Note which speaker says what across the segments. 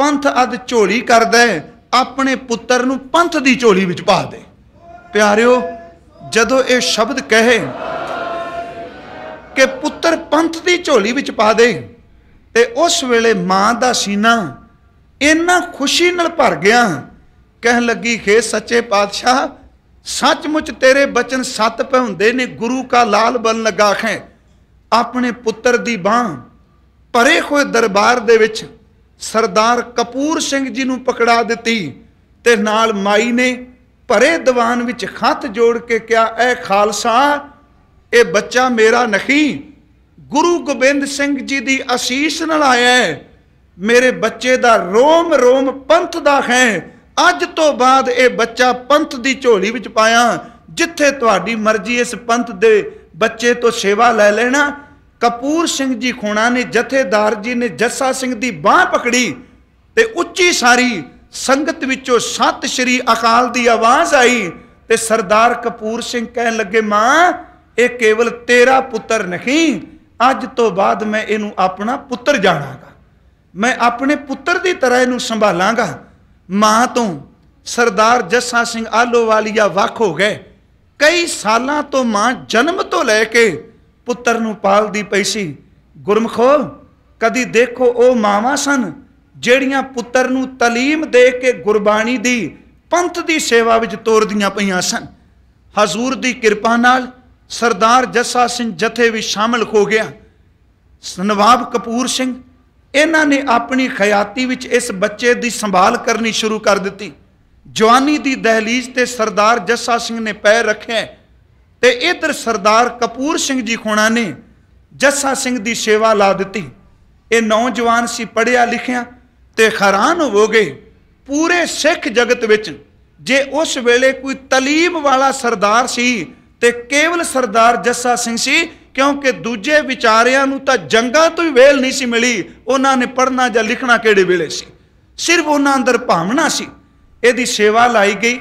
Speaker 1: ਪੰਥ ਅਦ ਝੋਲੀ ਕਰਦਾ ਆਪਣੇ ਪੁੱਤਰ ਨੂੰ ਪੰਥ ਦੀ ਝੋਲੀ ਵਿੱਚ ਪਾ ਦੇ ਪਿਆਰਿਓ ਜਦੋਂ ਇਹ ਸ਼ਬਦ ਕਹੇ ਕਿ ਪੁੱਤਰ ਪੰਥ ਦੀ ਝੋਲੀ ਵਿੱਚ ਪਾ ਦੇ ਤੇ ਉਸ ਵੇਲੇ ਮਾਂ ਦਾ ਸੀਨਾ ਇੰਨਾ ਖੁਸ਼ੀ ਨਾਲ ਭਰ ਗਿਆ ਕਹਿਣ ਲੱਗੀ ਖੇ ਸੱਚੇ ਪਾਤਸ਼ਾਹ ਸੱਚਮੁੱਚ ਤੇਰੇ ਬਚਨ ਸਤ ਪਹੁੰਦੇ ਨੇ ਗੁਰੂ ਕਾ ਲਾਲ ਬਨ ਲਗਾ ਖੈ ਆਪਣੇ ਪੁੱਤਰ ਦੀ ਬਾਹ ਪਰੇ ਹੋਏ ਦਰਬਾਰ ਦੇ ਵਿੱਚ ਸਰਦਾਰ ਕਪੂਰ ਸਿੰਘ ਜੀ ਨੂੰ ਪਕੜਾ ਦਿੱਤੀ ਤੇ ਨਾਲ ਮਾਈ ਨੇ ਭਰੇ ਦੀਵਾਨ ਵਿੱਚ ਖੱਤ ਜੋੜ ਕੇ ਕਿਹਾ ਐ ਖਾਲਸਾ ਇਹ ਬੱਚਾ ਮੇਰਾ ਨਹੀਂ ਗੁਰੂ ਗੋਬਿੰਦ ਸਿੰਘ ਜੀ ਦੀ ਅਸੀਸ ਨਾਲ ਆਇਆ ਹੈ ਮੇਰੇ ਬੱਚੇ ਦਾ ਰੋਮ ਰੋਮ ਪੰਥ ਦਾ ਹੈ ਅੱਜ ਤੋਂ ਬਾਅਦ ਇਹ ਬੱਚਾ ਪੰਥ ਦੀ ਝੋਲੀ ਵਿੱਚ ਪਾਇਆ ਜਿੱਥੇ ਤੁਹਾਡੀ ਮਰਜ਼ੀ ਇਸ ਪੰਥ ਦੇ ਬੱਚੇ ਤੋਂ ਸੇਵਾ ਲੈ ਲੈਣਾ ਕਪੂਰ ਸਿੰਘ ਜੀ ਖੋਣਾ ਨੇ ਜਥੇਦਾਰ ਜੀ ਨੇ ਜੱਸਾ ਸਿੰਘ ਦੀ ਬਾਹ ਪਕੜੀ ਤੇ ਉੱਚੀ ਸਾਰੀ ਸੰਗਤ ਵਿੱਚੋਂ ਸਤਿ ਸ਼੍ਰੀ ਅਕਾਲ ਦੀ ਆਵਾਜ਼ ਆਈ ਤੇ ਸਰਦਾਰ ਕਪੂਰ ਸਿੰਘ ਕਹਿਣ ਲੱਗੇ ਮਾਂ ਇਹ ਕੇਵਲ ਤੇਰਾ ਪੁੱਤਰ ਨਹੀਂ ਅੱਜ ਤੋਂ ਬਾਅਦ ਮੈਂ ਇਹਨੂੰ ਆਪਣਾ ਪੁੱਤਰ ਜਾਣਾਂਗਾ ਮੈਂ ਆਪਣੇ ਪੁੱਤਰ ਦੀ ਤਰ੍ਹਾਂ ਇਹਨੂੰ ਸੰਭਾਲਾਂਗਾ ਮਾਂ ਤੋਂ ਸਰਦਾਰ ਜੱਸਾ ਸਿੰਘ ਆਲੋਵਾਲੀਆ ਵਖ ਹੋ ਗਏ ਕਈ ਸਾਲਾਂ ਤੋਂ ਮਾਂ ਜਨਮ ਤੋਂ ਲੈ ਕੇ ਪੁੱਤਰ ਨੂੰ ਪਾਲਦੀ ਪਈ ਸੀ ਗੁਰਮਖੋ ਕਦੀ ਦੇਖੋ ਉਹ ਮਾਵਾਂ ਸਨ ਜਿਹੜੀਆਂ ਪੁੱਤਰ ਨੂੰ ਤਾਲੀਮ ਦੇ ਕੇ ਗੁਰਬਾਣੀ ਦੀ ਪੰਥ ਦੀ ਸੇਵਾ ਵਿੱਚ ਤੋਰਦੀਆਂ ਪਈਆਂ ਸਨ ਹਜ਼ੂਰ ਦੀ ਕਿਰਪਾ ਨਾਲ ਸਰਦਾਰ ਜੱਸਾ ਸਿੰਘ ਜਥੇ ਵੀ ਸ਼ਾਮਲ ਹੋ ਗਿਆ ਨਵਾਬ ਕਪੂਰ ਸਿੰਘ ਇਹਨਾਂ ਨੇ ਆਪਣੀ ਖਿਆਤੀ ਵਿੱਚ ਇਸ ਬੱਚੇ ਦੀ ਸੰਭਾਲ ਕਰਨੀ ਸ਼ੁਰੂ ਕਰ ਦਿੱਤੀ ਜਵਾਨੀ ਦੀ ਦਹਿਲੀਜ਼ ਤੇ ਸਰਦਾਰ ਜੱਸਾ ਸਿੰਘ ਨੇ ਪੈਰ ਰੱਖਿਆ ਤੇ ਇਧਰ ਸਰਦਾਰ ਕਪੂਰ ਸਿੰਘ ਜੀ ਖੋਣਾ ਨੇ ਜੱਸਾ ਸਿੰਘ ਦੀ ਸੇਵਾ ਲਾ ਦਿੱਤੀ ਇਹ ਨੌਜਵਾਨ ਸੀ ਪੜਿਆ ਲਿਖਿਆ ਤੇ ਖਰਾਨ ਹੋ ਗਏ ਪੂਰੇ ਸਿੱਖ ਜਗਤ ਵਿੱਚ ਜੇ ਉਸ ਵੇਲੇ ਕੋਈ ਤਲੀਮ ਵਾਲਾ ਸਰਦਾਰ ਸੀ ਤੇ ਕੇਵਲ ਸਰਦਾਰ ਜੱਸਾ ਸਿੰਘ ਸੀ ਕਿਉਂਕਿ ਦੂਜੇ ਵਿਚਾਰਿਆਂ ਨੂੰ ਤਾਂ ਜੰਗਾਂ ਤੋਂ ਹੀ ਵੇਲ ਨਹੀਂ ਸੀ ਮਿਲੀ ਉਹਨਾਂ ਨੇ ਪੜਨਾ ਜਾਂ ਲਿਖਣਾ ਕਿਹੜੇ ਵੇਲੇ ਸੀ ਸਿਰਫ ਉਹਨਾਂ ਅੰਦਰ ਭਾਵਨਾ ਸੀ ਇਹਦੀ ਸੇਵਾ ਲਾਈ ਗਈ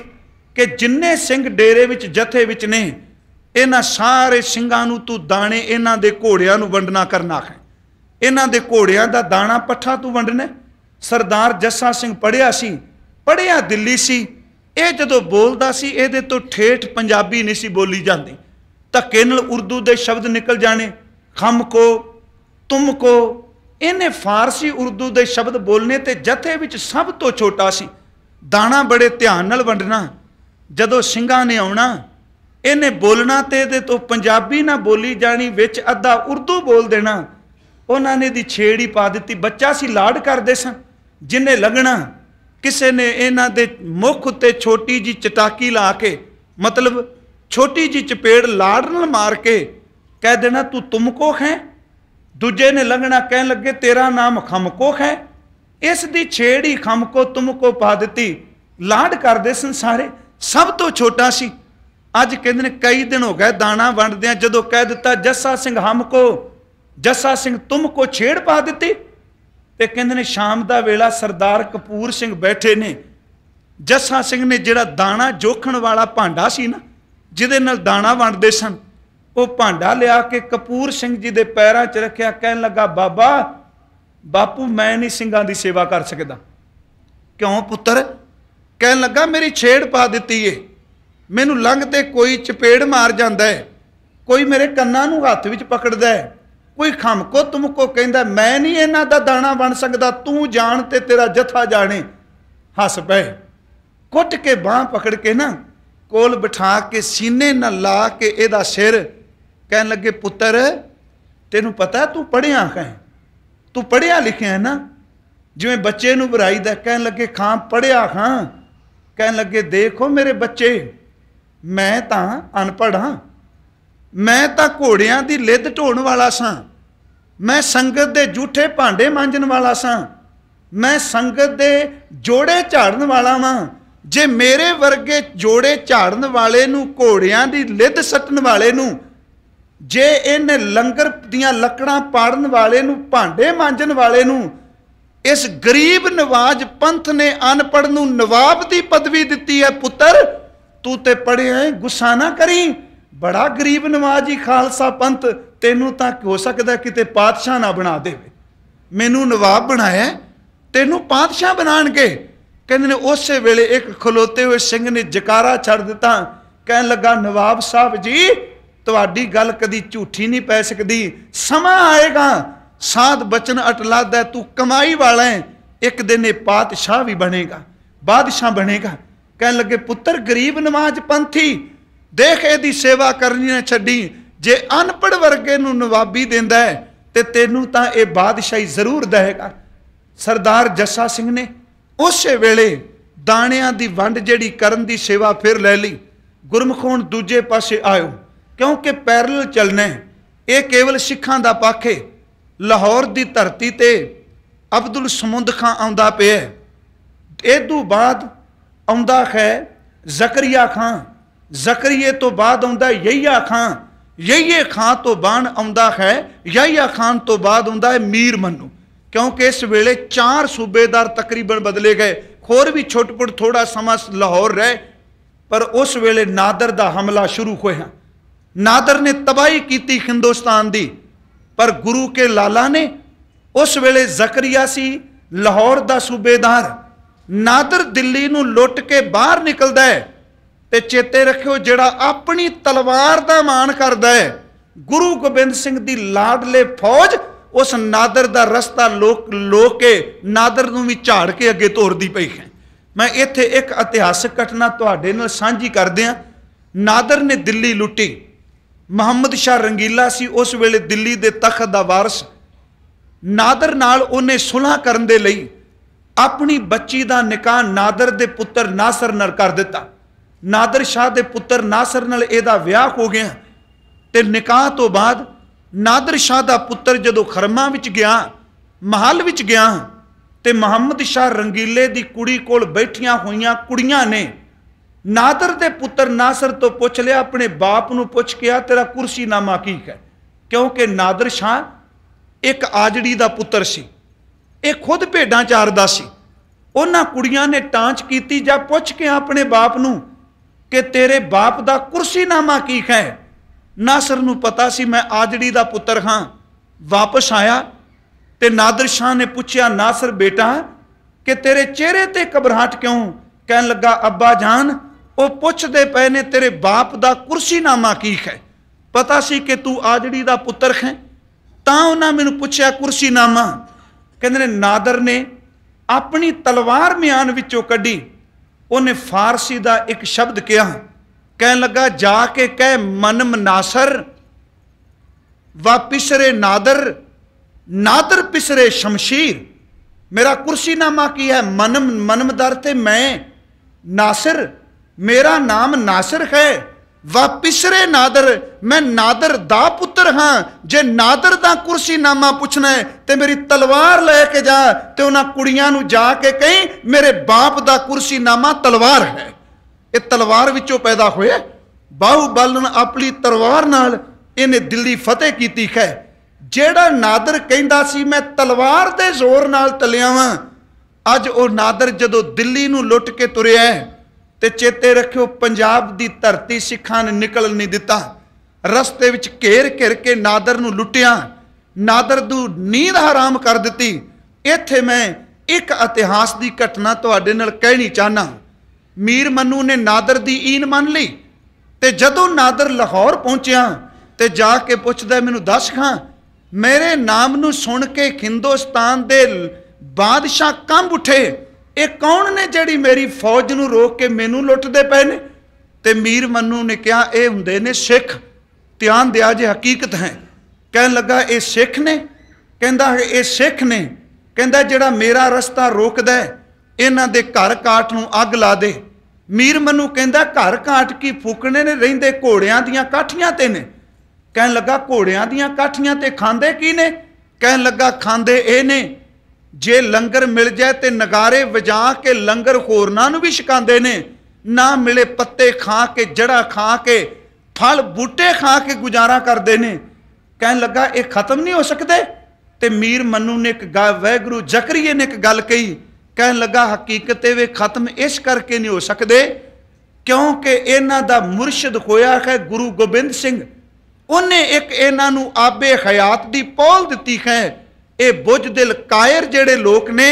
Speaker 1: ਕਿ ਜਿੰਨੇ ਸਿੰਘ ਡੇਰੇ ਵਿੱਚ ਜਥੇ ਵਿੱਚ ਨੇ ਇਹਨਾਂ ਸਾਰੇ ਸਿੰਘਾਂ ਨੂੰ ਤੂੰ ਦਾਣੇ ਇਹਨਾਂ ਦੇ ਘੋੜਿਆਂ ਨੂੰ ਵੰਡਣਾ ਕਰਨਾ ਹੈ ਇਹਨਾਂ ਦੇ ਘੋੜਿਆਂ ਦਾ ਦਾਣਾ ਪੱਠਾ ਤੂੰ ਵੰਡਣਾ ਸਰਦਾਰ ਜੱਸਾ ਸਿੰਘ ਪੜਿਆ ਸੀ ਪੜਿਆ ਦਿੱਲੀ ਸੀ ਇਹ ਜਦੋਂ ਬੋਲਦਾ ਸੀ ਇਹਦੇ ਤੋਂ ਠੇਠ ਪੰਜਾਬੀ ਨਹੀਂ ਸੀ ਬੋਲੀ ਜਾਂਦੀ ਧੱਕੇ ਨਾਲ ਉਰਦੂ ਦੇ ਸ਼ਬਦ ਨਿਕਲ ਜਾਣੇ ਖਮ ਕੋ ਤੁਮ ਕੋ ਇਹਨੇ ਫਾਰਸੀ ਉਰਦੂ ਦੇ ਸ਼ਬਦ ਬੋਲਨੇ ਤੇ ਜਥੇ ਵਿੱਚ ਸਭ ਤੋਂ ਛੋਟਾ ਸੀ ਦਾਣਾ ਬੜੇ ਧਿਆਨ ਨਾਲ ਵੰਡਣਾ ਜਦੋਂ ਸਿੰਘਾਂ ਨੇ ਆਉਣਾ ਇਹਨੇ ਬੋਲਣਾ ਤੇ ਇਹਦੇ ਤੋਂ ਪੰਜਾਬੀ ਨਾ ਬੋਲੀ ਜਾਣੀ ਵਿੱਚ ਅੱਧਾ ਉਰਦੂ ਬੋਲ ਦੇਣਾ ਉਹਨਾਂ ਨੇ ਦੀ ਛੇੜੀ ਪਾ ਦਿੱਤੀ ਬੱਚਾ ਸੀ ਲਾੜ ਕਰਦੇ ਸਨ ਜਿੰਨੇ ਲੱਗਣਾ ਕਿਸੇ ਨੇ ਇਹਨਾਂ ਦੇ ਮੁਖ ਉੱਤੇ ਛੋਟੀ ਜੀ ਚਟਾਕੀ ਲਾ ਕੇ ਮਤਲਬ ਛੋਟੀ ਜੀ ਚਪੇੜ ਲਾੜ ਨਾਲ ਮਾਰ ਕੇ ਕਹਿ ਦੇਣਾ ਤੂੰ ਤੁਮਕੋ ਹੈ ਦੂਜੇ ਨੇ ਲੰਗਣਾ ਕਹਿਣ ਲੱਗੇ ਤੇਰਾ ਨਾਮ ਖਮਕੋ ਹੈ ਇਸ ਦੀ ਛੇੜ ਹੀ ਖਮਕੋ ਤੁਮਕੋ ਪਾ ਦਿੱਤੀ ਲਾੜ ਕਰਦੇ ਸਨ ਸਾਰੇ ਸਭ ਤੋਂ ਛੋਟਾ ਸੀ ਅੱਜ ਕਹਿੰਦੇ ਨੇ ਕਈ ਦਿਨ ਹੋ ਗਏ ਦਾਣਾ ਵੰਡਦਿਆਂ ਜਦੋਂ ਕਹਿ ਦਿੱਤਾ ਜੱਸਾ ਸਿੰਘ ਹਮ ਕੋ ਜੱਸਾ ਸਿੰਘ ਤੁਮ ਕੋ ਛੇੜ ਪਾ ਦਿੱਤੀ ਤੇ ਕਹਿੰਦੇ ਨੇ ਸ਼ਾਮ ਦਾ ਵੇਲਾ ਸਰਦਾਰ ਕਪੂਰ ਸਿੰਘ ਬੈਠੇ ਨੇ ਜੱਸਾ ਸਿੰਘ ਨੇ ਜਿਹੜਾ ਦਾਣਾ ਜੋਖਣ ਵਾਲਾ ਭਾਂਡਾ ਸੀ ਨਾ ਜਿਹਦੇ ਨਾਲ ਦਾਣਾ ਵੰਡਦੇ ਸਨ ਉਹ ਭਾਂਡਾ ਲਿਆ ਕੇ ਕਪੂਰ ਸਿੰਘ ਜੀ ਦੇ ਪੈਰਾਂ 'ਚ ਰੱਖਿਆ ਕਹਿਣ ਲੱਗਾ ਬਾਬਾ ਬਾਪੂ ਮੈਂ ਨਹੀਂ ਸਿੰਘਾਂ ਦੀ ਸੇਵਾ ਕਰ ਸਕਦਾ ਕਿਉਂ ਪੁੱਤਰ ਕਹਿਣ ਲੱਗਾ ਮੇਰੀ ਛੇੜ ਪਾ ਦਿੱਤੀ ਏ ਮੈਨੂੰ ਲੰਘ ਤੇ ਕੋਈ ਚਪੇੜ ਮਾਰ ਜਾਂਦਾ ਹੈ ਕੋਈ ਮੇਰੇ ਕੰਨਾਂ ਨੂੰ ਹੱਥ ਵਿੱਚ ਪਕੜਦਾ ਹੈ ਕੋਈ ਖਮਕੋ ਤੁਮਕੋ ਕਹਿੰਦਾ ਮੈਂ ਨਹੀਂ ਇਹਨਾਂ ਦਾ ਦਾਣਾ ਬਣ ਸਕਦਾ ਤੂੰ ਜਾਣ ਤੇ ਤੇਰਾ ਜਥਾ ਜਾਣੇ ਹੱਸ ਪਏ ਕੁੱਟ ਕੇ ਬਾਹ ਪਕੜ ਕੇ ਨਾ ਕੋਲ ਬਿਠਾ ਕੇ ਸੀਨੇ ਨਾਲ ਲਾ ਕੇ ਇਹਦਾ ਸਿਰ ਕਹਿਣ ਲੱਗੇ ਪੁੱਤਰ ਤੈਨੂੰ ਪਤਾ ਤੂੰ ਪੜਿਆ ਹੈ ਤੂੰ ਪੜਿਆ ਲਿਖਿਆ ਹੈ ਨਾ ਜਿਵੇਂ ਬੱਚੇ ਨੂੰ ਬੁਰਾਈ ਦਾ ਕਹਿਣ ਲੱਗੇ ਖਾਂ ਪੜਿਆ ਖਾਂ ਕਹਿਣ ਲੱਗੇ ਦੇਖੋ ਮੇਰੇ ਬੱਚੇ ਮੈਂ ਤਾਂ ਅਨਪੜ ਹਾਂ ਮੈਂ ਤਾਂ ਘੋੜਿਆਂ ਦੀ ਲਿੱਦ ਢੋਣ ਵਾਲਾ ਸਾਂ ਮੈਂ ਸੰਗਤ ਦੇ ਝੂਠੇ ਭਾਂਡੇ ਮਾਂਜਣ ਵਾਲਾ ਸਾਂ ਮੈਂ ਸੰਗਤ ਦੇ ਜੋੜੇ ਝਾੜਨ ਵਾਲਾ ਵਾਂ ਜੇ ਮੇਰੇ ਵਰਗੇ ਜੋੜੇ ਝਾੜਨ ਵਾਲੇ ਨੂੰ ਘੋੜਿਆਂ ਦੀ ਲਿੱਦ ਸੱਟਣ ਵਾਲੇ ਨੂੰ ਜੇ ਇਹਨੇ ਲੰਗਰ ਦੀਆਂ ਲੱਕੜਾਂ ਪਾੜਨ ਵਾਲੇ ਨੂੰ ਭਾਂਡੇ ਮਾਂਜਣ ਵਾਲੇ ਨੂੰ ਇਸ ਗਰੀਬ ਨਵਾਜ਼ ਪੰਥ ਨੇ ਅਨਪੜ ਨੂੰ ਨਵਾਬ ਦੀ ਪਦਵੀ ਦਿੱਤੀ ਹੈ ਪੁੱਤਰ ਤੂੰ ਤੇ ਪੜਿਆ ਹੈ ਗੁੱਸਾ ਨਾ ਕਰੀ ਬੜਾ ਗਰੀਬ ਨਵਾਜੀ ਖਾਲਸਾ ਪੰਥ ਤੈਨੂੰ ਤਾਂ ਹੋ ਸਕਦਾ ਕਿਤੇ ਪਾਤਸ਼ਾਹ ਨਾ ਬਣਾ ਦੇਵੇ ਮੈਨੂੰ ਨਵਾਬ ਬਣਾਇਆ ਤੈਨੂੰ ਪਾਤਸ਼ਾਹ ਬਣਾਣਗੇ ਕਹਿੰਦੇ ਨੇ ਉਸੇ ਵੇਲੇ ਇੱਕ ਖਲੋਤੇ ਹੋਏ ਸਿੰਘ ਨੇ ਜਕਾਰਾ ਛੱਡ ਦਿੱਤਾ ਕਹਿਣ ਲੱਗਾ ਨਵਾਬ ਸਾਹਿਬ ਜੀ ਤੁਹਾਡੀ ਗੱਲ ਕਦੀ ਝੂਠੀ ਨਹੀਂ ਪੈ ਸਕਦੀ ਸਮਾਂ ਆਏਗਾ ਸਾਧ ਬਚਨ ਅਟਲਾਦਾ ਤੂੰ ਕਮਾਈ ਵਾਲਾ ਹੈ ਇੱਕ ਦਿਨ ਇਹ ਪਾਤਸ਼ਾਹ ਵੀ ਬਣੇਗਾ ਬਾਦਸ਼ਾਹ ਬਣੇਗਾ ਕਹਿਣ ਲੱਗੇ ਪੁੱਤਰ ਗਰੀਬ ਨਮਾਜ਼ ਪੰਥੀ ਦੇਖ ਇਹਦੀ ਸੇਵਾ ਕਰਨੀ ਨਾ ਛੱਡੀ ਜੇ ਅਨਪੜ ਵਰਗੇ ਨੂੰ ਨਵਾਬੀ ਦਿੰਦਾ ਤੇ ਤੈਨੂੰ ਤਾਂ ਇਹ ਬਾਦਸ਼ਾਹੀ ਜ਼ਰੂਰ ਦੇਗਾ ਸਰਦਾਰ ਜੱਸਾ ਸਿੰਘ ਨੇ ਉਸੇ ਵੇਲੇ ਦਾਣਿਆਂ ਦੀ ਵੰਡ ਜਿਹੜੀ ਕਰਨ ਦੀ ਸੇਵਾ ਫਿਰ ਲੈ ਲਈ ਗੁਰਮਖੋਣ ਦੂਜੇ ਪਾਸੇ ਆਇਓ ਕਿਉਂਕਿ ਪੈਰਲਲ ਚੱਲਣਾ ਇਹ ਕੇਵਲ ਸਿੱਖਾਂ ਦਾ ਪੱਖ ਹੈ ਲਾਹੌਰ ਦੀ ਧਰਤੀ ਤੇ ਅਬਦੁਲ ਸਮੁੰਦ ਖਾਂ ਆਉਂਦਾ ਪਿਆ ਇਹ ਤੋਂ ਬਾਅਦ ਆਉਂਦਾ ਹੈ ਜ਼ਕਰੀਆ ਖਾਂ ਜ਼ਕਰੀਏ ਤੋਂ ਬਾਅਦ ਆਉਂਦਾ ਯਹੀਆ ਖਾਂ ਯਹੀਏ ਖਾਂ ਤੋਂ ਬਾਅਦ ਆਉਂਦਾ ਹੈ ਯਹੀਆ ਖਾਨ ਤੋਂ ਬਾਅਦ ਆਉਂਦਾ ਹੈ ਮੀਰ ਮੰਨੂ ਕਿਉਂਕਿ ਇਸ ਵੇਲੇ ਚਾਰ ਸੂਬੇਦਾਰ ਤਕਰੀਬਨ ਬਦਲੇ ਗਏ ਖੋਰ ਵੀ ਛੋਟਪੁਰ ਥੋੜਾ ਸਮਾਂ ਲਾਹੌਰ ਰਹਿ ਪਰ ਉਸ ਵੇਲੇ ਨਾਦਰ ਦਾ ਹਮਲਾ ਸ਼ੁਰੂ ਹੋਇਆ ਨਾਦਰ ਨੇ ਤਬਾਹੀ ਕੀਤੀ ਹਿੰਦੁਸਤਾਨ ਦੀ ਪਰ ਗੁਰੂ ਕੇ ਲਾਲਾ ਨੇ ਉਸ ਵੇਲੇ ਜ਼ਕਰੀਆ ਸੀ ਲਾਹੌਰ ਦਾ ਸੂਬੇਦਾਰ ਨਾਦਰ ਦਿੱਲੀ ਨੂੰ ਲੁੱਟ ਕੇ ਬਾਹਰ ਨਿਕਲਦਾ ਹੈ ਤੇ ਚੇਤੇ ਰੱਖਿਓ ਜਿਹੜਾ ਆਪਣੀ ਤਲਵਾਰ ਦਾ ਮਾਣ ਕਰਦਾ ਹੈ ਗੁਰੂ ਗੋਬਿੰਦ ਸਿੰਘ ਦੀ ਲਾਡਲੇ ਫੌਜ ਉਸ ਨਾਦਰ ਦਾ ਰਸਤਾ ਲੋਕ ਲੋਕੇ ਨਾਦਰ ਨੂੰ ਵੀ ਝਾੜ ਕੇ ਅੱਗੇ ਤੋਰਦੀ ਪਈ ਹੈ ਮੈਂ ਇੱਥੇ ਇੱਕ ਇਤਿਹਾਸਕ ਘਟਨਾ ਤੁਹਾਡੇ ਨਾਲ ਸਾਂਝੀ ਕਰਦੇ ਆ ਨਾਦਰ ਨੇ ਦਿੱਲੀ ਲੁੱਟੀ ਮੁਹੰਮਦ ਸ਼ਾ ਰੰਗੀਲਾ ਸੀ ਉਸ ਵੇਲੇ ਦਿੱਲੀ ਦੇ ਤਖਤ ਦਾ ਵਾਰਿਸ ਨਾਦਰ ਨਾਲ ਉਹਨੇ ਸੁਲਾਹ ਕਰਨ ਦੇ ਲਈ ਆਪਣੀ ਬੱਚੀ ਦਾ ਨਿਕਾਹ ਨਾਦਰ ਦੇ ਪੁੱਤਰ ਨਾਸਰ ਨਾਲ ਕਰ ਦਿੱਤਾ ਨਾਦਰ ਸ਼ਾਹ ਦੇ ਪੁੱਤਰ ਨਾਸਰ ਨਾਲ ਇਹਦਾ ਵਿਆਹ ਹੋ ਗਿਆ ਤੇ ਨਿਕਾਹ ਤੋਂ ਬਾਅਦ ਨਾਦਰ ਸ਼ਾਹ ਦਾ ਪੁੱਤਰ ਜਦੋਂ ਖਰਮਾ ਵਿੱਚ ਗਿਆ ਮਹਿਲ ਵਿੱਚ ਗਿਆ ਤੇ ਮੁਹੰਮਦ ਸ਼ਾਹ ਰੰਗੀਲੇ ਦੀ ਕੁੜੀ ਕੋਲ ਬੈਠੀਆਂ ਹੋਈਆਂ ਕੁੜੀਆਂ ਨੇ ਨਾਦਰ ਦੇ ਪੁੱਤਰ ਨਾਸਰ ਤੋਂ ਪੁੱਛ ਲਿਆ ਆਪਣੇ ਬਾਪ ਨੂੰ ਪੁੱਛ ਕੇ ਆ ਤੇਰਾ ਨਾਮਾ ਕੀ ਹੈ ਕਿਉਂਕਿ ਨਾਦਰ ਸ਼ਾਹ ਇੱਕ ਆਜੜੀ ਦਾ ਪੁੱਤਰ ਸੀ ਇਹ ਖੁਦ ਭੇਡਾਂ ਚਾਰਦਾ ਸੀ ਉਹਨਾਂ ਕੁੜੀਆਂ ਨੇ ਟਾਂਚ ਕੀਤੀ ਜਾਂ ਪੁੱਛ ਕੇ ਆਪਣੇ ਬਾਪ ਨੂੰ ਕਿ ਤੇਰੇ ਬਾਪ ਦਾ ਕੁਰਸੀਨਾਮਾ ਕੀ ਹੈ ਨਾਸਰ ਨੂੰ ਪਤਾ ਸੀ ਮੈਂ ਆਜੜੀ ਦਾ ਪੁੱਤਰ ਹਾਂ ਵਾਪਸ ਆਇਆ ਤੇ ਨਾਦਰ ਸ਼ਾਹ ਨੇ ਪੁੱਛਿਆ ਨਾਸਰ ਬੇਟਾ ਕਿ ਤੇਰੇ ਚਿਹਰੇ ਤੇ ਘਬਰਾਹਟ ਕਿਉਂ ਕਹਿਣ ਲੱਗਾ ਅੱਬਾ ਜਾਨ ਉਹ ਪੁੱਛਦੇ ਪਏ ਨੇ ਤੇਰੇ ਬਾਪ ਦਾ ਕੁਰਸੀਨਾਮਾ ਕੀ ਹੈ ਪਤਾ ਸੀ ਕਿ ਤੂੰ ਆਜੜੀ ਦਾ ਪੁੱਤਰ ਹੈ ਤਾਂ ਉਹਨਾਂ ਮੈਨੂੰ ਪੁੱਛਿਆ ਕੁਰਸੀਨਾਮਾ ਕਹਿੰਦੇ ਨੇ ਨਾਦਰ ਨੇ ਆਪਣੀ ਤਲਵਾਰ ਮਿਆਨ ਵਿੱਚੋਂ ਕੱਢੀ ਉਹਨੇ ਫਾਰਸੀ ਦਾ ਇੱਕ ਸ਼ਬਦ ਕਿਹਾ ਕਹਿਣ ਲੱਗਾ ਜਾ ਕੇ ਕਹਿ ਮਨ ਮਨਾਸਰ ਵਾ ਰੇ ਨਾਦਰ ਨਾਦਰ ਪਿਸਰੇ ਸ਼ਮਸ਼ੀਰ ਮੇਰਾ ਕੁਰਸੀ ਨਾਮਾ ਕੀ ਹੈ ਮਨਮ ਮਨਮਦਰ ਤੇ ਮੈਂ ਨਾਸਰ ਮੇਰਾ ਨਾਮ ਨਾਸਰ ਹੈ ਵਾਪਿਸਰੇ ਨਾਦਰ ਮੈਂ ਨਾਦਰ ਦਾ ਪੁੱਤਰ ਹਾਂ ਜੇ ਨਾਦਰ ਦਾ ਕੁਰਸੀ ਨਾਮਾ ਪੁੱਛਣਾ ਤੇ ਮੇਰੀ ਤਲਵਾਰ ਲੈ ਕੇ ਜਾ ਤੇ ਉਹਨਾਂ ਕੁੜੀਆਂ ਨੂੰ ਜਾ ਕੇ ਕਹੀਂ ਮੇਰੇ ਬਾਪ ਦਾ ਕੁਰਸੀ ਨਾਮਾ ਤਲਵਾਰ ਹੈ ਇਹ ਤਲਵਾਰ ਵਿੱਚੋਂ ਪੈਦਾ ਹੋਇਆ ਬਾਹੂ ਬਲਨ ਆਪਣੀ ਤਲਵਾਰ ਨਾਲ ਇਹਨੇ ਦਿੱਲੀ ਫਤਿਹ ਕੀਤੀ ਖੈ ਜਿਹੜਾ ਨਾਦਰ ਕਹਿੰਦਾ ਸੀ ਮੈਂ ਤਲਵਾਰ ਦੇ ਜ਼ੋਰ ਨਾਲ ਤਲਿਆਵਾਂ ਅੱਜ ਉਹ ਨਾਦਰ ਜਦੋਂ ਦਿੱਲੀ ਨੂੰ ਲੁੱਟ ਕੇ ਤੁਰਿਆ ਹੈ ਤੇ ਚੇਤੇ ਰੱਖਿਓ ਪੰਜਾਬ ਦੀ ਧਰਤੀ ਸਿੱਖਾਂ ਨੇ ਨਿਕਲਣ ਨਹੀਂ ਦਿੱਤਾ ਰਸਤੇ ਵਿੱਚ ਘੇਰ ਘਿਰ ਕੇ ਨਾਦਰ ਨੂੰ ਲੁੱਟਿਆ ਨਾਦਰ ਨੂੰ ਨੀਂਦ ਹਰਾਮ ਕਰ ਦਿੱਤੀ ਇੱਥੇ ਮੈਂ ਇੱਕ ਇਤਿਹਾਸ ਦੀ ਘਟਨਾ ਤੁਹਾਡੇ ਨਾਲ ਕਹਿਣੀ ਚਾਹਨਾ ਮੀਰ ਮੰਨੂ ਨੇ ਨਾਦਰ ਦੀ ਈਨ ਮੰਨ ਲਈ ਤੇ ਜਦੋਂ ਨਾਦਰ ਲਾਹੌਰ ਪਹੁੰਚਿਆ ਤੇ ਜਾ ਕੇ ਪੁੱਛਦਾ ਮੈਨੂੰ ਦੱਸ ਖਾਂ ਮੇਰੇ ਨਾਮ ਨੂੰ ਸੁਣ ਕੇ ਹਿੰਦੁਸਤਾਨ ਦੇ ਬਾਦਸ਼ਾਹ ਕੰਬ ਉੱਠੇ ਇਹ ਕੌਣ ਨੇ ਜਿਹੜੀ ਮੇਰੀ ਫੌਜ ਨੂੰ ਰੋਕ ਕੇ ਮੈਨੂੰ ਲੁੱਟਦੇ ਪਏ ਨੇ ਤੇ ਮੀਰ ਮੰਨੂ ਨੇ ਕਿਹਾ ਇਹ ਹੁੰਦੇ ਨੇ ਸਿੱਖ ਧਿਆਨ ਦਿਆ ਜੇ ਹਕੀਕਤ ਹੈ ਕਹਿਣ ਲੱਗਾ ਇਹ ਸਿੱਖ ਨੇ ਕਹਿੰਦਾ ਇਹ ਸਿੱਖ ਨੇ ਕਹਿੰਦਾ ਜਿਹੜਾ ਮੇਰਾ ਰਸਤਾ ਰੋਕਦਾ ਹੈ ਇਹਨਾਂ ਦੇ ਘਰ ਕਾਟ ਨੂੰ ਅੱਗ ਲਾ ਦੇ ਮੀਰ ਮੰਨੂ ਕਹਿੰਦਾ ਘਰ ਕਾਟ ਕੀ ਫੂਕਣੇ ਨੇ ਰਹਿੰਦੇ ਘੋੜਿਆਂ ਦੀਆਂ ਕਾਠੀਆਂ ਤੇ ਨੇ ਕਹਿਣ ਲੱਗਾ ਘੋੜਿਆਂ ਦੀਆਂ ਕਾਠੀਆਂ ਤੇ ਖਾਂਦੇ ਕੀ ਨੇ ਕਹਿਣ ਲੱਗਾ ਖਾਂਦੇ ਇਹ ਨੇ ਜੇ ਲੰਗਰ ਮਿਲ ਜਾਏ ਤੇ ਨਗਾਰੇ ਵਜਾ ਕੇ ਲੰਗਰ ਖੋਰਨਾਂ ਨੂੰ ਵੀ ਛਕਾਉਂਦੇ ਨੇ ਨਾ ਮਿਲੇ ਪੱਤੇ ਖਾ ਕੇ ਜੜਾ ਖਾ ਕੇ ਫਲ ਬੂਟੇ ਖਾ ਕੇ ਗੁਜ਼ਾਰਾ ਕਰਦੇ ਨੇ ਕਹਿਣ ਲੱਗਾ ਇਹ ਖਤਮ ਨਹੀਂ ਹੋ ਸਕਦੇ ਤੇ ਮੀਰ ਮੰਨੂ ਨੇ ਇੱਕ ਗੱਲ ਵੈਗਰੂ ਜ਼ਕਰੀਏ ਨੇ ਇੱਕ ਗੱਲ ਕਹੀ ਕਹਿਣ ਲੱਗਾ ਹਕੀਕਤ ਇਹ ਖਤਮ ਇਸ ਕਰਕੇ ਨਹੀਂ ਹੋ ਸਕਦੇ ਕਿਉਂਕਿ ਇਹਨਾਂ ਦਾ ਮੁਰਸ਼ਿਦ ਹੋਇਆ ਹੈ ਗੁਰੂ ਗੋਬਿੰਦ ਸਿੰਘ ਉਹਨੇ ਇੱਕ ਇਹਨਾਂ ਨੂੰ ਆਬੇ ਹਯਾਤ ਦੀ ਪੌਲ ਦਿੱਤੀ ਹੈ ਇਹ ਬੁੱਝ ਦਿਲ ਕਾਇਰ ਜਿਹੜੇ ਲੋਕ ਨੇ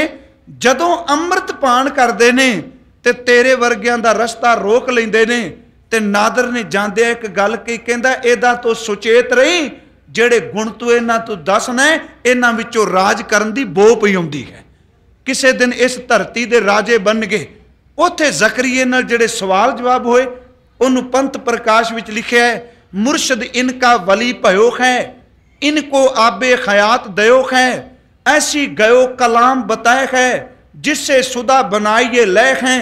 Speaker 1: ਜਦੋਂ ਅੰਮ੍ਰਿਤ ਪਾਣ ਕਰਦੇ ਨੇ ਤੇ ਤੇਰੇ ਵਰਗਿਆਂ ਦਾ ਰਸਤਾ ਰੋਕ ਲੈਂਦੇ ਨੇ ਤੇ ਨਾਦਰ ਨੇ ਜਾਂਦੇ ਇੱਕ ਗੱਲ ਕੀ ਕਹਿੰਦਾ ਇਹਦਾ ਤੋਂ ਸੁਚੇਤ ਰਹੀ ਜਿਹੜੇ ਗੁਣ ਤੂੰ ਇਹਨਾਂ ਤੋਂ ਦੱਸਣਾ ਇਹਨਾਂ ਵਿੱਚੋਂ ਰਾਜ ਕਰਨ ਦੀ ਬੋ ਪਈ ਆਉਂਦੀ ਹੈ ਕਿਸੇ ਦਿਨ ਇਸ ਧਰਤੀ ਦੇ ਰਾਜੇ ਬਣ ਗਏ ਉਥੇ ਜ਼ਕਰੀਏ ਨਾਲ ਜਿਹੜੇ ਸਵਾਲ ਜਵਾਬ ਹੋਏ ਉਹਨੂੰ ਪੰਥ ਪ੍ਰਕਾਸ਼ ਵਿੱਚ ਲਿਖਿਆ ਹੈ ਮੁਰਸ਼ਦ ਇਨਕਾ ਵਲੀ ਭਇਓ ਹੈ इनको आबे खयात दयो है ऐसी गयो कलाम बताए है जिससे ਸੁਦਾ ਬਨਾਈਏ ਲੈ हैं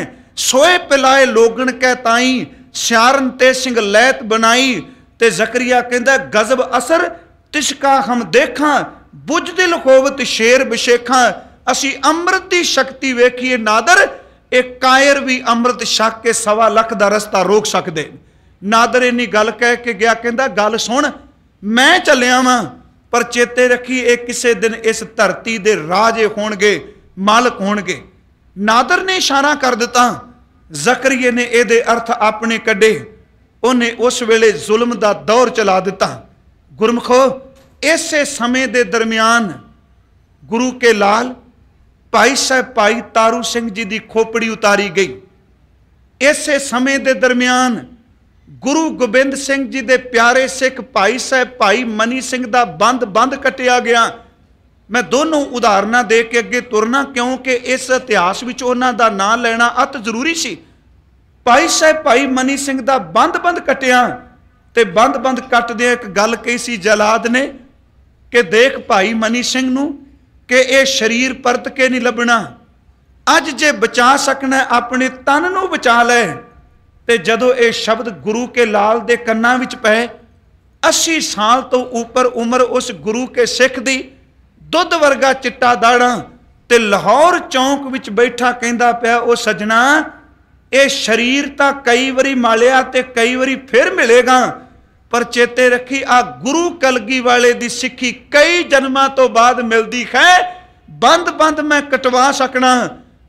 Speaker 1: ਸੋਏ ਪਿਲਾਏ ਲੋਗਣ कह ਤਾਈ ਸਿਆਰਨ ਤੇ ਸਿੰਘ ਲੈਤ ਬਨਾਈ ਤੇ ਜ਼ਕਰੀਆ ਕਹਿੰਦਾ ਗਜ਼ਬ ਅਸਰ ਤਿਸ਼ਕਾ ਹਮ ਦੇਖਾਂ ਬੁਝ ਦਿਲ ਖੋਵਤ ਸ਼ੇਰ ਬਿਸ਼ੇਖਾਂ ਅਸੀਂ ਅੰਮ੍ਰਿਤ ਦੀ ਸ਼ਕਤੀ ਵੇਖੀਏ ਨਾਦਰ ਇਹ ਕਾਇਰ ਵੀ ਅੰਮ੍ਰਿਤ ਛਕ ਕੇ ਸਵਾ ਲੱਖ ਦਾ ਰਸਤਾ ਰੋਕ ਸਕਦੇ ਨਾਦਰ ਇਨੀ ਗੱਲ ਕਹਿ ਕੇ ਗਿਆ ਕਹਿੰਦਾ ਗੱਲ ਸੁਣ ਮੈਂ ਚੱਲਿਆ ਵਾਂ ਪਰ ਚੇਤੇ ਰੱਖੀ ਇਹ ਕਿਸੇ ਦਿਨ ਇਸ ਧਰਤੀ ਦੇ ਰਾਜੇ ਹੋਣਗੇ ਮਾਲਕ ਹੋਣਗੇ ਨਾਦਰ ਨੇ ਇਸ਼ਾਰਾ ਕਰ ਦਿੱਤਾ ਜ਼ਕਰੀਏ ਨੇ ਇਹਦੇ ਅਰਥ ਆਪਣੇ ਕੱਢੇ ਉਹਨੇ ਉਸ ਵੇਲੇ ਜ਼ੁਲਮ ਦਾ ਦੌਰ ਚਲਾ ਦਿੱਤਾ ਗੁਰਮਖੋ ਇਸੇ ਸਮੇਂ ਦੇ ਦਰਮਿਆਨ ਗੁਰੂ ਕੇ ਲਾਲ ਭਾਈ ਸਾਹਿਬ ਭਾਈ ਤਾਰੂ ਸਿੰਘ ਜੀ ਦੀ ਖੋਪੜੀ ਉਤਾਰੀ ਗਈ ਇਸੇ ਸਮੇਂ ਦੇ ਦਰਮਿਆਨ ਗੁਰੂ ਗੋਬਿੰਦ ਸਿੰਘ ਜੀ ਦੇ ਪਿਆਰੇ ਸਿੱਖ ਭਾਈ ਸਾਹਿਬ ਭਾਈ ਮਨੀ ਸਿੰਘ ਦਾ ਬੰਦ ਬੰਦ ਕਟਿਆ ਗਿਆ ਮੈਂ ਦੋਨੋਂ ਉਦਾਹਰਨਾਂ ਦੇ ਕੇ ਅੱਗੇ ਤੁਰਨਾ ਕਿਉਂਕਿ ਇਸ ਇਤਿਹਾਸ ਵਿੱਚ ਉਹਨਾਂ ਦਾ ਨਾਂ ਲੈਣਾ ਅਤ ਜ਼ਰੂਰੀ ਸੀ ਭਾਈ ਸਾਹਿਬ ਭਾਈ ਮਨੀ ਸਿੰਘ ਦਾ ਬੰਦ ਬੰਦ ਕਟਿਆ ਤੇ ਬੰਦ ਬੰਦ ਕੱਟਦੇ ਇੱਕ ਗੱਲ ਕਹੀ ਸੀ ਜਲਾਦ ਨੇ ਕਿ ਦੇਖ ਭਾਈ ਮਨੀ ਸਿੰਘ ਨੂੰ ਕਿ ਇਹ ਸਰੀਰ ਪਰਤ ਕੇ ਨਹੀਂ ਲੱਭਣਾ ਅੱਜ ਜੇ ਬਚਾ ਸਕਣਾ ਆਪਣੇ ਤਨ ਨੂੰ ਬਚਾ ਲੈ ਤੇ ਜਦੋਂ ਇਹ ਸ਼ਬਦ ਗੁਰੂ ਕੇ ਲਾਲ ਦੇ ਕੰਨਾਂ ਵਿੱਚ ਪਏ 80 ਸਾਲ ਤੋਂ ਉੱਪਰ ਉਮਰ ਉਸ ਗੁਰੂ ਕੇ ਸਿੱਖ ਦੀ ਦੁੱਧ ਵਰਗਾ ਚਿੱਟਾ ਦਾੜਾ ਤੇ ਲਾਹੌਰ ਚੌਂਕ ਵਿੱਚ ਬੈਠਾ ਕਹਿੰਦਾ ਪਿਆ ਉਹ ਸਜਣਾ ਇਹ ਸਰੀਰ ਤਾਂ ਕਈ ਵਾਰੀ ਮਾਲਿਆ ਤੇ ਕਈ ਵਾਰੀ ਫਿਰ ਮਿਲੇਗਾ ਪਰ ਚੇਤੇ ਰੱਖੀ ਆ ਗੁਰੂ ਕਲਗੀ ਵਾਲੇ ਦੀ ਸਿੱਖੀ ਕਈ ਜਨਮਾਂ ਤੋਂ ਬਾਅਦ ਮਿਲਦੀ ਹੈ ਬੰਦ-ਬੰਦ ਮੈਂ ਕਟਵਾ ਸਕਣਾ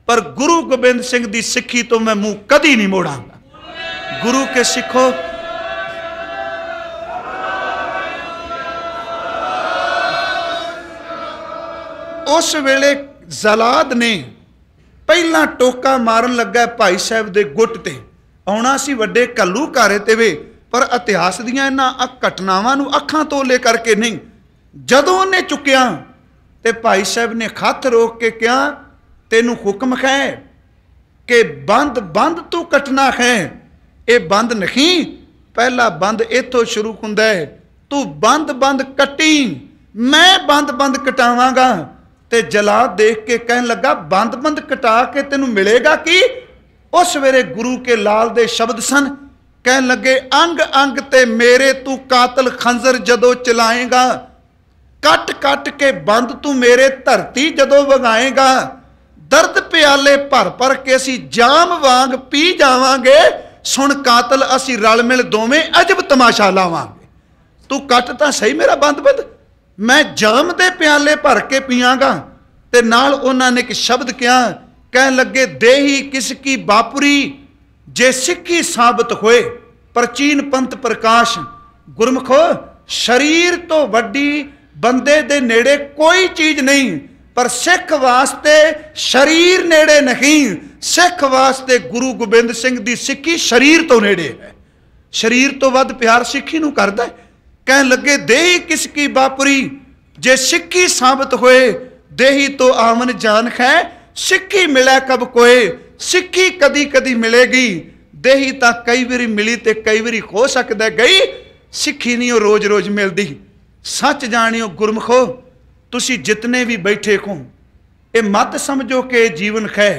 Speaker 1: ਪਰ ਗੁਰੂ ਗੋਬਿੰਦ ਸਿੰਘ ਦੀ ਸਿੱਖੀ ਤੋਂ ਮੈਂ ਮੂੰਹ ਕਦੀ ਨਹੀਂ ਮੋੜਾਂਗਾ ਗੁਰੂ ਕੇ ਸਿੱਖੋ ਉਸ ਵੇਲੇ ਜ਼ਲਾਦ ਨੇ ਪਹਿਲਾ ਟੋਕਾ ਮਾਰਨ ਲੱਗਾ ਭਾਈ ਸਾਹਿਬ ਦੇ ਗੁੱਟ ਤੇ ਆਉਣਾ ਸੀ ਵੱਡੇ ਕੱਲੂ ਘਾਰੇ ਤੇ ਵੇ ਪਰ ਇਤਿਹਾਸ ਦੀਆਂ ਇਹਨਾਂ ਘਟਨਾਵਾਂ ਨੂੰ ਅੱਖਾਂ ਤੋਲੇ ਕਰਕੇ ਨਹੀਂ ਜਦੋਂ ਉਹਨੇ ਚੁੱਕਿਆ ਤੇ ਭਾਈ ਸਾਹਿਬ ਨੇ ਖੱਤ ਰੋਕ ਕੇ ਕਿਹਾ ਤੈਨੂੰ ਹੁਕਮ ਹੈ ਕਿ ਬੰਦ ਬੰਦ ਤੂੰ ਕਟਣਾ ਹੈ ਇਹ ਬੰਦ ਨਹੀਂ ਪਹਿਲਾ ਬੰਦ ਇੱਥੋਂ ਸ਼ੁਰੂ ਹੁੰਦਾ ਹੈ ਤੂੰ ਬੰਦ ਬੰਦ ਕੱਟੀ ਮੈਂ ਬੰਦ ਬੰਦ ਕਟਾਵਾਂਗਾ ਤੇ ਜਲਾ ਦੇਖ ਕੇ ਕਹਿਣ ਲੱਗਾ ਬੰਦ ਬੰਦ ਕਟਾ ਕੇ ਤੈਨੂੰ ਮਿਲੇਗਾ ਕੀ ਉਸ ਵੇਰੇ ਗੁਰੂ ਕੇ ਲਾਲ ਦੇ ਸ਼ਬਦ ਸਨ ਕਹਿਣ ਲੱਗੇ ਅੰਗ ਅੰਗ ਤੇ ਮੇਰੇ ਤੂੰ ਕਾਤਲ ਖੰਜ਼ਰ ਜਦੋਂ ਚਲਾਏਗਾ ਕੱਟ ਕੱਟ ਕੇ ਬੰਦ ਤੂੰ ਮੇਰੇ ਧਰਤੀ ਜਦੋਂ ਵਗਾਏਗਾ ਦਰਦ ਪਿਆਲੇ ਭਰ ਭਰ ਕੇ ਅਸੀਂ ਜਾਮ ਵਾਂਗ ਪੀ ਜਾਵਾਂਗੇ ਸੁਣ ਕਾਤਲ ਅਸੀਂ ਰਲ ਮਿਲ ਦੋਵੇਂ ਅਜਬ ਤਮਾਸ਼ਾ ਲਾਵਾਂਗੇ ਤੂੰ ਕੱਟ ਤਾਂ ਸਹੀ ਮੇਰਾ ਬੰਦ-ਬੰਦ ਮੈਂ ਜਾਮ ਦੇ ਪਿਆਲੇ ਭਰ ਕੇ ਪੀਵਾਂਗਾ ਤੇ ਨਾਲ ਉਹਨਾਂ ਨੇ ਇੱਕ ਸ਼ਬਦ ਕਿਹਾ ਕਹਿਣ ਲੱਗੇ ਦੇਹੀ ਕਿਸ ਕੀ ਬਾਪਰੀ ਜੇ ਸਿੱਖੀ ਸਾਬਤ ਹੋਏ ਪ੍ਰਚੀਨ ਪੰਥ ਪ੍ਰਕਾਸ਼ ਗੁਰਮਖੋ ਸਰੀਰ ਤੋਂ ਵੱਡੀ ਬੰਦੇ ਦੇ ਨੇੜੇ ਕੋਈ ਚੀਜ਼ ਨਹੀਂ ਪਰ ਸਿੱਖ ਵਾਸਤੇ ਸਰੀਰ ਨੇੜੇ ਨਹੀਂ ਸਿੱਖ ਵਾਸਤੇ ਗੁਰੂ ਗੋਬਿੰਦ ਸਿੰਘ ਦੀ ਸਿੱਖੀ ਸਰੀਰ ਤੋਂ ਨੇੜੇ ਹੈ ਸਰੀਰ ਤੋਂ ਵੱਧ ਪਿਆਰ ਸਿੱਖੀ ਨੂੰ ਕਰਦਾ ਹੈ ਕਹਿਣ ਲੱਗੇ ਦੇਹੀ ਕਿਸ ਕੀ ਬਾਪਰੀ ਜੇ ਸਿੱਖੀ ਸਾਬਤ ਹੋਏ ਦੇਹੀ ਤੋਂ ਆਮਨ ਜਾਨ ਹੈ ਸਿੱਖੀ ਮਿਲੇ ਕਬ ਕੋਏ ਸਿੱਖੀ ਕਦੀ ਕਦੀ ਮਿਲੇਗੀ ਦੇਹੀ ਤਾਂ ਕਈ ਵਾਰੀ ਮਿਲੀ ਤੇ ਕਈ ਵਾਰੀ ਹੋ ਸਕਦਾ ਗਈ ਸਿੱਖੀ ਨਹੀਂ ਉਹ ਰੋਜ਼-ਰੋਜ਼ ਮਿਲਦੀ ਸੱਚ ਜਾਣਿਓ ਗੁਰਮਖੋ ਤੁਸੀਂ ਜਿਤਨੇ ਵੀ ਬੈਠੇ ਕੋ ਇਹ ਮਤ ਸਮਝੋ ਕਿ ਜੀਵਨ ਖੈ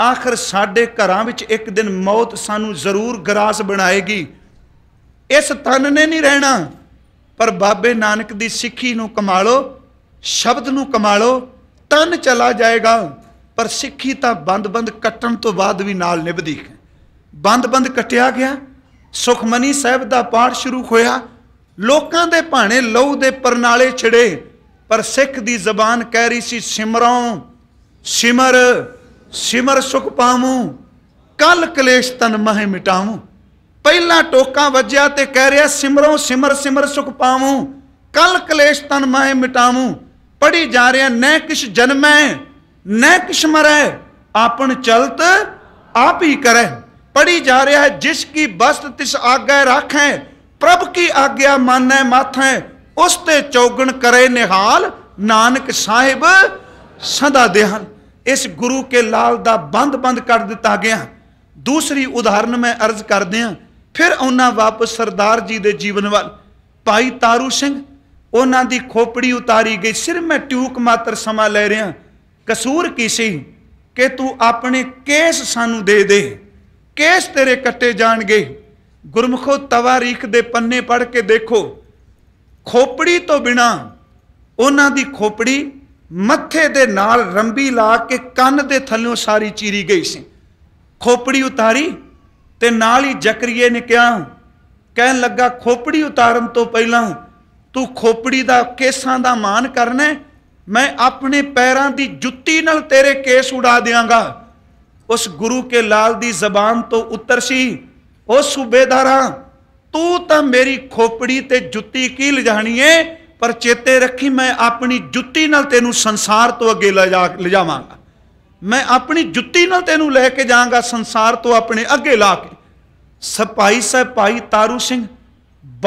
Speaker 1: ਆਖਰ ਸਾਡੇ ਘਰਾਂ ਵਿੱਚ ਇੱਕ ਦਿਨ ਮੌਤ ਸਾਨੂੰ ਜ਼ਰੂਰ ਗਰਾਸ ਬਣਾਏਗੀ ਇਸ ਤਨ ਨੇ ਨਹੀਂ ਰਹਿਣਾ ਪਰ ਬਾਬੇ ਨਾਨਕ ਦੀ ਸਿੱਖੀ ਨੂੰ ਕਮਾਲੋ ਸ਼ਬਦ ਨੂੰ ਕਮਾਲੋ ਤਨ ਚਲਾ ਜਾਏਗਾ ਪਰ ਸਿੱਖੀ ਤਾਂ ਬੰਦ-ਬੰਦ ਕੱਟਣ ਤੋਂ ਬਾਅਦ ਵੀ ਨਾਲ ਨਿਭਦੀ ਹੈ ਬੰਦ-ਬੰਦ ਕਟਿਆ ਗਿਆ ਸੁਖਮਨੀ ਸਾਹਿਬ ਦਾ ਪਾਠ ਸ਼ੁਰੂ ਹੋਇਆ ਲੋਕਾਂ ਦੇ ਭਾਣੇ ਲਹੂ ਦੇ ਪਰਨਾਲੇ ਛੜੇ ਪਰ ਸਿੱਖ ਦੀ ਜ਼ਬਾਨ ਕਹਿ ਰਹੀ ਸੀ ਸਿਮਰੋਂ ਸਿਮਰ ਸਿਮਰ ਸੁਖ ਪਾਵੂੰ ਕਲ ਕਲੇਸ਼ ਤਨ ਮਹਿ ਮਿਟਾਵੂੰ ਪਹਿਲਾ ਟੋਕਾ ਵੱਜਿਆ ਤੇ ਕਹਿ ਰਿਹਾ ਸਿਮਰੋਂ ਸਿਮਰ ਸਿਮਰ ਸੁਖ ਪਾਵੂੰ ਕਲ ਕਲੇਸ਼ ਤਨ ਮਹਿ ਮਿਟਾਵੂੰ ਪੜੀ ਜਾ ਰਿਹਾ ਨੈ ਕਿਛ ਜਨਮੈ ਨੈ ਕਿਛ ਮਰੈ ਆਪਨ ਚਲਤ ਆਪ ਹੀ ਕਰੈ ਪੜੀ ਜਾ ਰਿਹਾ ਜਿਸ ਕੀ ਬਸਤ ਤਿਸ ਆਗੈ ਰਾਖੈ ਪ੍ਰਭ ਕੀ ਆਗਿਆ ਮਾਨੈ ਮਾਥੈ ਉਸ ਤੇ ਚੌਗਣ ਕਰੇ ਨਿਹਾਲ ਨਾਨਕ ਸਾਹਿਬ ਸਦਾ ਦੇਹਨ ਇਸ ਗੁਰੂ ਕੇ ਲਾਲ ਦਾ ਬੰਦ ਬੰਦ ਕਰ ਦਿੱਤਾ ਗਿਆ ਦੂਸਰੀ ਉਦਾਹਰਨ ਮੈਂ ਅਰਜ਼ ਕਰਦੇ ਹਾਂ ਫਿਰ ਉਹਨਾਂ ਵਾਪਸ ਸਰਦਾਰ ਜੀ ਦੇ ਜੀਵਨ ਵੱਲ ਭਾਈ ਤਾਰੂ ਸਿੰਘ ਉਹਨਾਂ ਦੀ ਖੋਪੜੀ ਉਤਾਰੀ ਗਈ ਸਿਰ ਮੈਂ ਟਿਊਕ ਮਾਤਰ ਸਮਾਂ ਲੈ ਰਿਆਂ ਕਸੂਰ ਕੀ ਸੀ ਕਿ ਤੂੰ ਆਪਣੇ ਕੇਸ ਸਾਨੂੰ ਦੇ ਦੇ ਕੇਸ ਤੇਰੇ ਕੱਟੇ ਜਾਣਗੇ ਗੁਰਮਖੋ ਤਵਾਰੀਖ ਦੇ ਪੰਨੇ ਪੜ ਕੇ ਦੇਖੋ ਖੋਪੜੀ ਤੋਂ ਬਿਨਾ ਉਹਨਾਂ ਦੀ ਖੋਪੜੀ ਮੱਥੇ ਦੇ ਨਾਲ ਰੰਬੀ ਲਾ ਕੇ ਕੰਨ ਦੇ ਥੱਲੋਂ ਸਾਰੀ ਚੀਰੀ ਗਈ ਸੀ ਖੋਪੜੀ ਉਤਾਰੀ ਤੇ ਨਾਲ ਹੀ ਜ਼ਕਰੀਏ ਨੇ ਕਿਹਾ ਕਹਿਣ ਲੱਗਾ ਖੋਪੜੀ ਉਤਾਰਨ ਤੋਂ ਪਹਿਲਾਂ ਤੂੰ ਖੋਪੜੀ ਦਾ ਕੇਸਾਂ ਦਾ ਮਾਨ ਕਰਨਾ ਮੈਂ ਆਪਣੇ ਪੈਰਾਂ ਦੀ ਜੁੱਤੀ ਨਾਲ ਤੇਰੇ ਕੇਸ ਉਡਾ ਦੇਵਾਂਗਾ ਉਸ ਗੁਰੂ ਕੇ ਲਾਲ ਦੀ ਜ਼ਬਾਨ ਤੋਂ ਉੱਤਰ ਸੀ ਉਹ ਸੂਬੇਦਾਰਾਂ ਤੂੰ ਤਾਂ ਮੇਰੀ ਖੋਪੜੀ ਤੇ ਜੁੱਤੀ ਕੀ ਲਜਾਣੀ ਏ ਪਰ ਚੇਤੇ ਰੱਖੀ ਮੈਂ ਆਪਣੀ ਜੁੱਤੀ ਨਾਲ ਤੈਨੂੰ ਸੰਸਾਰ ਤੋਂ ਅੱਗੇ ਲਿਜਾਵਾਂਗਾ ਮੈਂ ਆਪਣੀ ਜੁੱਤੀ ਨਾਲ ਤੈਨੂੰ ਲੈ ਕੇ ਜਾਵਾਂਗਾ ਸੰਸਾਰ ਤੋਂ ਆਪਣੇ ਅੱਗੇ ਲਾ ਕੇ ਸਪਾਈ ਸਾਹਿਬ ਭਾਈ ਤਾਰੂ ਸਿੰਘ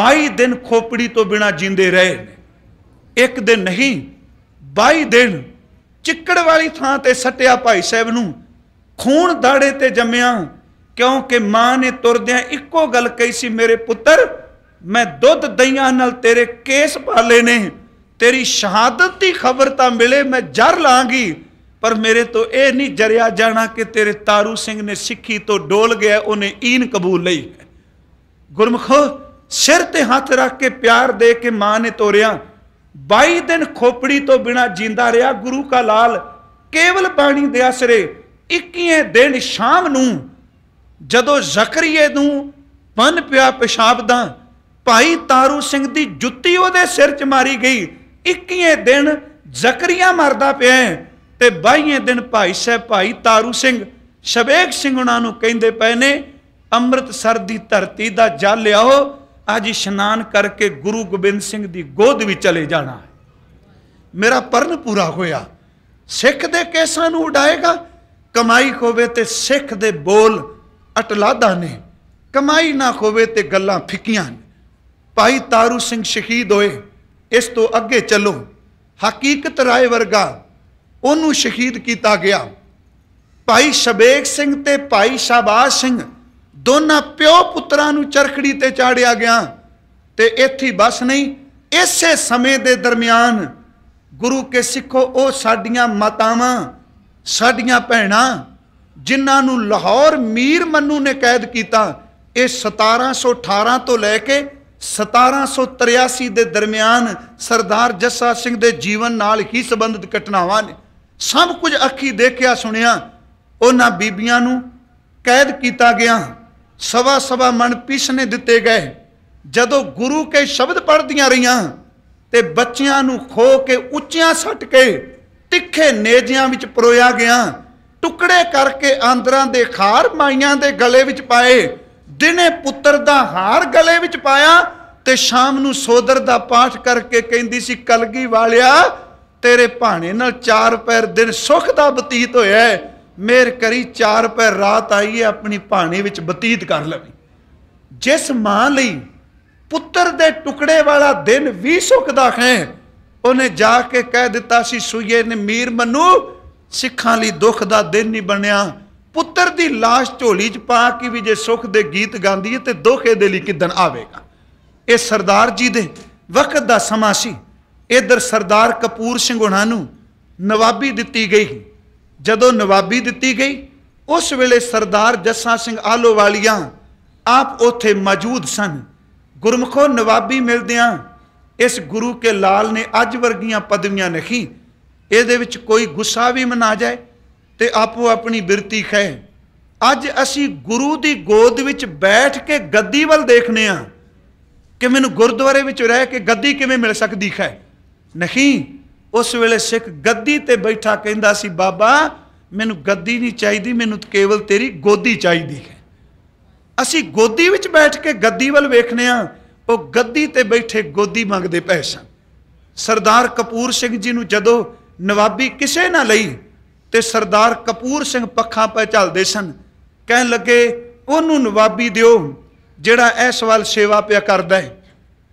Speaker 1: 22 ਦਿਨ ਖੋਪੜੀ ਤੋਂ ਬਿਨਾ ਜਿੰਦੇ ਰਹੇ ਨੇ ਇੱਕ ਦਿਨ ਨਹੀਂ 22 ਦਿਨ ਚਿੱਕੜ ਵਾਲੀ ਥਾਂ ਤੇ ਸੱਟਿਆ ਭਾਈ ਸਾਹਿਬ ਨੂੰ ਖੂਨ ਦਾੜੇ ਤੇ ਜੰਮਿਆ ਕਿਉਂਕਿ ਮਾਂ ਨੇ ਤੁਰਦਿਆਂ ਇੱਕੋ ਗੱਲ ਕਹੀ ਸੀ ਮੇਰੇ ਪੁੱਤਰ ਮੈਂ ਦੁੱਧ ਦਈਆਂ ਨਾਲ ਤੇਰੇ ਕੇਸ ਪਾਲੇ ਨੇ ਤੇਰੀ ਸ਼ਹਾਦਤ ਦੀ ਖਬਰ ਤਾਂ ਮਿਲੇ ਮੈਂ ਜਰ ਲਾਂਗੀ ਪਰ ਮੇਰੇ ਤੋਂ ਇਹ ਨਹੀਂ ਜਰਿਆ ਜਾਣਾ ਕਿ ਤੇਰੇ ਤਾਰੂ ਸਿੰਘ ਨੇ ਸਿੱਖੀ ਤੋਂ ਡੋਲ ਗਿਆ ਉਹਨੇ ਈਨ ਕਬੂਲ ਲਈ ਗੁਰਮਖੋ ਸਿਰ ਤੇ ਹੱਥ ਰੱਖ ਕੇ ਪਿਆਰ ਦੇ ਕੇ ਮਾਂ ਨੇ ਤੋਰਿਆ 22 ਦਿਨ ਖੋਪੜੀ ਤੋਂ ਬਿਨਾ ਜਿੰਦਾ ਰਿਹਾ ਗੁਰੂ ਕਾ ਲਾਲ ਕੇਵਲ ਪਾਣੀ ਦੇ ਆਸਰੇ 21 ਦਿਨ ਸ਼ਾਮ ਨੂੰ ਜਦੋਂ ਜ਼ਕਰੀਏ ਨੂੰ ਪਨ ਪਿਆ ਪਿਸ਼ਾਬ ਦਾ ਭਾਈ ਤਾਰੂ ਸਿੰਘ ਦੀ ਜੁੱਤੀ ਉਹਦੇ ਸਿਰ 'ਚ ਮਾਰੀ ਗਈ 21ਵੇਂ ਦਿਨ ਜ਼ਕਰੀਆ ਮਰਦਾ ਪਿਆ ਤੇ 22ਵੇਂ ਦਿਨ ਭਾਈ ਸਾਹਿਬ ਭਾਈ ਤਾਰੂ ਸਿੰਘ ਸ਼ਬੇਕ ਸਿੰਘ ਉਹਨਾਂ ਨੂੰ ਕਹਿੰਦੇ ਪਏ ਨੇ ਅੰਮ੍ਰਿਤਸਰ ਦੀ ਧਰਤੀ ਦਾ ਜਲ ਲਿਆਓ ਅੱਜ ਇਸ਼ਨਾਨ ਕਰਕੇ ਗੁਰੂ ਗੋਬਿੰਦ ਸਿੰਘ ਦੀ ਗੋਦ ਵਿੱਚ ਚਲੇ ਜਾਣਾ ਮੇਰਾ ਪਰਨ ਪੂਰਾ ਹੋਇਆ ਸਿੱਖ ਦੇ ਕੇਸਾਂ ਨੂੰ ਉਡਾਏਗਾ ਕਮਾਈ ਹੋਵੇ ਤੇ ਸਿੱਖ ਦੇ ਬੋਲ ਅਟਲਾਦਾ ਨੇ ਕਮਾਈ ਨਾ ਖੋਵੇ ਤੇ ਗੱਲਾਂ ਫਿੱਕੀਆਂ ਨੇ ਭਾਈ ਤਾਰੂ ਸਿੰਘ ਸ਼ਹੀਦ ਹੋਏ ਇਸ ਤੋਂ ਅੱਗੇ ਚੱਲੋ ਹਕੀਕਤ ਰਾਏ ਵਰਗਾ ਉਹਨੂੰ ਸ਼ਹੀਦ ਕੀਤਾ ਗਿਆ ਭਾਈ ਸ਼ਬੇਕ ਸਿੰਘ ਤੇ ਭਾਈ ਸ਼ਾਬਾਸ਼ ਸਿੰਘ ਦੋਨਾਂ ਪਿਓ ਪੁੱਤਰਾਂ ਨੂੰ ਚਰਖੜੀ ਤੇ ਚਾੜਿਆ ਗਿਆ ਤੇ ਇੱਥੇ ਬਸ ਨਹੀਂ ਇਸੇ ਸਮੇਂ ਦੇ ਦਰਮਿਆਨ ਗੁਰੂ ਕੇ ਸਿੱਖੋ ਉਹ ਸਾਡੀਆਂ ਮਾਤਾਵਾਂ ਸਾਡੀਆਂ ਭੈਣਾਂ ਜਿਨ੍ਹਾਂ ਨੂੰ ਲਾਹੌਰ ਮੀਰ ਮੰਨੂ ਨੇ ਕੈਦ ਕੀਤਾ ਇਹ 1718 ਤੋਂ ਲੈ ਕੇ 1783 ਦੇ ਦਰਮਿਆਨ ਸਰਦਾਰ ਜੱਸਾ ਸਿੰਘ ਦੇ ਜੀਵਨ ਨਾਲ ਹੀ ਸੰਬੰਧਿਤ ਘਟਨਾਵਾਂ ਨੇ ਸਭ ਕੁਝ ਅੱਖੀ ਦੇਖਿਆ ਸੁਣਿਆ ਉਹਨਾਂ ਬੀਬੀਆਂ ਨੂੰ ਕੈਦ ਕੀਤਾ ਗਿਆ ਸਵਾ ਸਵਾ ਮਣ ਪੀਸਨੇ ਦਿੱਤੇ ਗਏ ਜਦੋਂ ਗੁਰੂ ਕੇ ਸ਼ਬਦ ਪੜ੍ਹਦੀਆਂ ਰਹੀਆਂ ਤੇ ਬੱਚਿਆਂ ਨੂੰ ਖੋ ਕੇ ਉੱਚਿਆਂ ਸੱਟ ਕੇ ਤਿੱਖੇ ਨੇਜਿਆਂ ਵਿੱਚ ਪਰੋਇਆ ਗਿਆ ਟੁਕੜੇ ਕਰਕੇ ਆਂਦਰਾਂ ਦੇ ਖਾਰ ਮਾਈਆਂ ਦੇ ਗਲੇ ਵਿੱਚ ਪਾਏ ਦਿਨੇ ਪੁੱਤਰ ਦਾ ਹਾਰ ਗਲੇ ਵਿੱਚ ਪਾਇਆ ਤੇ ਸ਼ਾਮ ਨੂੰ ਸੋਦਰ ਦਾ ਪਾਠ ਕਰਕੇ ਕਹਿੰਦੀ ਸੀ ਕਲਗੀ ਵਾਲਿਆ ਤੇਰੇ ਭਾਣੇ ਨਾਲ ਚਾਰ ਪੈਰ ਦਿਨ ਸੁਖ ਦਾ ਬਤੀਤ ਹੋਇਆ ਮੇਰ ਕਰੀ ਚਾਰ ਪੈਰ ਰਾਤ ਆਈ ਹੈ ਆਪਣੀ ਭਾਣੇ ਵਿੱਚ ਬਤੀਤ ਕਰ ਲਵੀ ਜਿਸ ਮਾਂ ਲਈ ਪੁੱਤਰ ਦੇ ਟੁਕੜੇ ਵਾਲਾ ਦਿਨ ਵੀ ਸੁਖ ਦਾ ਹੈ ਉਹਨੇ ਜਾ ਕੇ ਕਹਿ ਦਿੱਤਾ ਸੀ ਸੁਈਏ ਨੇ ਮੀਰ ਮਨੂ ਸਿੱਖਾਂ ਲਈ ਦੁੱਖ ਦਾ ਦਿਨ ਨਹੀਂ ਬਣਿਆ ਪੁੱਤਰ ਦੀ লাশ ਝੋਲੀ 'ਚ ਪਾ ਕੇ ਵੀ ਜੇ ਸੁੱਖ ਦੇ ਗੀਤ ਗਾਉਂਦੀ ਹੈ ਤੇ ਦੁੱਖ ਇਹਦੇ ਲਈ ਕਿਦਨ ਆਵੇਗਾ ਇਹ ਸਰਦਾਰ ਜੀ ਦੇ ਵਕਤ ਦਾ ਸਮਾਂ ਸੀ ਇਧਰ ਸਰਦਾਰ ਕਪੂਰ ਸਿੰਘ ਉਹਨਾਂ ਨੂੰ ਨਵਾਬੀ ਦਿੱਤੀ ਗਈ ਜਦੋਂ ਨਵਾਬੀ ਦਿੱਤੀ ਗਈ ਉਸ ਵੇਲੇ ਸਰਦਾਰ ਜੱਸਾ ਸਿੰਘ ਆਲੋਵਾਲੀਆਂ ਆਪ ਉਥੇ ਮੌਜੂਦ ਸਨ ਗੁਰਮਖੋ ਨਵਾਬੀ ਮਿਲਦਿਆਂ ਇਸ ਗੁਰੂ ਕੇ ਲਾਲ ਨੇ ਅੱਜ ਵਰਗੀਆਂ ਪਦਵੀਆਂ ਨਹੀਂ ਇਹਦੇ ਵਿੱਚ ਕੋਈ ਗੁੱਸਾ ਵੀ ਮਨਾ ਜਾਏ ਤੇ ਆਪੋ ਆਪਣੀ ਬਿਰਤੀ ਖੈ ਅੱਜ ਅਸੀਂ ਗੁਰੂ ਦੀ ਗੋਦ ਵਿੱਚ ਬੈਠ ਕੇ ਗੱਦੀ ਵੱਲ ਦੇਖਨੇ ਆ ਕਿ ਮੈਨੂੰ ਗੁਰਦੁਆਰੇ ਵਿੱਚ ਰਹਿ ਕੇ ਗੱਦੀ ਕਿਵੇਂ ਮਿਲ ਸਕਦੀ ਖੈ ਨਹੀਂ ਉਸ ਵੇਲੇ ਸਿੱਖ ਗੱਦੀ ਤੇ ਬੈਠਾ ਕਹਿੰਦਾ ਸੀ ਬਾਬਾ ਮੈਨੂੰ ਗੱਦੀ ਨਹੀਂ ਚਾਹੀਦੀ ਮੈਨੂੰ ਕੇਵਲ ਤੇਰੀ ਗੋਦੀ ਚਾਹੀਦੀ ਹੈ ਅਸੀਂ ਗੋਦੀ ਵਿੱਚ ਬੈਠ ਕੇ ਗੱਦੀ ਵੱਲ ਵੇਖਨੇ ਆ ਉਹ ਗੱਦੀ ਤੇ ਬੈਠੇ ਗੋਦੀ ਮੰਗਦੇ ਪੈਸਾ ਸਨ ਸਰਦਾਰ ਕਪੂਰ ਸਿੰਘ ਜੀ ਨੂੰ ਜਦੋਂ ਨਵਾਬੀ ਕਿਸੇ ਨਾ ਲਈ ਤੇ ਸਰਦਾਰ ਕਪੂਰ ਸਿੰਘ ਪੱਖਾਂ ਪੈ ਚੱਲਦੇ ਸਨ ਕਹਿਣ ਲੱਗੇ ਉਹਨੂੰ ਨਵਾਬੀ ਦਿਓ ਜਿਹੜਾ ਇਸ ਵੱਲ ਸੇਵਾ ਪਿਆ ਕਰਦਾ ਹੈ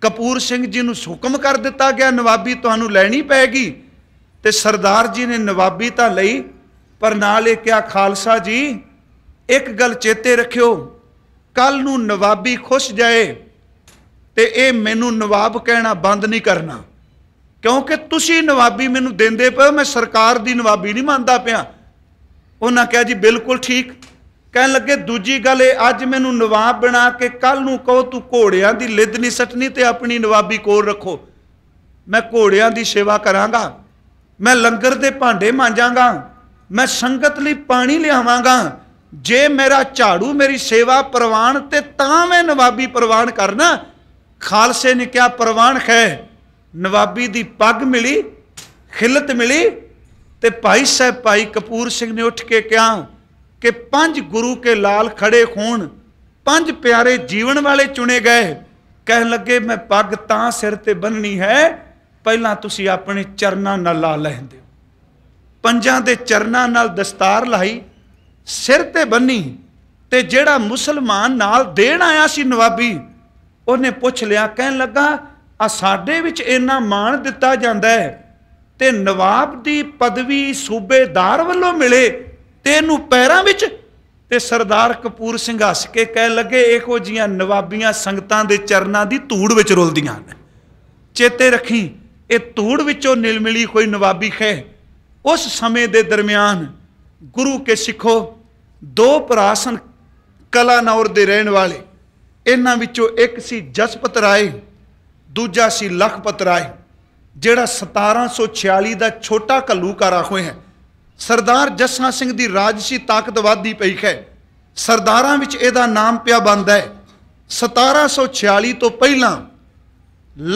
Speaker 1: ਕਪੂਰ ਸਿੰਘ ਜੀ ਨੂੰ ਹੁਕਮ ਕਰ ਦਿੱਤਾ ਗਿਆ ਨਵਾਬੀ ਤੁਹਾਨੂੰ ਲੈਣੀ ਪੈਗੀ ਤੇ ਸਰਦਾਰ ਜੀ ਨੇ ਨਵਾਬੀ ਤਾਂ ਲਈ ਪਰ ਨਾਲ ਇਹ ਕਿਹਾ ਖਾਲਸਾ ਜੀ ਇੱਕ ਗੱਲ ਚੇਤੇ ਰੱਖਿਓ ਕੱਲ ਨੂੰ ਨਵਾਬੀ ਖੁਸ਼ ਜਾਏ ਤੇ ਇਹ ਮੈਨੂੰ ਨਵਾਬ ਕਹਿਣਾ ਬੰਦ ਨਹੀਂ ਕਰਨਾ ਕਿਉਂਕਿ ਤੁਸੀਂ ਨਵਾਬੀ ਮੈਨੂੰ ਦਿੰਦੇ ਪਏ ਮੈਂ ਸਰਕਾਰ ਦੀ ਨਵਾਬੀ ਨਹੀਂ ਮੰਨਦਾ ਪਿਆ ਉਹਨਾਂ ਕਹਿਆ ਜੀ ਬਿਲਕੁਲ ਠੀਕ ਕਹਿਣ ਲੱਗੇ ਦੂਜੀ ਗੱਲ ਇਹ ਅੱਜ ਮੈਨੂੰ ਨਵਾਬ ਬਣਾ ਕੇ ਕੱਲ ਨੂੰ ਕਹੋ ਤੂੰ ਘੋੜਿਆਂ ਦੀ ਲਿੱਦ ਨਹੀਂ ਸਟਣੀ ਤੇ ਆਪਣੀ ਨਵਾਬੀ ਕੋਲ ਰੱਖੋ ਮੈਂ ਘੋੜਿਆਂ ਦੀ ਸੇਵਾ ਕਰਾਂਗਾ ਮੈਂ ਲੰਗਰ ਦੇ ਭਾਂਡੇ ਮਾਂਜਾਂਗਾ ਮੈਂ ਸੰਗਤ ਲਈ ਪਾਣੀ ਲਿਆਵਾਂਗਾ ਜੇ ਮੇਰਾ ਝਾੜੂ ਮੇਰੀ ਸੇਵਾ ਪ੍ਰਵਾਨ ਤੇ ਤਾਂ ਮੈਂ ਨਵਾਬੀ ਪ੍ਰਵਾਨ ਕਰਨਾ ਖਾਲਸੇ ਨੇ ਕਿਹਾ ਪ੍ਰਵਾਨ ਖੈ ਨਵਾਬੀ ਦੀ ਪੱਗ ਮਿਲੀ ਖਿਲਤ ਮਿਲੀ ਤੇ ਭਾਈ ਸਾਹਿਬ ਭਾਈ ਕਪੂਰ ਸਿੰਘ ਨੇ ਉੱਠ ਕੇ ਕਿਹਾ ਕਿ ਪੰਜ ਗੁਰੂ ਕੇ ਲਾਲ ਖੜੇ ਹੋਣ ਪੰਜ ਪਿਆਰੇ ਜੀਵਨ ਵਾਲੇ ਚੁਣੇ ਗਏ ਕਹਿਣ ਲੱਗੇ ਮੈਂ ਪੱਗ ਤਾਂ ਸਿਰ ਤੇ ਬੰਨਣੀ ਹੈ ਪਹਿਲਾਂ ਤੁਸੀਂ ਆਪਣੇ ਚਰਨਾਂ ਨਾਲ ਲਾ ਲੈਂਦੇ ਹੋ ਪੰਜਾਂ ਦੇ ਚਰਨਾਂ ਨਾਲ ਦਸਤਾਰ ਲਾਈ ਸਿਰ ਤੇ ਬੰਨੀ ਤੇ ਜਿਹੜਾ ਮੁਸਲਮਾਨ ਨਾਲ ਦੇਣ ਆਇਆ ਸੀ ਨਵਾਬੀ ਉਹਨੇ ਪੁੱਛ ਲਿਆ ਕਹਿਣ ਲੱਗਾ ਆ ਸਾਡੇ ਵਿੱਚ ਇੰਨਾ ਮਾਣ ਦਿੱਤਾ ਜਾਂਦਾ ਹੈ ਤੇ ਨਵਾਬ ਦੀ ਪਦਵੀ ਸੂਬੇਦਾਰ ਵੱਲੋਂ ਮਿਲੇ ਤੇ ਇਹਨੂੰ ਪੈਰਾਂ ਵਿੱਚ ਤੇ ਸਰਦਾਰ ਕਪੂਰ ਸਿੰਘ ਹੱਸ ਕੇ ਕਹਿ ਲੱਗੇ ਇਹੋ ਜੀਆਂ ਨਵਾਬੀਆਂ ਸੰਗਤਾਂ ਦੇ ਚਰਨਾਂ ਦੀ ਧੂੜ ਵਿੱਚ ਰੁਲਦੀਆਂ ਹਨ ਚੇਤੇ ਰੱਖੀ ਇਹ ਧੂੜ ਵਿੱਚੋਂ ਨਿਲਮਿਲੀ ਕੋਈ ਨਵਾਬੀ ਖੈ ਉਸ ਸਮੇਂ ਦੇ ਦਰਮਿਆਨ ਗੁਰੂ ਕੇ ਸਿੱਖੋ ਦੋ ਪ੍ਰਾਸਨ ਕਲਾਨੌਰ ਦੇ ਰਹਿਣ ਵਾਲੇ ਇਹਨਾਂ ਵਿੱਚੋਂ ਇੱਕ ਸੀ ਜਸਪਤ ਰਾਏ ਦੂਜਾ ਸੀ ਲਖਪਤ ਰਾਏ ਜਿਹੜਾ 1746 ਦਾ ਛੋਟਾ ਕੱਲੂਕਾਰਾ ਹੋਏ ਹੈ ਸਰਦਾਰ ਜਸਨਾ ਸਿੰਘ ਦੀ ਰਾਜਸੀ ਤਾਕਤ ਵਧਦੀ ਪਈ ਹੈ ਸਰਦਾਰਾਂ ਵਿੱਚ ਇਹਦਾ ਨਾਮ ਪਿਆ ਬੰਦਾ ਹੈ 1746 ਤੋਂ ਪਹਿਲਾਂ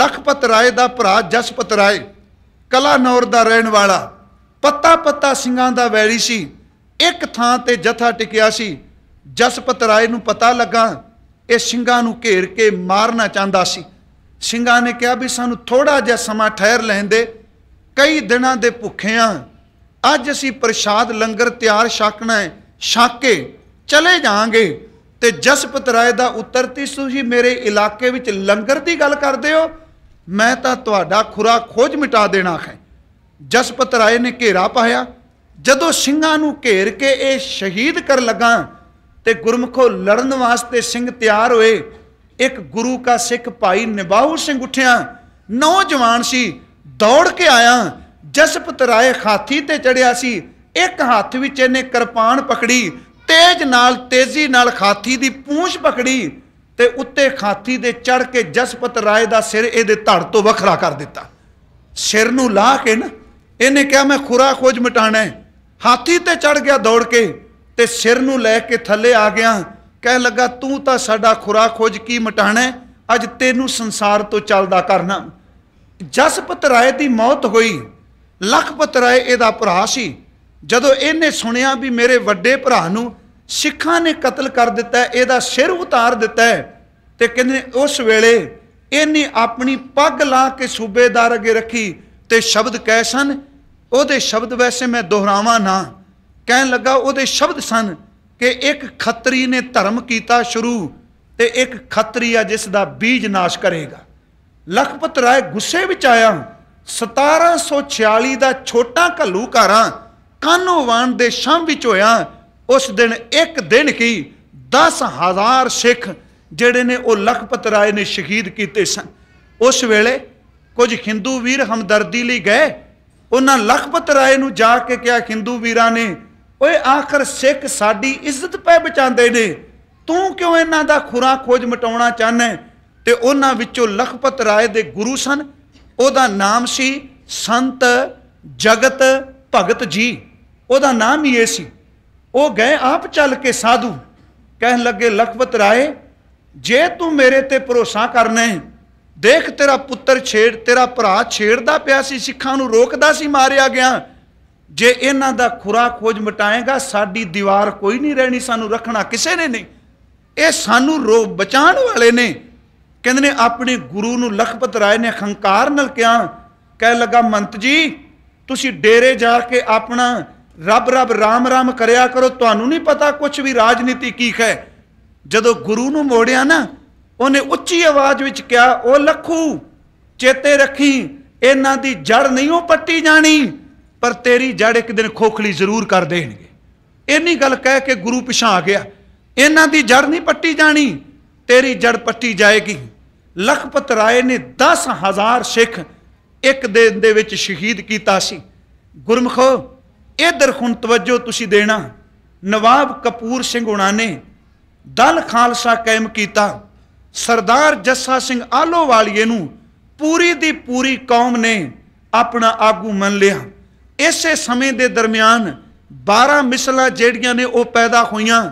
Speaker 1: ਲਖਪਤ ਰਾਏ ਦਾ ਭਰਾ ਜਸਪਤ ਰਾਏ ਕਲਾਨੌਰ ਦਾ ਰਹਿਣ ਵਾਲਾ ਪੱਤਾ ਪੱਤਾ ਸਿੰਘਾਂ ਦਾ ਵੈਰੀ ਸੀ ਇੱਕ ਥਾਂ ਤੇ ਜਥਾ ਟਿਕਿਆ ਸੀ ਜਸਪਤ ਰਾਏ ਨੂੰ ਪਤਾ ਲੱਗਾ ਇਹ ਸਿੰਘਾਂ ਨੂੰ ਘੇਰ ਕੇ ਮਾਰਨਾ ਚਾਹੁੰਦਾ ਸੀ ਸਿੰਘਾਂ ਨੇ ਕਿਹਾ ਵੀ ਸਾਨੂੰ ਥੋੜਾ ਜਿਹਾ ਸਮਾਂ ਠਹਿਰ ਲੈਂਦੇ ਕਈ ਦਿਨਾਂ ਦੇ ਭੁੱਖੇ ਆ ਅੱਜ ਅਸੀਂ ਪ੍ਰਸ਼ਾਦ ਲੰਗਰ ਤਿਆਰ ਛਕਣਾ ਹੈ ਛਕ ਕੇ ਚਲੇ ਜਾਾਂਗੇ ਤੇ ਜਸਪਤ ਰਾਏ ਦਾ ਉੱਤਰ ਤੀ ਤੁਸੀਂ ਮੇਰੇ ਇਲਾਕੇ ਵਿੱਚ ਲੰਗਰ ਦੀ ਗੱਲ ਕਰਦੇ ਹੋ ਮੈਂ ਤਾਂ ਤੁਹਾਡਾ ਖੁਰਾ ਖੋਜ ਮਿਟਾ ਦੇਣਾ ਹੈ ਜਸਪਤ ਰਾਏ ਨੇ ਘੇਰਾ ਪਾਇਆ ਜਦੋਂ ਸਿੰਘਾਂ ਨੂੰ ਘੇਰ ਕੇ ਇਹ ਸ਼ਹੀਦ ਕਰ ਲਗਾ ਤੇ ਗੁਰਮਖੋ ਲੜਨ ਵਾਸਤੇ ਸਿੰਘ ਤਿਆਰ ਹੋਏ ਇੱਕ ਗੁਰੂ ਕਾ ਸਿੱਖ ਭਾਈ ਨਿਬਾਉ ਸਿੰਘ ਉੱਠਿਆ ਨੌਜਵਾਨ ਸੀ ਦੌੜ ਕੇ ਆਇਆ ਜਸਪਤ ਰਾਏ ਖਾਤੀ ਤੇ ਚੜਿਆ ਸੀ ਇੱਕ ਹੱਥ ਵਿੱਚ ਇਹਨੇ ਕਿਰਪਾਨ ਪਕੜੀ ਤੇਜ਼ ਨਾਲ ਤੇਜ਼ੀ ਨਾਲ ਖਾਤੀ ਦੀ ਪੂੰਛ ਪਕੜੀ ਤੇ ਉੱਤੇ ਖਾਤੀ ਦੇ ਚੜ ਕੇ ਜਸਪਤ ਰਾਏ ਦਾ ਸਿਰ ਇਹਦੇ ਧੜ ਤੋਂ ਵੱਖਰਾ ਕਰ ਦਿੱਤਾ ਸਿਰ ਨੂੰ ਲਾ ਕੇ ਨਾ ਇਹਨੇ ਕਿਹਾ ਮੈਂ ਖੁਰਾ ਖੋਜ ਮਟਾਣਾ ਹੈ ਹਾਥੀ ਤੇ ਚੜ ਗਿਆ ਦੌੜ ਕੇ ਤੇ ਸਿਰ ਨੂੰ ਲੈ ਕੇ ਥੱਲੇ ਆ ਗਿਆ ਕਹਿ ਲੱਗਾ ਤੂੰ ਤਾਂ ਸਾਡਾ ਖੁਰਾ ਖੋਜ ਕੀ ਮਟਾਣਾ ਅੱਜ ਤੈਨੂੰ ਸੰਸਾਰ ਤੋਂ ਚੱਲਦਾ ਕਰਨਾ ਜਸਪਤ ਰਾਏ ਦੀ ਮੌਤ ਹੋਈ ਲਖਪਤ ਰਾਏ ਇਹਦਾ ਭਰਾ ਸੀ ਜਦੋਂ ਇਹਨੇ ਸੁਣਿਆ ਵੀ ਮੇਰੇ ਵੱਡੇ ਭਰਾ ਨੂੰ ਸਿੱਖਾਂ ਨੇ ਕਤਲ ਕਰ ਦਿੱਤਾ ਇਹਦਾ ਸਿਰ ਉਤਾਰ ਦਿੱਤਾ ਤੇ ਕਹਿੰਦੇ ਉਸ ਵੇਲੇ ਇਹਨੇ ਆਪਣੀ ਪੱਗ ਲਾ ਕੇ ਸੂਬੇਦਾਰ ਅਗੇ ਰੱਖੀ ਤੇ ਸ਼ਬਦ ਕਹਿ ਸਨ ਉਹਦੇ ਸ਼ਬਦ ਵੈਸੇ ਮੈਂ ਦੁਹਰਾਵਾਂ ਨਾ ਕਹਿਣ ਲੱਗਾ ਉਹਦੇ ਸ਼ਬਦ ਸਨ ਕਿ ਇੱਕ ਖੱਤਰੀ ਨੇ ਧਰਮ ਕੀਤਾ ਸ਼ੁਰੂ ਤੇ ਇੱਕ ਖੱਤਰੀ ਆ ਜਿਸ ਦਾ ਬੀਜ ਨਾਸ਼ ਕਰੇਗਾ ਲਖਪਤ ਰਾਏ ਗੁੱਸੇ ਵਿੱਚ ਆਇਆ 1746 ਦਾ ਛੋਟਾ ਘੱਲੂਕਾਰਾਂ ਕਾਨੋਵਾਨ ਦੇ ਸ਼ਾਮ ਵਿੱਚ ਹੋਇਆ ਉਸ ਦਿਨ ਇੱਕ ਦਿਨ ਕੀ 10000 ਸਿੱਖ ਜਿਹੜੇ ਨੇ ਉਹ ਲਖਪਤ ਰਾਏ ਨੇ ਸ਼ਹੀਦ ਕੀਤੇ ਸਨ ਉਸ ਵੇਲੇ ਕੁਝ ਹਿੰਦੂ ਵੀਰ ਹਮਦਰਦੀ ਲਈ ਗਏ ਉਹਨਾਂ ਲਖਪਤ ਰਾਏ ਨੂੰ ਜਾ ਕੇ ਕਿਹਾ ਹਿੰਦੂ ਵੀਰਾਂ ਨੇ ਓਏ ਆਖਰ ਸਿੱਖ ਸਾਡੀ ਇੱਜ਼ਤ ਪੈ ਬਚਾਉਂਦੇ ਨੇ ਤੂੰ ਕਿਉਂ ਇਹਨਾਂ ਦਾ ਖੁਰਾ ਖੋਜ ਮਟਾਉਣਾ ਚਾਹਨਾ ਤੇ ਉਹਨਾਂ ਵਿੱਚੋਂ ਲਖਪਤ ਰਾਏ ਦੇ ਗੁਰੂ ਸਨ ਉਹਦਾ ਨਾਮ ਸੀ ਸੰਤ ਜਗਤ ਭਗਤ ਜੀ ਉਹਦਾ ਨਾਮ ਹੀ ਇਹ ਸੀ ਉਹ ਗਏ ਆਪ ਚੱਲ ਕੇ ਸਾਧੂ ਕਹਿਣ ਲੱਗੇ ਲਖਪਤ ਰਾਏ ਜੇ ਤੂੰ ਮੇਰੇ ਤੇ ਭਰੋਸਾ ਕਰਨਾ ਦੇਖ ਤੇਰਾ ਪੁੱਤਰ ਛੇੜ ਤੇਰਾ ਭਰਾ ਛੇੜਦਾ ਪਿਆ ਸੀ ਸਿੱਖਾਂ ਨੂੰ ਰੋਕਦਾ ਸੀ ਮਾਰਿਆ ਗਿਆ ਜੇ ਇਹਨਾਂ ਦਾ ਖੁਰਾ ਖੋਜ ਮਟਾਏਗਾ ਸਾਡੀ ਦੀਵਾਰ ਕੋਈ ਨਹੀਂ ਰਹਿਣੀ ਸਾਨੂੰ ਰੱਖਣਾ ਕਿਸੇ ਨੇ ਨਹੀਂ ਇਹ ਸਾਨੂੰ ਰੋ ਬਚਾਉਣ ਵਾਲੇ ਨੇ ਕਹਿੰਦੇ ਨੇ ਆਪਣੇ ਗੁਰੂ ਨੂੰ ਲਖਪਤ ਰਾਏ ਨੇ ਖੰਕਾਰ ਨਾਲ ਕਿਹਾ ਕਹਿ ਲਗਾ ਮੰਤ ਜੀ ਤੁਸੀਂ ਡੇਰੇ ਜਾ ਕੇ ਆਪਣਾ ਰੱਬ ਰੱਬ ਰਾਮ ਰਾਮ ਕਰਿਆ ਕਰੋ ਤੁਹਾਨੂੰ ਨਹੀਂ ਪਤਾ ਕੁਝ ਵੀ ਰਾਜਨੀਤੀ ਕੀ ਹੈ ਜਦੋਂ ਗੁਰੂ ਨੂੰ ਮੋੜਿਆ ਨਾ ਉਹਨੇ ਉੱਚੀ ਆਵਾਜ਼ ਵਿੱਚ ਕਿਹਾ ਉਹ ਲਖੂ ਚੇਤੇ ਰੱਖੀ ਇਹਨਾਂ ਦੀ ਜੜ ਨਹੀਂ ਉਹ ਪੱਟੀ ਜਾਣੀ ਪਰ ਤੇਰੀ ਜੜ ਇੱਕ ਦਿਨ ਖੋਖਲੀ ਜ਼ਰੂਰ ਕਰ ਦੇਣਗੇ ਇੰਨੀ ਗੱਲ ਕਹਿ ਕੇ ਗੁਰੂ ਪਿਛਾ ਆ ਗਿਆ ਇਹਨਾਂ ਦੀ ਜੜ ਨਹੀਂ ਪੱਟੀ ਜਾਣੀ ਤੇਰੀ ਜੜ ਪੱਟੀ ਜਾਏਗੀ ਲਖਪਤ ਰਾਏ ਨੇ 10000 ਸਿੱਖ ਇੱਕ ਦਿਨ ਦੇ ਵਿੱਚ ਸ਼ਹੀਦ ਕੀਤਾ ਸੀ ਗੁਰਮਖੋ ਇਧਰ ਹੁਣ ਤਵੱਜੋ ਤੁਸੀਂ ਦੇਣਾ ਨਵਾਬ ਕਪੂਰ ਸਿੰਘ ਉਹਨਾਂ ਨੇ ਦਲ ਖਾਲਸਾ ਕਾਇਮ ਕੀਤਾ ਸਰਦਾਰ ਜੱਸਾ ਸਿੰਘ ਆਲੋਵਾਲੀਏ ਨੂੰ ਪੂਰੀ ਦੀ ਪੂਰੀ ਕੌਮ ਨੇ ਆਪਣਾ ਆਗੂ ਮੰਨ ਲਿਆ ਇਸੇ ਸਮੇਂ ਦੇ ਦਰਮਿਆਨ 12 ਮਿਸਲਾਂ ਜਿਹੜੀਆਂ ਨੇ ਉਹ ਪੈਦਾ ਹੋਈਆਂ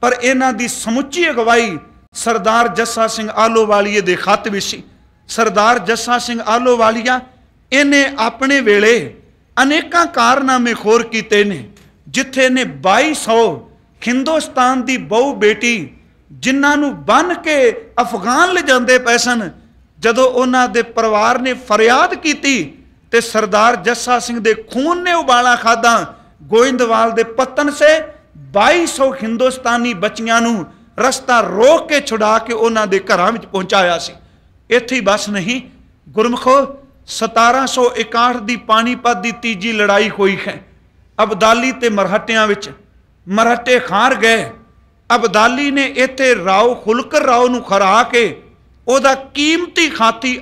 Speaker 1: ਪਰ ਇਹਨਾਂ ਦੀ ਸਮੁੱਚੀ ਅਗਵਾਈ ਸਰਦਾਰ ਜੱਸਾ ਸਿੰਘ ਆਲੋਵਾਲੀਏ ਦੇ ਖੱਤ ਵਿੱਚ ਸੀ ਸਰਦਾਰ ਜੱਸਾ ਸਿੰਘ ਆਲੋਵਾਲੀਆ ਇਹਨੇ ਆਪਣੇ ਵੇਲੇ ਅਨੇਕਾਂ ਕਾਰਨਾਮੇ ਖੋਰ ਕੀਤੇ ਨੇ ਜਿੱਥੇ ਨੇ 2200 ਹਿੰਦੁਸਤਾਨ ਦੀ ਬਹੁ ਬੇਟੀ ਜਿਨ੍ਹਾਂ ਨੂੰ ਬੰਨ ਕੇ ਅਫਗਾਨ ਲਿਜਾਂਦੇ ਪੈਸਨ ਜਦੋਂ ਉਹਨਾਂ ਦੇ ਪਰਿਵਾਰ ਨੇ ਫਰਿਆਦ ਕੀਤੀ ਤੇ ਸਰਦਾਰ ਜੱਸਾ ਸਿੰਘ ਦੇ ਖੂਨ ਨੇ ਉਬਾਲਾ ਖਾਦਾ ਗੋਇੰਦਵਾਲ ਦੇ ਪਤਨ ਸੇ 2200 ਹਿੰਦੁਸਤਾਨੀ ਬੱਚੀਆਂ ਨੂੰ ਰਸਤਾ ਰੋਕ ਕੇ ਛੁਡਾ ਕੇ ਉਹਨਾਂ ਦੇ ਘਰਾਂ ਵਿੱਚ ਪਹੁੰਚਾਇਆ ਸੀ ਇੱਥੇ ਹੀ ਬਸ ਨਹੀਂ ਗੁਰਮਖੋ 1761 ਦੀ ਪਾਣੀਪਤ ਦੀ ਤੀਜੀ ਲੜਾਈ ਹੋਈ ਹੈ ਅਬਦਾਲੀ ਤੇ ਮਰਹਟਿਆਂ ਵਿੱਚ ਮਰਹਟੇ ਖਾਰ ਗਏ ਅਬਦਾਲੀ ਨੇ ਇੱਥੇ Rao ਖੁਲਕਰ Rao ਨੂੰ ਖਰਾ ਕੇ ਉਹਦਾ ਕੀਮਤੀ ਖਾਤੀ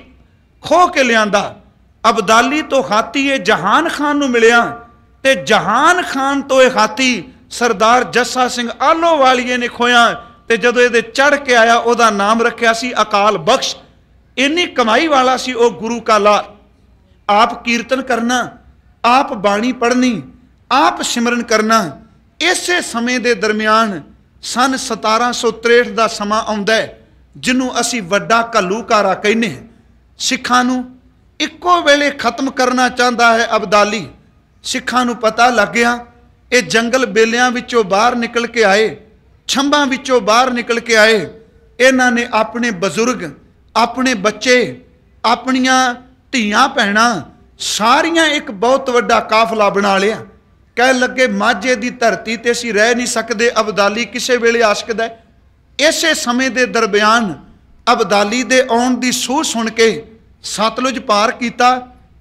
Speaker 1: ਖੋ ਕੇ ਲਿਆਂਦਾ ਅਬਦਾਲੀ ਤੋਂ ਖਾਤੀ ਇਹ ਜਹਾਨ ਖਾਨ ਨੂੰ ਮਿਲਿਆ ਤੇ ਜਹਾਨ ਖਾਨ ਤੋਂ ਇਹ ਖਾਤੀ ਸਰਦਾਰ ਜੱਸਾ ਸਿੰਘ ਆਲੋ ਵਾਲੀਏ ਨੇ ਖੋਇਆ ਤੇ ਜਦੋਂ ਇਹਦੇ ਚੜ ਕੇ ਆਇਆ ਉਹਦਾ ਨਾਮ ਰੱਖਿਆ ਸੀ ਅਕਾਲ ਬਖਸ਼ ਇੰਨੀ ਕਮਾਈ ਵਾਲਾ ਸੀ ਉਹ ਗੁਰੂ ਕਾਲਾ ਆਪ ਕੀਰਤਨ ਕਰਨਾ ਆਪ ਬਾਣੀ ਪੜ੍ਹਨੀ ਆਪ ਸਿਮਰਨ ਕਰਨਾ ਇਸੇ ਸਮੇਂ ਦੇ ਦਰਮਿਆਨ ਸਨ 1763 ਦਾ ਸਮਾਂ ਆਉਂਦਾ ਜਿਹਨੂੰ ਅਸੀਂ ਵੱਡਾ ਕਲੂਕਾਰਾ ਕਹਿੰਨੇ ਸਿੱਖਾਂ ਨੂੰ ਇੱਕੋ ਵੇਲੇ ਖਤਮ ਕਰਨਾ ਚਾਹੁੰਦਾ ਹੈ ਅਬਦਾਲੀ ਸਿੱਖਾਂ ਨੂੰ ਪਤਾ ਲੱਗ ਗਿਆ ਇਹ ਜੰਗਲ ਬੇਲਿਆਂ ਵਿੱਚੋਂ ਬਾਹਰ ਨਿਕਲ ਕੇ ਆਏ ਛੰਬਾਂ ਵਿੱਚੋਂ ਬਾਹਰ ਨਿਕਲ ਕੇ ਆਏ ਇਹਨਾਂ ਨੇ ਆਪਣੇ ਬਜ਼ੁਰਗ ਆਪਣੇ ਬੱਚੇ ਆਪਣੀਆਂ ਧੀਆਂ ਭੈਣਾਂ ਸਾਰੀਆਂ ਇੱਕ ਬਹੁਤ ਵੱਡਾ ਕਾਫਲਾ ਬਣਾ ਲਿਆ ਕਹਿ ਲੱਗੇ ਮਾਝੇ ਦੀ ਧਰਤੀ ਤੇ ਅਸੀਂ ਰਹਿ ਨਹੀਂ ਸਕਦੇ ਅਬਦਾਲੀ ਕਿਸੇ ਵੇਲੇ ਆਸ਼ਕਦਾ ਇਸੇ ਸਮੇਂ ਦੇ ਦਰਬਿਆਨ ਅਬਦਾਲੀ ਦੇ ਆਉਣ ਦੀ ਸੂਹ ਸੁਣ ਕੇ ਸਤਲੁਜ ਪਾਰ ਕੀਤਾ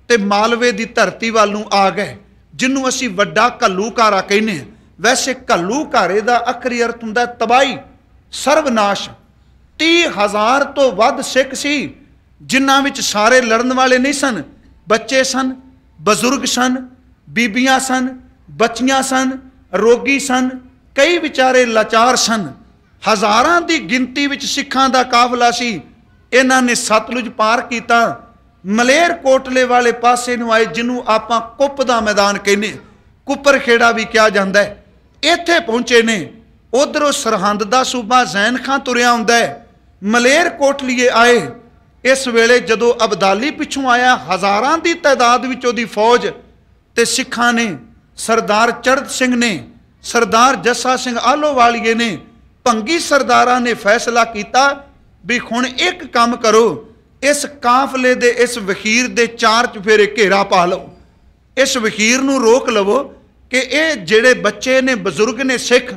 Speaker 1: ਤੇ ਮਾਲਵੇ ਦੀ ਧਰਤੀ ਵੱਲ ਨੂੰ ਆ ਗਏ ਜਿਹਨੂੰ ਅਸੀਂ ਵੱਡਾ ਘੱਲੂਕਾਰਾ ਕਹਿੰਦੇ ਹਾਂ ਵੈਸੇ ਘੱਲੂਕਾਰੇ ਦਾ ਅਖਰੀ ਅਰਥ ਹੁੰਦਾ ਤਬਾਈ ਸਰਵਨਾਸ਼ 30000 ਤੋਂ ਵੱਧ ਸਿੱਖ ਸੀ ਜਿਨ੍ਹਾਂ ਵਿੱਚ ਸਾਰੇ ਲੜਨ ਵਾਲੇ ਨਹੀਂ ਸਨ ਬੱਚੇ ਸਨ ਬਜ਼ੁਰਗ ਸਨ ਬੀਬੀਆਂ ਸਨ ਬੱਚੀਆਂ ਸਨ ਰੋਗੀ ਸਨ ਕਈ ਵਿਚਾਰੇ ਲਾਚਾਰ ਸਨ ਹਜ਼ਾਰਾਂ ਦੀ ਗਿਣਤੀ ਵਿੱਚ ਸਿੱਖਾਂ ਦਾ ਕਾਫਲਾ ਸੀ ਇਹਨਾਂ ਨੇ ਸਤਲੁਜ ਪਾਰ ਕੀਤਾ ਮਲੇਰ ਕੋਟਲੇ ਵਾਲੇ ਪਾਸੇ ਨੂੰ ਆਏ ਜਿਹਨੂੰ ਆਪਾਂ ਕੁੱਪ ਦਾ ਮੈਦਾਨ ਕਹਿੰਦੇ ਕੁੱਪਰ ਖੇੜਾ ਵੀ ਕਿਹਾ ਜਾਂਦਾ ਹੈ ਇੱਥੇ ਪਹੁੰਚੇ ਨੇ ਉਧਰੋਂ ਸਰਹੰਦ ਦਾ ਸੂਬਾ ਜ਼ੈਨ ਖਾਂ ਤੁਰਿਆ ਹੁੰਦਾ ਹੈ ਮਲੇਰ ਕੋਟਲੀਏ ਆਏ ਇਸ ਵੇਲੇ ਜਦੋਂ ਅਬਦਾਲੀ ਪਿੱਛੋਂ ਆਇਆ ਹਜ਼ਾਰਾਂ ਦੀ ਤਾਦਾਦ ਵਿੱਚ ਉਹਦੀ ਫੌਜ ਤੇ ਸਿੱਖਾਂ ਨੇ ਸਰਦਾਰ ਚੜਤ ਸਿੰਘ ਨੇ ਸਰਦਾਰ ਜੱਸਾ ਸਿੰਘ ਆਲੋਵਾਲੀਏ ਨੇ ਭੰਗੀ ਸਰਦਾਰਾਂ ਨੇ ਫੈਸਲਾ ਕੀਤਾ ਵੀ ਹੁਣ ਇੱਕ ਕੰਮ ਕਰੋ ਇਸ ਕਾਫਲੇ ਦੇ ਇਸ ਵਖੀਰ ਦੇ ਚਾਰ ਚੁਫੇਰੇ ਘੇਰਾ ਪਾ ਲਓ ਇਸ ਵਖੀਰ ਨੂੰ ਰੋਕ ਲਵੋ ਕਿ ਇਹ ਜਿਹੜੇ ਬੱਚੇ ਨੇ ਬਜ਼ੁਰਗ ਨੇ ਸਿੱਖ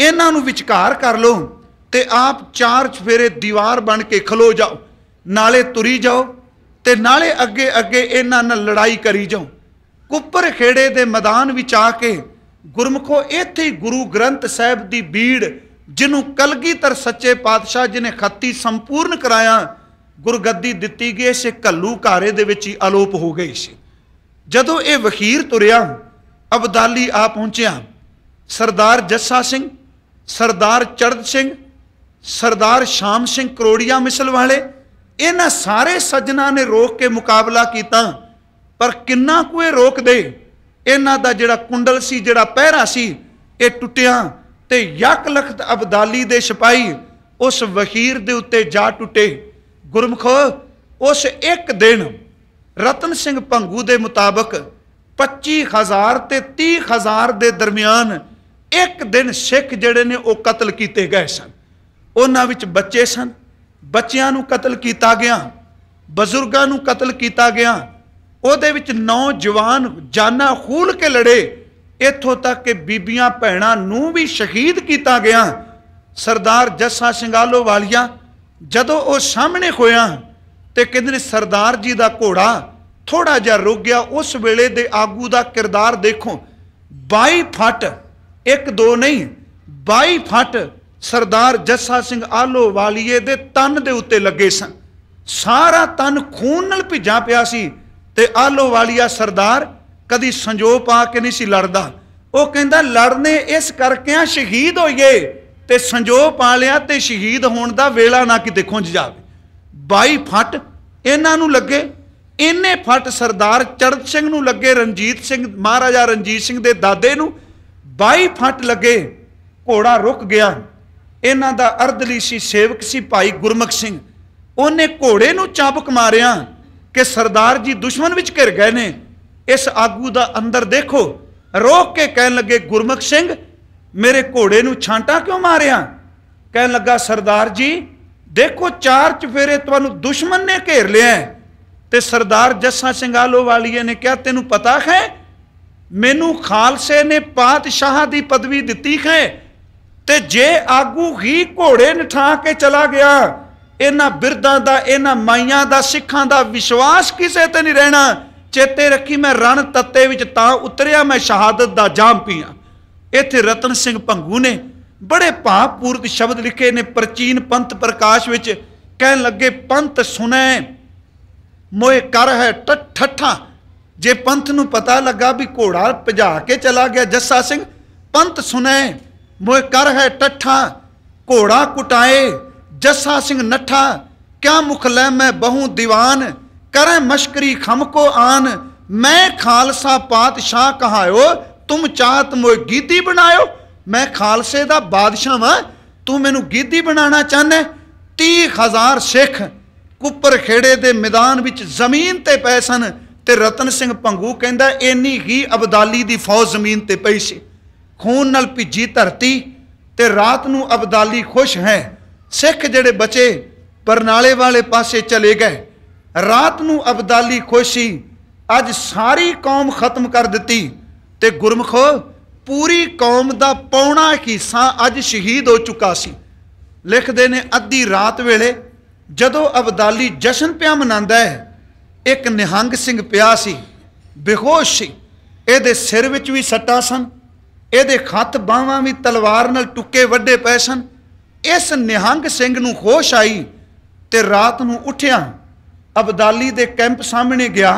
Speaker 1: ਇਹਨਾਂ ਨੂੰ ਵਿਚਕਾਰ ਕਰ ਲਓ ਤੇ ਆਪ ਚਾਰ ਚੁਫੇਰੇ ਦੀਵਾਰ ਬਣ ਕੇ ਖਲੋ ਜਾਓ ਨਾਲੇ ਤੁਰੀ ਜਾਓ ਤੇ ਨਾਲੇ ਅੱਗੇ ਅੱਗੇ ਇਹਨਾਂ ਨਾਲ ਲੜਾਈ ਕਰੀ ਜਾਓ ਕੁੱਪਰ ਖੇੜੇ ਦੇ ਮੈਦਾਨ ਵਿੱਚ ਆ ਕੇ ਗੁਰਮਖੋ ਇੱਥੇ ਹੀ ਗੁਰੂ ਗ੍ਰੰਥ ਸਾਹਿਬ ਦੀ ਬੀੜ ਜਿਹਨੂੰ ਕਲਗੀਧਰ ਸੱਚੇ ਪਾਤਸ਼ਾਹ ਜਿਨੇ ਖੱਤੀ ਸੰਪੂਰਨ ਕਰਾਇਆ ਗੁਰਗੱਦੀ ਦਿੱਤੀ ਗਈ ਸੇ ਕੱਲੂ ਘਾਰੇ ਦੇ ਵਿੱਚ ਹੀ ਅਲੋਪ ਹੋ ਗਈ ਸੀ ਜਦੋਂ ਇਹ ਵਖੀਰ ਤੁਰਿਆ ਅਬਦਾਲੀ ਆ ਪਹੁੰਚਿਆ ਸਰਦਾਰ ਜੱਸਾ ਸਿੰਘ ਸਰਦਾਰ ਚੜਦ ਸਿੰਘ ਸਰਦਾਰ ਸ਼ਾਮ ਸਿੰਘ ਕਰੋੜੀਆ ਮਿਸਲ ਵਾਲੇ ਇਹਨਾਂ ਸਾਰੇ ਸੱਜਣਾ ਨੇ ਰੋਕ ਕੇ ਮੁਕਾਬਲਾ ਕੀਤਾ ਪਰ ਕਿੰਨਾ ਕੁ ਇਹ ਰੋਕਦੇ ਇਹਨਾਂ ਦਾ ਜਿਹੜਾ ਕੁੰਡਲ ਸੀ ਜਿਹੜਾ ਪਹਿਰਾ ਸੀ ਇਹ ਟੁੱਟਿਆ ਤੇ ਯਕ ਲਖਤ ਅਬਦਾਲੀ ਦੇ ਸਿਪਾਈ ਉਸ ਵਖੀਰ ਦੇ ਉੱਤੇ ਜਾ ਟੁੱਟੇ ਗੁਰਮਖੋ ਉਸ ਇੱਕ ਦਿਨ ਰਤਨ ਸਿੰਘ ਭੰਗੂ ਦੇ ਮੁਤਾਬਕ 25000 ਤੇ 30000 ਦੇ ਦਰਮਿਆਨ ਇੱਕ ਦਿਨ ਸਿੱਖ ਜਿਹੜੇ ਨੇ ਉਹ ਕਤਲ ਕੀਤੇ ਗਏ ਸਨ ਉਹਨਾਂ ਵਿੱਚ ਬੱਚੇ ਸਨ ਬੱਚਿਆਂ ਨੂੰ ਕਤਲ ਕੀਤਾ ਗਿਆ ਬਜ਼ੁਰਗਾਂ ਨੂੰ ਕਤਲ ਕੀਤਾ ਗਿਆ ਉਹਦੇ ਵਿੱਚ ਨੌਜਵਾਨ ਜਾਨਾਂ ਖੂਲ ਕੇ ਲੜੇ ਇੱਥੋਂ ਤੱਕ ਕਿ ਬੀਬੀਆਂ ਭੈਣਾਂ ਨੂੰ ਵੀ ਸ਼ਹੀਦ ਕੀਤਾ ਗਿਆ ਸਰਦਾਰ ਜੱਸਾ ਸਿੰਘਾਲੋ ਵਾਲੀਆ ਜਦੋਂ ਉਹ ਸਾਹਮਣੇ ਹੋਇਆ ਤੇ ਕਹਿੰਦੇ ਨੇ ਸਰਦਾਰ ਜੀ ਦਾ ਘੋੜਾ ਥੋੜਾ ਜਿਹਾ ਰੁਕ ਗਿਆ ਉਸ ਵੇਲੇ ਦੇ ਆਗੂ ਦਾ ਕਿਰਦਾਰ ਦੇਖੋ 22 ਫੱਟ ਇੱਕ ਦੋ ਨਹੀਂ 22 ਫੱਟ ਸਰਦਾਰ ਜੱਸਾ ਸਿੰਘ ਆਲੋ ਵਾਲੀਏ ਦੇ ਤਨ ਦੇ ਉੱਤੇ ਲੱਗੇ ਸਨ ਸਾਰਾ ਤਨ ਖੂਨ ਨਾਲ ਭਿੱਜਾ ਪਿਆ ਸੀ ਤੇ ਆਲੋ ਵਾਲੀਆ ਸਰਦਾਰ ਕਦੀ ਸੰਜੋਗ ਪਾ ਕੇ ਨਹੀਂ ਸੀ ਲੜਦਾ ਉਹ ਕਹਿੰਦਾ ਲੜਨੇ ਇਸ ਕਰਕੇ ਆ ਸ਼ਹੀਦ ਹੋਈਏ ਤੇ ਸੰਜੋਗ ਪਾ ਲਿਆ ਤੇ ਸ਼ਹੀਦ ਹੋਣ ਦਾ ਵੇਲਾ ਨਾ ਕਿਤੇ ਖੁੰਝ ਜਾਵੇ ਬਾਈ ਫੱਟ ਇਹਨਾਂ ਨੂੰ ਲੱਗੇ ਇਹਨੇ ਫੱਟ ਸਰਦਾਰ ਚੜਤ ਸਿੰਘ ਨੂੰ ਲੱਗੇ ਰਣਜੀਤ ਸਿੰਘ ਮਹਾਰਾਜਾ ਰਣਜੀਤ ਸਿੰਘ ਦੇ ਦਾਦੇ ਨੂੰ ਬਾਈ ਫੱਟ ਲੱਗੇ ਘੋੜਾ ਰੁਕ ਗਿਆ ਇਹਨਾਂ ਦਾ ਅਰਧਲੀ ਸੀ ਸੇਵਕ ਸੀ ਭਾਈ ਗੁਰਮਖ ਸਿੰਘ ਉਹਨੇ ਘੋੜੇ ਨੂੰ ਚਾਬਕ ਮਾਰਿਆ ਕਿ ਸਰਦਾਰ ਜੀ ਦੁਸ਼ਮਣ ਵਿੱਚ ਘਿਰ ਗਏ ਨੇ ਇਸ ਆਗੂ ਦਾ ਅੰਦਰ ਦੇਖੋ ਰੋਕ ਕੇ ਕਹਿਣ ਲੱਗੇ ਗੁਰਮਖ ਸਿੰਘ ਮੇਰੇ ਘੋੜੇ ਨੂੰ ਛਾਂਟਾ ਕਿਉਂ ਮਾਰਿਆ ਕਹਿਣ ਲੱਗਾ ਸਰਦਾਰ ਜੀ ਦੇਖੋ ਚਾਰ ਚਫੇਰੇ ਤੁਹਾਨੂੰ ਦੁਸ਼ਮਣ ਨੇ ਘੇਰ ਲਿਆ ਤੇ ਸਰਦਾਰ ਜੱਸਾ ਸਿੰਘਾਲੋ ਵਾਲੀਏ ਨੇ ਕਿਹਾ ਤੈਨੂੰ ਪਤਾ ਹੈ ਮੈਨੂੰ ਖਾਲਸੇ ਨੇ ਪਾਤਸ਼ਾਹ ਦੀ ਪਦਵੀ ਦਿੱਤੀ ਹੈ ਤੇ ਜੇ ਆਗੂ ਹੀ ਘੋੜੇ ਨਿਠਾ ਕੇ ਚਲਾ ਗਿਆ ਇਹਨਾਂ ਬਿਰਦਾਂ ਦਾ ਇਹਨਾਂ ਮਾਈਆਂ ਦਾ ਸਿੱਖਾਂ ਦਾ ਵਿਸ਼ਵਾਸ ਕਿਸੇ ਤੇ ਨਹੀਂ ਰਹਿਣਾ ਚੇਤੇ ਰੱਖੀ ਮੈਂ ਰਣ ਤੱਤੇ ਵਿੱਚ ਤਾਂ ਉਤਰਿਆ ਮੈਂ ਸ਼ਹਾਦਤ ਦਾ ਜਾਮ ਪੀਆ ਇੱਥੇ ਰਤਨ ਸਿੰਘ ਭੰਗੂ ਨੇ ਬੜੇ ਭਾਵਪੂਰਤ ਸ਼ਬਦ ਲਿਖੇ ਨੇ ਪ੍ਰਚੀਨ ਪੰਥ ਪ੍ਰਕਾਸ਼ ਵਿੱਚ ਕਹਿਣ ਲੱਗੇ ਪੰਥ ਸੁਣੈ ਮੋਏ ਕਰ ਹੈ ਠੱਠਾ ਜੇ ਪੰਥ ਨੂੰ ਪਤਾ ਲੱਗਾ ਵੀ ਘੋੜਾ ਭਜਾ ਕੇ ਚਲਾ ਗਿਆ ਜੱਸਾ ਸਿੰਘ ਪੰਥ ਸੁਣੈ ਮੋਏ ਕਰ ਹੈ ਟੱਠਾ ਘੋੜਾ ਕੁਟਾਏ ਜੱਸਾ ਸਿੰਘ ਨੱਠਾ ਕਿਆ ਮੁਖ ਲੈ ਮੈਂ ਬਹੁ ਦੀਵਾਨ ਕਰੈ ਮਸ਼ਕਰੀ ਖਮ ਕੋ ਆਨ ਮੈਂ ਖਾਲਸਾ ਪਾਤਸ਼ਾਹ ਕਹਾਇਓ ਤੁਮ ਚਾਹਤ ਮੋਇ ਗੀਤੀ ਬਣਾਇਓ ਮੈਂ ਖਾਲਸੇ ਦਾ ਬਾਦਸ਼ਾਹ ਵਾਂ ਤੂੰ ਮੈਨੂੰ ਗੀਤੀ ਬਣਾਉਣਾ ਚਾਹਨਾ 30000 ਸਿੱਖ ਕੁੱਪਰ ਖੇੜੇ ਦੇ ਮੈਦਾਨ ਵਿੱਚ ਜ਼ਮੀਨ ਤੇ ਪਏ ਸਨ ਤੇ ਰਤਨ ਸਿੰਘ ਪੰਗੂ ਕਹਿੰਦਾ ਇੰਨੀ ਹੀ ਅਬਦਾਲੀ ਦੀ ਫੌਜ ਜ਼ਮੀਨ ਤੇ ਪਈ ਸੀ ਖੂਨ ਨਾਲ ਭਿੱਜੀ ਧਰਤੀ ਤੇ ਰਾਤ ਨੂੰ ਅਬਦਾਲੀ ਖੁਸ਼ ਹੈ ਸਿੱਖ ਜਿਹੜੇ ਬਚੇ ਪਰਨਾਲੇ ਵਾਲੇ ਪਾਸੇ ਚਲੇ ਗਏ ਰਾਤ ਨੂੰ ਅਬਦਾਲੀ ਖੁਸ਼ੀ ਅੱਜ ਸਾਰੀ ਕੌਮ ਖਤਮ ਕਰ ਦਿੱਤੀ ਤੇ ਗੁਰਮਖੋ ਪੂਰੀ ਕੌਮ ਦਾ ਪੌਣਾ ਹਿੱਸਾ ਅੱਜ ਸ਼ਹੀਦ ਹੋ ਚੁੱਕਾ ਸੀ ਲਿਖਦੇ ਨੇ ਅੱਧੀ ਰਾਤ ਵੇਲੇ ਜਦੋਂ ਅਬਦਾਲੀ ਜਸ਼ਨ ਪਿਆ ਮਨਾਉਂਦਾ ਹੈ ਇੱਕ ਨਿਹੰਗ ਸਿੰਘ ਪਿਆ ਸੀ ਬੇਹੋਸ਼ ਸੀ ਇਹਦੇ ਸਿਰ ਵਿੱਚ ਵੀ ਸੱਟਾਂ ਸਨ ਇਹਦੇ ਖੱਤ ਬਾਹਾਂ ਵੀ ਤਲਵਾਰ ਨਾਲ ਟੁੱਕੇ ਵੱਡੇ ਪੈ ਸਨ ਇਸ ਨਿਹੰਗ ਸਿੰਘ ਨੂੰ ਹੋਸ਼ ਆਈ ਤੇ ਰਾਤ ਨੂੰ ਉੱਠਿਆ ਅਬਦਾਲੀ ਦੇ ਕੈਂਪ ਸਾਹਮਣੇ ਗਿਆ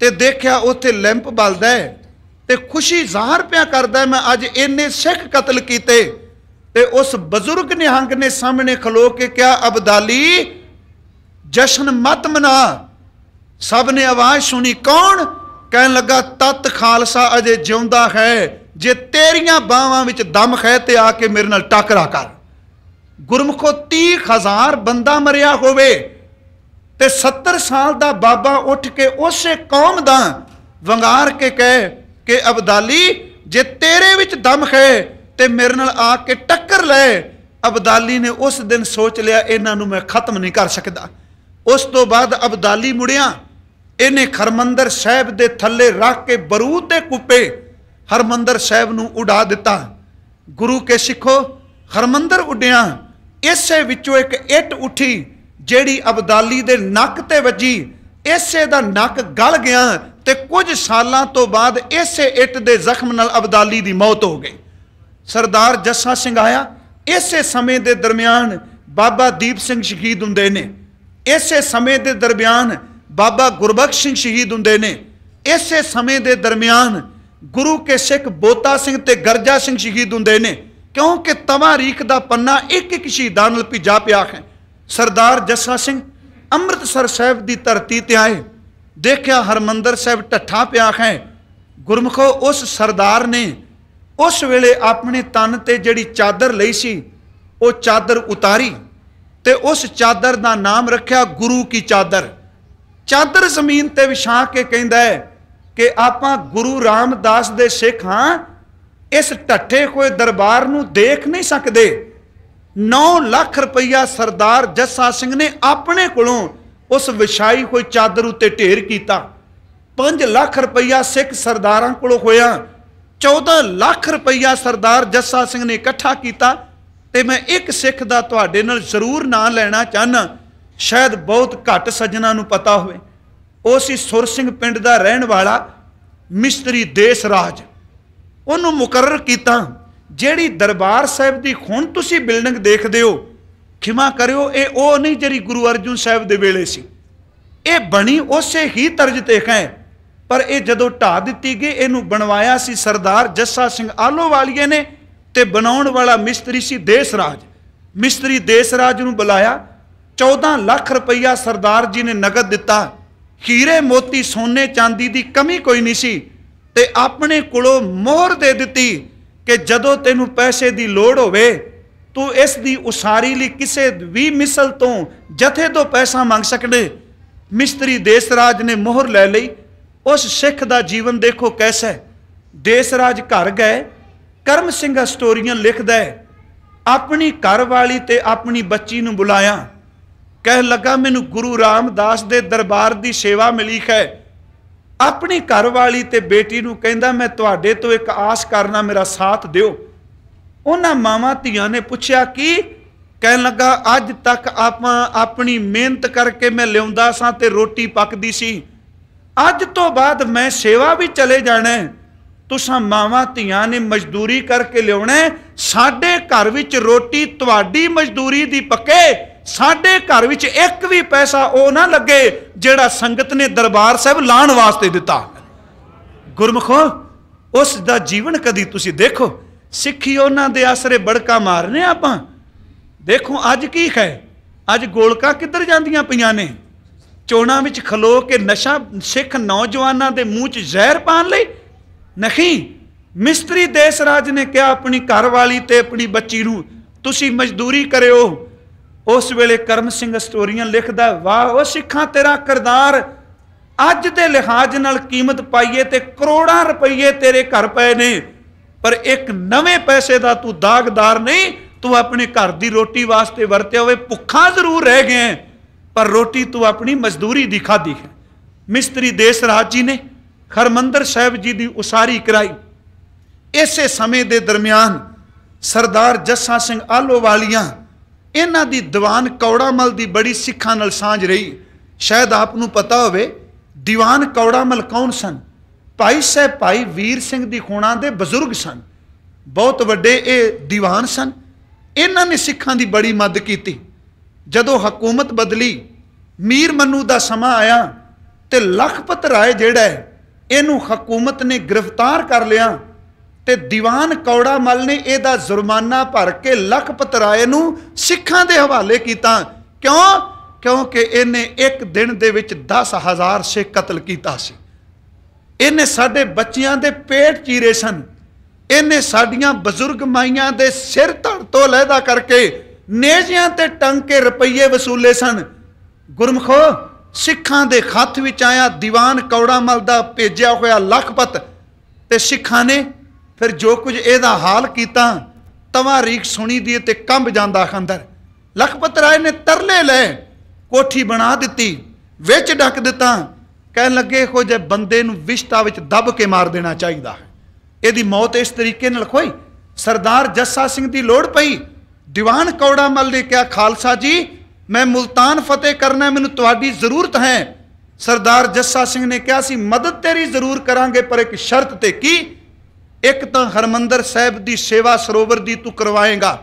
Speaker 1: ਤੇ ਦੇਖਿਆ ਉੱਥੇ ਲੈਂਪ ਬਲਦਾ ਹੈ ਤੇ ਖੁਸ਼ੀ ਜ਼ਾਹਰ ਪਿਆ ਕਰਦਾ ਮੈਂ ਅੱਜ ਇੰਨੇ ਸਿੱਖ ਕਤਲ ਕੀਤੇ ਤੇ ਉਸ ਬਜ਼ੁਰਗ ਨਿਹੰਗ ਨੇ ਸਾਹਮਣੇ ਖਲੋ ਕੇ ਕਿਹਾ ਅਬਦਾਲੀ ਜਸ਼ਨ ਮਤ ਮਨਾ ਸਭ ਨੇ ਆਵਾਜ਼ ਸੁਣੀ ਕੌਣ ਕਹਿਣ ਲੱਗਾ ਤਤ ਖਾਲਸਾ ਅਜੇ ਜਿਉਂਦਾ ਹੈ ਜੇ ਤੇਰੀਆਂ ਬਾਹਾਂ ਵਿੱਚ ਦਮ ਖੈ ਤੇ ਆ ਕੇ ਮੇਰੇ ਨਾਲ ਟਕਰਾ ਕਰ ਗੁਰਮਖੋ 30000 ਬੰਦਾ ਮਰਿਆ ਹੋਵੇ ਤੇ 70 ਸਾਲ ਦਾ ਬਾਬਾ ਉੱਠ ਕੇ ਉਸੇ ਕੌਮ ਦਾ ਵੰਗਾਰ ਕੇ ਕਹੇ ਕਿ ਅਬਦਾਲੀ ਜੇ ਤੇਰੇ ਵਿੱਚ ਦਮ ਹੈ ਤੇ ਮੇਰੇ ਨਾਲ ਆ ਕੇ ਟੱਕਰ ਲੈ ਅਬਦਾਲੀ ਨੇ ਉਸ ਦਿਨ ਸੋਚ ਲਿਆ ਇਹਨਾਂ ਨੂੰ ਮੈਂ ਖਤਮ ਨਹੀਂ ਕਰ ਸਕਦਾ ਉਸ ਤੋਂ ਬਾਅਦ ਅਬਦਾਲੀ ਮੁੜਿਆ ਇਹਨੇ ਖਰਮੰਦਰ ਸਾਹਿਬ ਦੇ ਥੱਲੇ ਰੱਖ ਕੇ ਬਰੂਦ ਦੇ ਕੁੱਪੇ ਹਰਮੰਦਰ ਸਾਹਿਬ ਨੂੰ ਉਡਾ ਦਿੱਤਾ ਗੁਰੂ ਕੇ ਸਿੱਖੋ ਹਰਮੰਦਰ ਉੱਡਿਆ ਇਸੇ ਵਿੱਚੋਂ ਇੱਕ ਇੱਟ ਉੱਠੀ ਜਿਹੜੀ ਅਬਦਾਲੀ ਦੇ ਨੱਕ ਤੇ ਵੱਜੀ ਇਸੇ ਦਾ ਨੱਕ ਗਲ ਗਿਆ ਤੇ ਕੁਝ ਸਾਲਾਂ ਤੋਂ ਬਾਅਦ ਇਸੇ ਇੱਟ ਦੇ ਜ਼ਖਮ ਨਾਲ ਅਬਦਾਲੀ ਦੀ ਮੌਤ ਹੋ ਗਈ ਸਰਦਾਰ ਜੱਸਾ ਸਿੰਘ ਆਇਆ ਇਸੇ ਸਮੇਂ ਦੇ ਦਰਮਿਆਨ ਬਾਬਾ ਦੀਪ ਸਿੰਘ ਸ਼ਹੀਦ ਹੁੰਦੇ ਨੇ ਇਸੇ ਸਮੇਂ ਦੇ ਦਰਮਿਆਨ ਬਾਬਾ ਗੁਰਬਖਸ਼ ਸਿੰਘ ਸ਼ਹੀਦ ਹੁੰਦੇ ਨੇ ਇਸੇ ਸਮੇਂ ਦੇ ਦਰਮਿਆਨ ਗੁਰੂ ਕੇ ਸਿੱਖ ਬੋਤਾ ਸਿੰਘ ਤੇ ਗਰਜਾ ਸਿੰਘ ਸ਼ਹੀਦ ਹੁੰਦੇ ਨੇ ਕਿਉਂਕਿ ਤਵਾਰੀਖ ਦਾ ਪੰਨਾ ਇੱਕ ਇੱਕ ਸ਼ਹੀਦਾਂ ਨਾਲ ਭਿਜਾ ਪਿਆ ਹੈ ਸਰਦਾਰ ਜੱਸਾ ਸਿੰਘ ਅੰਮ੍ਰਿਤਸਰ ਸਾਹਿਬ ਦੀ ਧਰਤੀ ਤੇ ਆਏ ਦੇਖਿਆ ਹਰਮੰਦਰ ਸਾਹਿਬ ਠੱਠਾ ਪਿਆ ਹੈ ਗੁਰਮਖੋ ਉਸ ਸਰਦਾਰ ਨੇ ਉਸ ਵੇਲੇ ਆਪਣੇ ਤਨ ਤੇ ਜਿਹੜੀ ਚਾਦਰ ਲਈ ਸੀ ਉਹ ਚਾਦਰ ਉਤਾਰੀ ਤੇ ਉਸ ਚਾਦਰ ਦਾ ਨਾਮ ਰੱਖਿਆ ਗੁਰੂ ਕੀ ਚਾਦਰ ਚਾਦਰ ਜ਼ਮੀਨ ਤੇ ਵਿਛਾ ਕੇ ਕਹਿੰਦਾ ਹੈ ਕਿ ਆਪਾਂ ਗੁਰੂ ਰਾਮਦਾਸ ਦੇ ਸਿੱਖ ਹਾਂ ਇਸ ਠੱਠੇ ਕੋਈ ਦਰਬਾਰ ਨੂੰ ਦੇਖ ਨਹੀਂ ਸਕਦੇ 9 ਲੱਖ ਰੁਪਈਆ ਸਰਦਾਰ ਜੱਸਾ ਸਿੰਘ ਨੇ ਆਪਣੇ ਕੋਲੋਂ ਉਸ ਵਿਛਾਈ ਕੋਈ ਚਾਦਰ ਉੱਤੇ ਢੇਰ ਕੀਤਾ 5 ਲੱਖ ਰੁਪਈਆ ਸਿੱਖ ਸਰਦਾਰਾਂ ਕੋਲੋਂ ਹੋਇਆ 14 ਲੱਖ ਰੁਪਈਆ ਸਰਦਾਰ ਜੱਸਾ ਸਿੰਘ ਨੇ ਇਕੱਠਾ ਕੀਤਾ ਤੇ ਮੈਂ ਇੱਕ ਸਿੱਖ ਦਾ ਤੁਹਾਡੇ ਨਾਲ ਜ਼ਰੂਰ ਨਾਂ ਲੈਣਾ ਚਾਹਨਾ ਸ਼ਾਇਦ ਬਹੁਤ ਘੱਟ ਸੱਜਣਾ ਨੂੰ ਪਤਾ ਹੋਵੇ ਉਹ ਸੀ ਸੁਰ ਸਿੰਘ ਪਿੰਡ ਦਾ ਰਹਿਣ ਵਾਲਾ ਮਿਸਤਰੀ ਦੇਸ ਰਾਜ ਉਹਨੂੰ ਮੁਕਰਰ ਕੀਤਾ ਜਿਹੜੀ ਦਰਬਾਰ ਸਾਹਿਬ ਦੀ ਹੁਣ ਤੁਸੀਂ ਬਿਲਡਿੰਗ ਦੇਖਦੇ ਹੋ ਖਿਮਾ ਕਰਿਓ ਇਹ ਉਹ ਨਹੀਂ ਜਿਹੜੀ ਗੁਰੂ ਅਰਜਨ ਸਾਹਿਬ ਦੇ ਵੇਲੇ ਸੀ ਇਹ ਬਣੀ ਉਸੇ ਹੀ ਤਰਜ ਤੇ ਹੈ ਪਰ ਇਹ ਜਦੋਂ ਢਾ ਦਿੱਤੀ ਗਈ ਇਹਨੂੰ ਬਣਵਾਇਆ ਸੀ ਸਰਦਾਰ ਜੱਸਾ ਸਿੰਘ ਆਲੋਵਾਲੀਏ ਨੇ ਤੇ ਬਣਾਉਣ ਵਾਲਾ ਮਿਸਤਰੀ ਸੀ ਦੇਸਰਾਜ ਮਿਸਤਰੀ ਦੇਸਰਾਜ ਨੂੰ ਬੁਲਾਇਆ 14 ਲੱਖ ਰੁਪਈਆ ਸਰਦਾਰ ਜੀ ਨੇ ਨਗਦ ਦਿੱਤਾ ਹੀਰੇ ਮੋਤੀ ਸੋਨੇ ਚਾਂਦੀ ਦੀ ਕਮੀ ਕੋਈ ਨਹੀਂ ਸੀ ਤੇ ਆਪਣੇ ਕੋਲੋਂ ਮੋਹਰ ਦੇ ਦਿੱਤੀ ਕਿ ਜਦੋਂ ਤੈਨੂੰ ਪੈਸੇ ਦੀ ਲੋੜ ਹੋਵੇ ਤੂੰ ਇਸ ਦੀ ਉਸਾਰੀ ਲਈ ਕਿਸੇ ਵੀ ਮਿਸਲ ਤੋਂ ਜਥੇ ਤੋਂ ਪੈਸਾ ਮੰਗ ਸਕਦੇ ਮਿਸਤਰੀ ਦੇਸਰਾਜ ਨੇ ਮੋਹਰ ਲੈ ਲਈ ਉਸ ਸਿੱਖ ਦਾ ਜੀਵਨ ਦੇਖੋ ਕੈਸਾ ਹੈ ਦੇਸਰਾਜ ਘਰ ਗਏ ਕਰਮ ਸਿੰਘਾ ਸਟੋਰੀਆਂ ਲਿਖਦਾ ਆਪਣੀ ਘਰ ਵਾਲੀ ਤੇ ਆਪਣੀ ਬੱਚੀ ਨੂੰ ਬੁਲਾਇਆ ਕਹਿ ਲੱਗਾ ਮੈਨੂੰ ਗੁਰੂ ਰਾਮਦਾਸ ਦੇ ਦਰਬਾਰ ਦੀ ਸੇਵਾ ਮਿਲੀ ਹੈ ਆਪਣੀ ਘਰ ਵਾਲੀ ਤੇ ਬੇਟੀ ਨੂੰ ਕਹਿੰਦਾ ਮੈਂ ਤੁਹਾਡੇ ਤੋਂ ਇੱਕ ਆਸ ਕਰਨਾ ਮੇਰਾ ਸਾਥ ਦਿਓ ਉਹਨਾਂ ਮਾਵਾਂ ਧੀਆਂ ਨੇ ਪੁੱਛਿਆ ਕਿ ਕਹਿਣ ਲੱਗਾ ਅੱਜ ਤੱਕ ਆਪਾਂ ਆਪਣੀ ਮਿਹਨਤ ਕਰਕੇ ਮੈਂ ਲਿਆਉਂਦਾ ਸਾਂ ਤੇ ਰੋਟੀ ਪੱਕਦੀ ਸੀ ਅੱਜ ਤੋਂ ਬਾਅਦ ਮੈਂ ਸੇਵਾ ਵੀ ਚਲੇ ਜਾਣਾ ਤੁਸੀਂ ਮਾਵਾਂ ਧੀਆਂ ਨੇ ਮਜ਼ਦੂਰੀ ਕਰਕੇ ਲਿਉਣਾ ਸਾਡੇ ਘਰ ਵਿੱਚ ਰੋਟੀ ਤੁਹਾਡੀ ਮਜ਼ਦੂਰੀ ਦੀ ਪੱਕੇ ਸਾਡੇ ਘਰ ਵਿੱਚ ਇੱਕ ਵੀ ਪੈਸਾ ਉਹ ਨਾ ਲੱਗੇ ਜਿਹੜਾ ਸੰਗਤ ਨੇ ਦਰਬਾਰ ਸਾਹਿਬ ਲਾਣ ਵਾਸਤੇ ਦਿੱਤਾ ਗੁਰਮਖੋ ਉਸ ਦਾ ਜੀਵਨ ਕਦੀ ਤੁਸੀਂ ਦੇਖੋ ਸਿੱਖੀ ਉਹਨਾਂ ਦੇ ਆਸਰੇ ਬੜਕਾ ਮਾਰਨੇ ਆਪਾਂ ਦੇਖੋ ਅੱਜ ਕੀ ਹੈ ਅੱਜ ਗੋਲਕਾਂ ਕਿੱਧਰ ਜਾਂਦੀਆਂ ਪਈਆਂ ਨੇ ਚੋਣਾ ਵਿੱਚ ਖਲੋ ਕੇ ਨਸ਼ਾ ਸਿੱਖ ਨੌਜਵਾਨਾਂ ਦੇ ਮੂੰਹ 'ਚ ਜ਼ਹਿਰ ਪਾਣ ਲਈ ਨਹੀਂ ਮਿਸਤਰੀ ਦੇਸ਼ ਰਾਜ ਨੇ ਕਿਹਾ ਆਪਣੀ ਘਰ ਵਾਲੀ ਤੇ ਆਪਣੀ ਬੱਚੀ ਨੂੰ ਤੁਸੀਂ ਮਜ਼ਦੂਰੀ ਕਰਿਓ ਉਸ ਵੇਲੇ ਕਰਮ ਸਿੰਘ ਸਟੋਰੀਆਂ ਲਿਖਦਾ ਵਾਹ ਉਹ ਸਿੱਖਾਂ ਤੇਰਾ ਕਰਦਾਰ ਅੱਜ ਦੇ ਲਿਹਾਜ਼ ਨਾਲ ਕੀਮਤ ਪਾਈਏ ਤੇ ਕਰੋੜਾਂ ਰੁਪਏ ਤੇਰੇ ਘਰ ਪਏ ਨੇ ਪਰ ਇੱਕ ਨਵੇਂ ਪੈਸੇ ਦਾ ਤੂੰ ਦਾਗਦਾਰ ਨਹੀਂ ਤੂੰ ਆਪਣੇ ਘਰ ਦੀ ਰੋਟੀ ਵਾਸਤੇ ਵਰਤਿਆ ਹੋਵੇ ਭੁੱਖਾ ਜ਼ਰੂਰ ਰਹਿ ਗਏ ਪਰ ਰੋਟੀ ਤੂੰ ਆਪਣੀ ਮਜ਼ਦੂਰੀ ਦੀ ਖਾਦੀ ਹੈ ਮਿਸਤਰੀ ਦੇਸ ਰਾਜ ਜੀ ਨੇ ਖਰਮੰਦਰ ਸਾਹਿਬ ਜੀ ਦੀ ਉਸਾਰੀ ਕਰਾਈ ਇਸੇ ਸਮੇਂ ਦੇ ਦਰਮਿਆਨ ਸਰਦਾਰ ਜੱਸਾ ਸਿੰਘ ਆਲੋਵਾਲੀਆਂ ਇਹਨਾਂ ਦੀ ਦੀਵਾਨ ਕੌੜਾਮਲ ਦੀ ਬੜੀ ਸਿੱਖਾਂ ਨਾਲ ਸਾਂਝ ਰਹੀ ਸ਼ਾਇਦ ਆਪ ਨੂੰ ਪਤਾ ਹੋਵੇ ਦੀਵਾਨ ਕੌੜਾਮਲ ਕੌਣ ਸਨ ਭਾਈ ਸਾਹਿਬ ਭਾਈ ਵੀਰ ਸਿੰਘ ਦੀ ਖੂਣਾ ਦੇ ਬਜ਼ੁਰਗ ਸਨ ਬਹੁਤ ਵੱਡੇ ਇਹ ਦੀਵਾਨ ਸਨ ਇਹਨਾਂ ਨੇ ਸਿੱਖਾਂ ਦੀ ਬੜੀ ਮਦਦ ਕੀਤੀ ਜਦੋਂ ਹਕੂਮਤ ਬਦਲੀ ਮੀਰ ਮੰਨੂ ਦਾ ਸਮਾਂ ਆਇਆ ਤੇ ਲਖਪਤ ਰਾਏ ਜਿਹੜਾ ਇਹਨੂੰ ਹਕੂਮਤ ਨੇ ਗ੍ਰਿਫਤਾਰ ਕਰ ਲਿਆ ਤੇ ਦੀਵਾਨ ਕੌੜਾ ਮਲ ਨੇ ਇਹਦਾ ਜੁਰਮਾਨਾ ਭਰ ਕੇ ਲਖਪਤ ਰਾਏ ਨੂੰ ਸਿੱਖਾਂ ਦੇ ਹਵਾਲੇ ਕੀਤਾ ਕਿਉਂ ਕਿਉਂਕਿ ਇਹਨੇ ਇੱਕ ਦਿਨ ਦੇ ਵਿੱਚ 10000 ਸੇ ਕਤਲ ਕੀਤਾ ਸੀ ਇਹਨੇ ਸਾਡੇ ਬੱਚਿਆਂ ਦੇ ਪੇਟ ਚੀਰੇ ਸਨ ਇਹਨੇ ਸਾਡੀਆਂ ਬਜ਼ੁਰਗ ਮਾਈਆਂ ਦੇ ਸਿਰ ਧੜ ਤੋਂ ਲਹਿਦਾ ਕਰਕੇ ਨੇਜਿਆਂ ਤੇ ਟੰਗ ਕੇ ਰੁਪਈਏ ਵਸੂਲੇ ਸਨ ਗੁਰਮਖੋ ਸਿੱਖਾਂ ਦੇ ਖੱਤ ਵਿੱਚ ਆਇਆ ਦੀਵਾਨ ਕੌੜਾ ਮਲ ਦਾ ਭੇਜਿਆ ਹੋਇਆ ਲਖਪਤ ਤੇ ਸਿੱਖਾਂ ਨੇ ਫਿਰ ਜੋ ਕੁਝ ਇਹਦਾ ਹਾਲ ਕੀਤਾ ਤਵਾ ਰੀਖ ਸੁਣੀ ਦੀ ਤੇ ਕੰਬ ਜਾਂਦਾ ਖੰਦਰ ਲਖਪਤ ਰਾਏ ਨੇ ਤਰਲੇ ਲੈ ਕੋਠੀ ਬਣਾ ਦਿੱਤੀ ਵਿੱਚ ਡੱਕ ਦਿੱਤਾ ਕਹਿਣ ਲੱਗੇ ਇਹੋ ਜੇ ਬੰਦੇ ਨੂੰ ਵਿਸ਼ਤਾ ਵਿੱਚ ਦੱਬ ਕੇ ਮਾਰ ਦੇਣਾ ਚਾਹੀਦਾ ਇਹਦੀ ਮੌਤ ਇਸ ਤਰੀਕੇ ਨਾਲ ਹੋਈ ਸਰਦਾਰ ਜੱਸਾ ਸਿੰਘ ਦੀ ਲੋੜ ਪਈ ਦੀਵਾਨ ਕੌੜਾ ਮੱਲ ਨੇ ਕਿਹਾ ਖਾਲਸਾ ਜੀ ਮੈਂ ਮੁਲਤਾਨ ਫਤਿਹ ਕਰਨਾ ਮੈਨੂੰ ਤੁਹਾਡੀ ਜ਼ਰੂਰਤ ਹੈ ਸਰਦਾਰ ਜੱਸਾ ਸਿੰਘ ਨੇ ਕਿਹਾ ਸੀ ਮਦਦ ਤੇਰੀ ਜ਼ਰੂਰ ਕਰਾਂਗੇ ਪਰ ਇੱਕ ਸ਼ਰਤ ਤੇ ਕੀ ਇੱਕ ਤਾਂ ਹਰਮੰਦਰ ਸਾਹਿਬ ਦੀ ਸੇਵਾ ਸਰੋਵਰ ਦੀ ਤੂੰ ਕਰਵਾਏਗਾ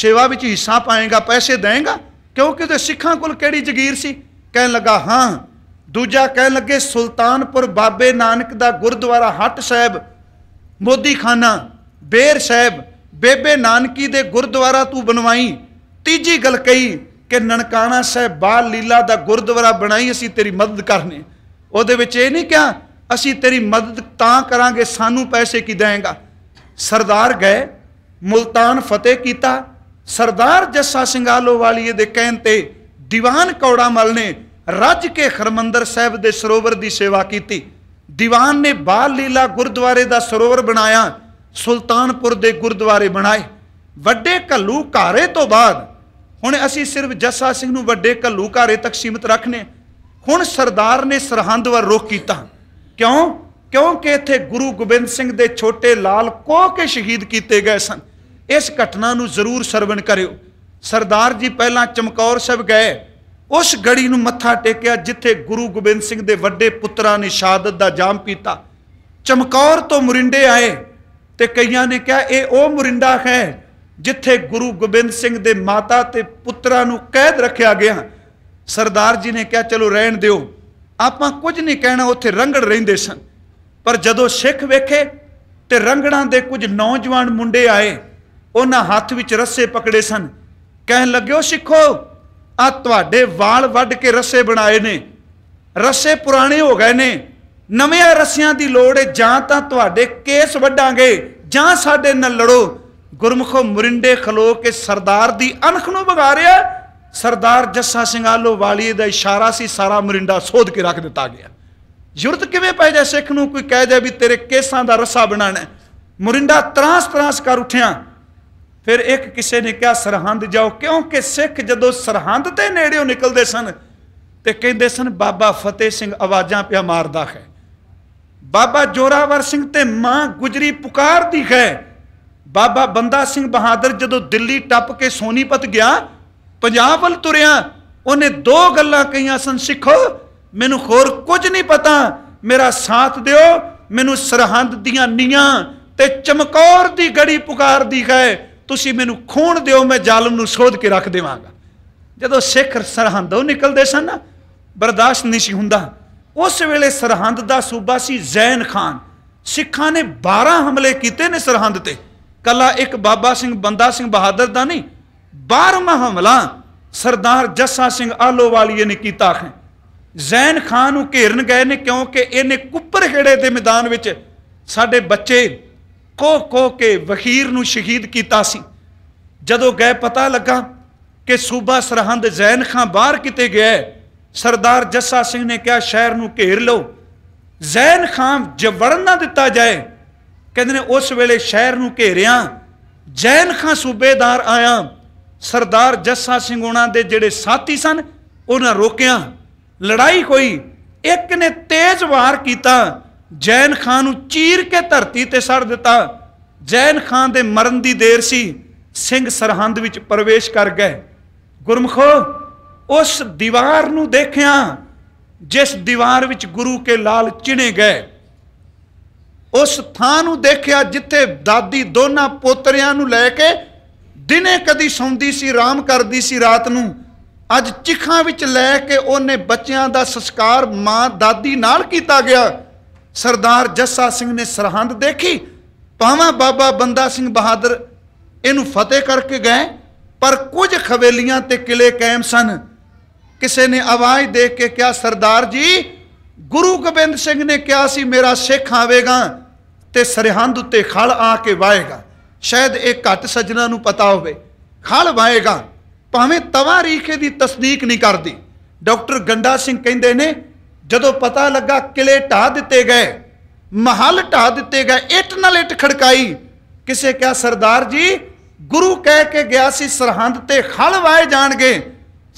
Speaker 1: ਸੇਵਾ ਵਿੱਚ ਹਿੱਸਾ ਪਾਏਗਾ ਪੈਸੇ ਦੇਏਗਾ ਕਿਉਂਕਿ ਤੇ ਸਿੱਖਾਂ ਕੋਲ ਕਿਹੜੀ ਜ਼ਗੀਰ ਸੀ ਕਹਿਣ ਲੱਗਾ ਹਾਂ ਦੂਜਾ ਕਹਿਣ ਲੱਗੇ ਸੁਲਤਾਨਪੁਰ ਬਾਬੇ ਨਾਨਕ ਦਾ ਗੁਰਦੁਆਰਾ ਹੱਟ ਸਾਹਿਬ ਮੋਦੀਖਾਨਾ ਬੇਰ ਸਾਹਿਬ ਬੇਬੇ ਨਾਨਕੀ ਦੇ ਗੁਰਦੁਆਰਾ ਤੂੰ ਬਣਵਾਈ ਤੀਜੀ ਗੱਲ ਕਹੀ ਕਿ ਨਨਕਾਣਾ ਸਾਹਿਬ ਬਾਲ ਲੀਲਾ ਦਾ ਗੁਰਦੁਆਰਾ ਬਣਾਈ ਅਸੀਂ ਤੇਰੀ ਮਦਦ ਕਰਨੇ ਉਹਦੇ ਵਿੱਚ ਇਹ ਨਹੀਂ ਕਿਹਾ ਅਸੀਂ ਤੇਰੀ ਮਦਦ ਤਾਂ ਕਰਾਂਗੇ ਸਾਨੂੰ ਪੈਸੇ ਕੀ ਦੇਵੇਂਗਾ ਸਰਦਾਰ ਗਏ ਮਲਤਾਨ ਫਤਿਹ ਕੀਤਾ ਸਰਦਾਰ ਜੱਸਾ ਸਿੰਘਾਲੋ ਵਾਲੀਏ ਦੇ ਕਹਿਣ ਤੇ ਦੀਵਾਨ ਕੌੜਾ ਮਲ ਨੇ ਰੱਜ ਕੇ ਖਰਮੰਦਰ ਸਾਹਿਬ ਦੇ ਸਰੋਵਰ ਦੀ ਸੇਵਾ ਕੀਤੀ ਦੀਵਾਨ ਨੇ ਬਾਲ ਲੀਲਾ ਗੁਰਦੁਆਰੇ ਦਾ ਸਰੋਵਰ ਬਣਾਇਆ ਸੁਲਤਾਨਪੁਰ ਦੇ ਗੁਰਦੁਆਰੇ ਬਣਾਏ ਵੱਡੇ ਘੱਲੂ ਘਾਰੇ ਤੋਂ ਬਾਅਦ ਹੁਣ ਅਸੀਂ ਸਿਰਫ ਜੱਸਾ ਸਿੰਘ ਨੂੰ ਵੱਡੇ ਘੱਲੂ ਘਾਰੇ ਤੱਕ ਸੀਮਤ ਰੱਖਨੇ ਹੁਣ ਸਰਦਾਰ ਨੇ ਸਰਹੰਦ ਵੱਲ ਰੋਕ ਕੀਤਾ ਕਿਉਂ ਕਿਉਂਕਿ ਇੱਥੇ ਗੁਰੂ ਗੋਬਿੰਦ ਸਿੰਘ ਦੇ ਛੋਟੇ ਲਾਲ ਕੋਹ ਕੇ ਸ਼ਹੀਦ ਕੀਤੇ ਗਏ ਸਨ ਇਸ ਘਟਨਾ ਨੂੰ ਜ਼ਰੂਰ ਸਰਵਣ ਕਰਿਓ ਸਰਦਾਰ ਜੀ ਪਹਿਲਾਂ ਚਮਕੌਰ ਸਾਹਿਬ ਗਏ ਉਸ ਗੜੀ ਨੂੰ ਮੱਥਾ ਟੇਕਿਆ ਜਿੱਥੇ ਗੁਰੂ ਗੋਬਿੰਦ ਸਿੰਘ ਦੇ ਵੱਡੇ ਪੁੱਤਰਾਂ ਨੇ ਸ਼ਹਾਦਤ ਦਾ ਜਾਮ ਪੀਤਾ ਚਮਕੌਰ ਤੋਂ ਮੁਰਿੰਡੇ ਆਏ ਤੇ ਕਈਆਂ ਨੇ ਕਿਹਾ ਇਹ ਉਹ ਮੁਰਿੰਡਾ ਹੈ ਜਿੱਥੇ ਗੁਰੂ ਗੋਬਿੰਦ ਸਿੰਘ ਦੇ ਮਾਤਾ ਤੇ ਪੁੱਤਰਾਂ ਨੂੰ ਕੈਦ ਰੱਖਿਆ ਗਿਆ ਸਰਦਾਰ ਜੀ ਨੇ ਕਿਹਾ ਚਲੋ ਰਹਿਣ ਦਿਓ ਆਪਾਂ ਕੁਝ ਨਹੀਂ ਕਹਿਣਾ ਉੱਥੇ ਰੰਗੜ ਰਹਿੰਦੇ ਸਨ ਪਰ ਜਦੋਂ ਸਿੱਖ ਵੇਖੇ ਤੇ ਰੰਗੜਾਂ ਦੇ ਕੁਝ ਨੌਜਵਾਨ ਮੁੰਡੇ ਆਏ ਉਹਨਾਂ ਹੱਥ ਵਿੱਚ ਰੱਸੇ ਪਕੜੇ ਸਨ ਕਹਿਣ ਲੱਗਿਓ ਸਿੱਖੋ ਆ ਤੁਹਾਡੇ ਵਾਲ ਵੱਢ ਕੇ ਰੱਸੇ ਬਣਾਏ ਨੇ ਰੱਸੇ ਪੁਰਾਣੇ ਹੋ ਗਏ ਨੇ ਨਵੇਂ ਰੱਸਿਆਂ ਦੀ ਲੋੜ ਹੈ ਜਾਂ ਤਾਂ ਤੁਹਾਡੇ ਕੇਸ ਵੱਢਾਂਗੇ ਜਾਂ ਸਾਡੇ ਨਾਲ ਲੜੋ ਗੁਰਮਖੋ ਮੁਰਿੰਡੇ ਖਲੋ ਕੇ ਸਰਦਾਰ ਦੀ ਅਣਖ ਨੂੰ ਵਿਗਾ ਰਿਹਾ ਸਰਦਾਰ ਜੱਸਾ ਸਿੰਘ ਵਾਲੀਏ ਦਾ ਇਸ਼ਾਰਾ ਸੀ ਸਾਰਾ ਮਰਿੰਡਾ ਸੋਧ ਕੇ ਰੱਖ ਦਿੱਤਾ ਗਿਆ ਜੁਰਤ ਕਿਵੇਂ ਪੈ ਜਾ ਸਿੱਖ ਨੂੰ ਕੋਈ ਕਹਿ ਦੇ ਵੀ ਤੇਰੇ ਕੇਸਾਂ ਦਾ ਰਸਾ ਬਣਾਣਾ ਮਰਿੰਡਾ ਤਰਾਸ-ਤਰਾਸ ਕਰ ਉਠਿਆ ਫਿਰ ਇੱਕ ਕਿਸੇ ਨੇ ਕਿਹਾ ਸਰਹੰਦ ਜਾਓ ਕਿਉਂਕਿ ਸਿੱਖ ਜਦੋਂ ਸਰਹੰਦ ਤੇ ਨੇੜਿਓਂ ਨਿਕਲਦੇ ਸਨ ਤੇ ਕਹਿੰਦੇ ਸਨ ਬਾਬਾ ਫਤਿਹ ਸਿੰਘ ਆਵਾਜ਼ਾਂ ਪਿਆ ਮਾਰਦਾ ਹੈ ਬਾਬਾ ਜੋਰਾਵਰ ਸਿੰਘ ਤੇ ਮਾਂ ਗੁਜਰੀ ਪੁਕਾਰਦੀ ਹੈ ਬਾਬਾ ਬੰਦਾ ਸਿੰਘ ਬਹਾਦਰ ਜਦੋਂ ਦਿੱਲੀ ਟੱਪ ਕੇ ਸੋਨੀਪਤ ਗਿਆ ਪੰਜਾਬ ਵੱਲ ਤੁਰਿਆ ਉਹਨੇ ਦੋ ਗੱਲਾਂ ਕਹੀਆਂ ਸਨ ਸਿੱਖੋ ਮੈਨੂੰ ਹੋਰ ਕੁਝ ਨਹੀਂ ਪਤਾ ਮੇਰਾ ਸਾਥ ਦਿਓ ਮੈਨੂੰ ਸਰਹੰਦ ਦੀਆਂ ਨੀਆਂ ਤੇ ਚਮਕੌਰ ਦੀ ਗੜੀ ਪੁਕਾਰਦੀ ਹੈ ਤੁਸੀਂ ਮੈਨੂੰ ਖੂਨ ਦਿਓ ਮੈਂ ਜ਼ਾਲਮ ਨੂੰ ਸੋਧ ਕੇ ਰੱਖ ਦੇਵਾਂਗਾ ਜਦੋਂ ਸਿੱਖ ਸਰਹੰਦੋਂ ਨਿਕਲਦੇ ਸਨ ਨਾ ਬਰਦਾਸ਼ਤ ਨਹੀਂ ਸੀ ਹੁੰਦਾ ਉਸ ਵੇਲੇ ਸਰਹੰਦ ਦਾ ਸੂਬਾ ਸੀ ਜ਼ੈਨ ਖਾਨ ਸਿੱਖਾਂ ਨੇ 12 ਹਮਲੇ ਕੀਤੇ ਨੇ ਸਰਹੰਦ ਤੇ ਕੱਲਾ ਇੱਕ ਬਾਬਾ ਸਿੰਘ ਬੰਦਾ ਸਿੰਘ ਬਹਾਦਰ ਦਾ ਨਹੀਂ 12ਵਾਂ ਹਮਲਾ ਸਰਦਾਰ ਜੱਸਾ ਸਿੰਘ ਆਲੋਵਾਲੀਏ ਨੇ ਕੀਤਾ ਹੈ ਜ਼ੈਨ ਖਾਨ ਨੂੰ ਘੇਰਨ ਗਏ ਨੇ ਕਿਉਂਕਿ ਇਹਨੇ ਕੁੱਪਰ ਖੇੜੇ ਦੇ ਮੈਦਾਨ ਵਿੱਚ ਸਾਡੇ ਬੱਚੇ ਕੋ ਕੋ ਕੇ ਵਖੀਰ ਨੂੰ ਸ਼ਹੀਦ ਕੀਤਾ ਸੀ ਜਦੋਂ ਗਏ ਪਤਾ ਲੱਗਾ ਕਿ ਸੂਬਾ ਸਰਹੰਦ ਜ਼ੈਨ ਖਾਨ ਬਾਹਰ ਕਿਤੇ ਗਿਆ ਸਰਦਾਰ ਜੱਸਾ ਸਿੰਘ ਨੇ ਕਿਹਾ ਸ਼ਹਿਰ ਨੂੰ ਘੇਰ ਲਓ ਜ਼ੈਨ ਖਾਨ ਜਵੜਨ ਨਾ ਦਿੱਤਾ ਜਾਏ ਕਹਿੰਦੇ ਨੇ ਉਸ ਵੇਲੇ ਸ਼ਹਿਰ ਨੂੰ ਘੇਰਿਆ ਜ਼ੈਨ ਖਾਨ ਸੂਬੇਦਾਰ ਆਇਆ ਸਰਦਾਰ ਜੱਸਾ ਸਿੰਘ ਉਹਨਾਂ ਦੇ ਜਿਹੜੇ ਸਾਥੀ ਸਨ ਉਹਨਾਂ ਰੋਕਿਆ ਲੜਾਈ ਕੋਈ ਇੱਕ ਨੇ ਤੇਜ਼ ਵਾਰ ਕੀਤਾ ਜੈਨ ਖਾਨ ਨੂੰ ਚੀਰ ਕੇ ਧਰਤੀ ਤੇ ਸੜ ਦਿੱਤਾ ਜੈਨ ਖਾਨ ਦੇ ਮਰਨ ਦੀ ਦੇਰ ਸੀ ਸਿੰਘ ਸਰਹੰਦ ਵਿੱਚ ਪ੍ਰਵੇਸ਼ ਕਰ ਗਏ ਗੁਰਮਖੋ ਉਸ ਦੀਵਾਰ ਨੂੰ ਦੇਖਿਆ ਜਿਸ ਦੀਵਾਰ ਵਿੱਚ ਗੁਰੂ ਕੇ ਲਾਲ ਚਿਣੇ ਗਏ ਉਸ ਥਾਂ ਨੂੰ ਦੇਖਿਆ ਜਿੱਥੇ ਦਾਦੀ ਦੋਨਾਂ ਪੋਤਰਿਆਂ ਨੂੰ ਲੈ ਕੇ ਦਿਨੇ ਕਦੀ ਸੌਂਦੀ ਸੀ ਆਰਾਮ ਕਰਦੀ ਸੀ ਰਾਤ ਨੂੰ ਅੱਜ ਚਿਖਾਂ ਵਿੱਚ ਲੈ ਕੇ ਉਹਨੇ ਬੱਚਿਆਂ ਦਾ ਸੰਸਕਾਰ ਮਾਂ ਦਾਦੀ ਨਾਲ ਕੀਤਾ ਗਿਆ ਸਰਦਾਰ ਜੱਸਾ ਸਿੰਘ ਨੇ ਸਰਹੰਦ ਦੇਖੀ ਪਾਵਾਂ ਬਾਬਾ ਬੰਦਾ ਸਿੰਘ ਬਹਾਦਰ ਇਹਨੂੰ ਫਤਿਹ ਕਰਕੇ ਗਏ ਪਰ ਕੁਝ ਖਵੇਲੀਆਂ ਤੇ ਕਿਲੇ ਕਾਇਮ ਸਨ ਕਿਸੇ ਨੇ ਆਵਾਜ਼ ਦੇ ਕੇ ਕਿਹਾ ਸਰਦਾਰ ਜੀ ਗੁਰੂ ਗੋਬਿੰਦ ਸਿੰਘ ਨੇ ਕਿਹਾ ਸੀ ਮੇਰਾ ਸਿੱਖ ਆਵੇਗਾ ਤੇ ਸਰਹੰਦ ਉੱਤੇ ਖਲ ਆ ਕੇ ਵਾਏਗਾ ਸ਼ਾਇਦ ਇਹ ਘੱਟ ਸੱਜਣਾ ਨੂੰ ਪਤਾ ਹੋਵੇ ਖਲ ਵਾਏਗਾ ਭਾਵੇਂ ਤਵਾ ਰੀਖੇ ਦੀ ਤਸਦੀਕ ਨਹੀਂ ਕਰਦੀ ਡਾਕਟਰ ਗੰਡਾ ਸਿੰਘ ਕਹਿੰਦੇ ਨੇ ਜਦੋਂ ਪਤਾ ਲੱਗਾ ਕਿਲੇ ਢਾ ਦਿੱਤੇ ਗਏ ਮਹਲ ਢਾ ਦਿੱਤੇ ਗਏ ਇੱਟ ਨਾਲ ਇੱਟ ਖੜਕਾਈ ਕਿਸੇ ਕਹਾ ਸਰਦਾਰ ਜੀ ਗੁਰੂ ਕਹਿ ਕੇ ਗਿਆ ਸੀ ਸਰਹੰਦ ਤੇ ਖਲ ਵਾਏ ਜਾਣਗੇ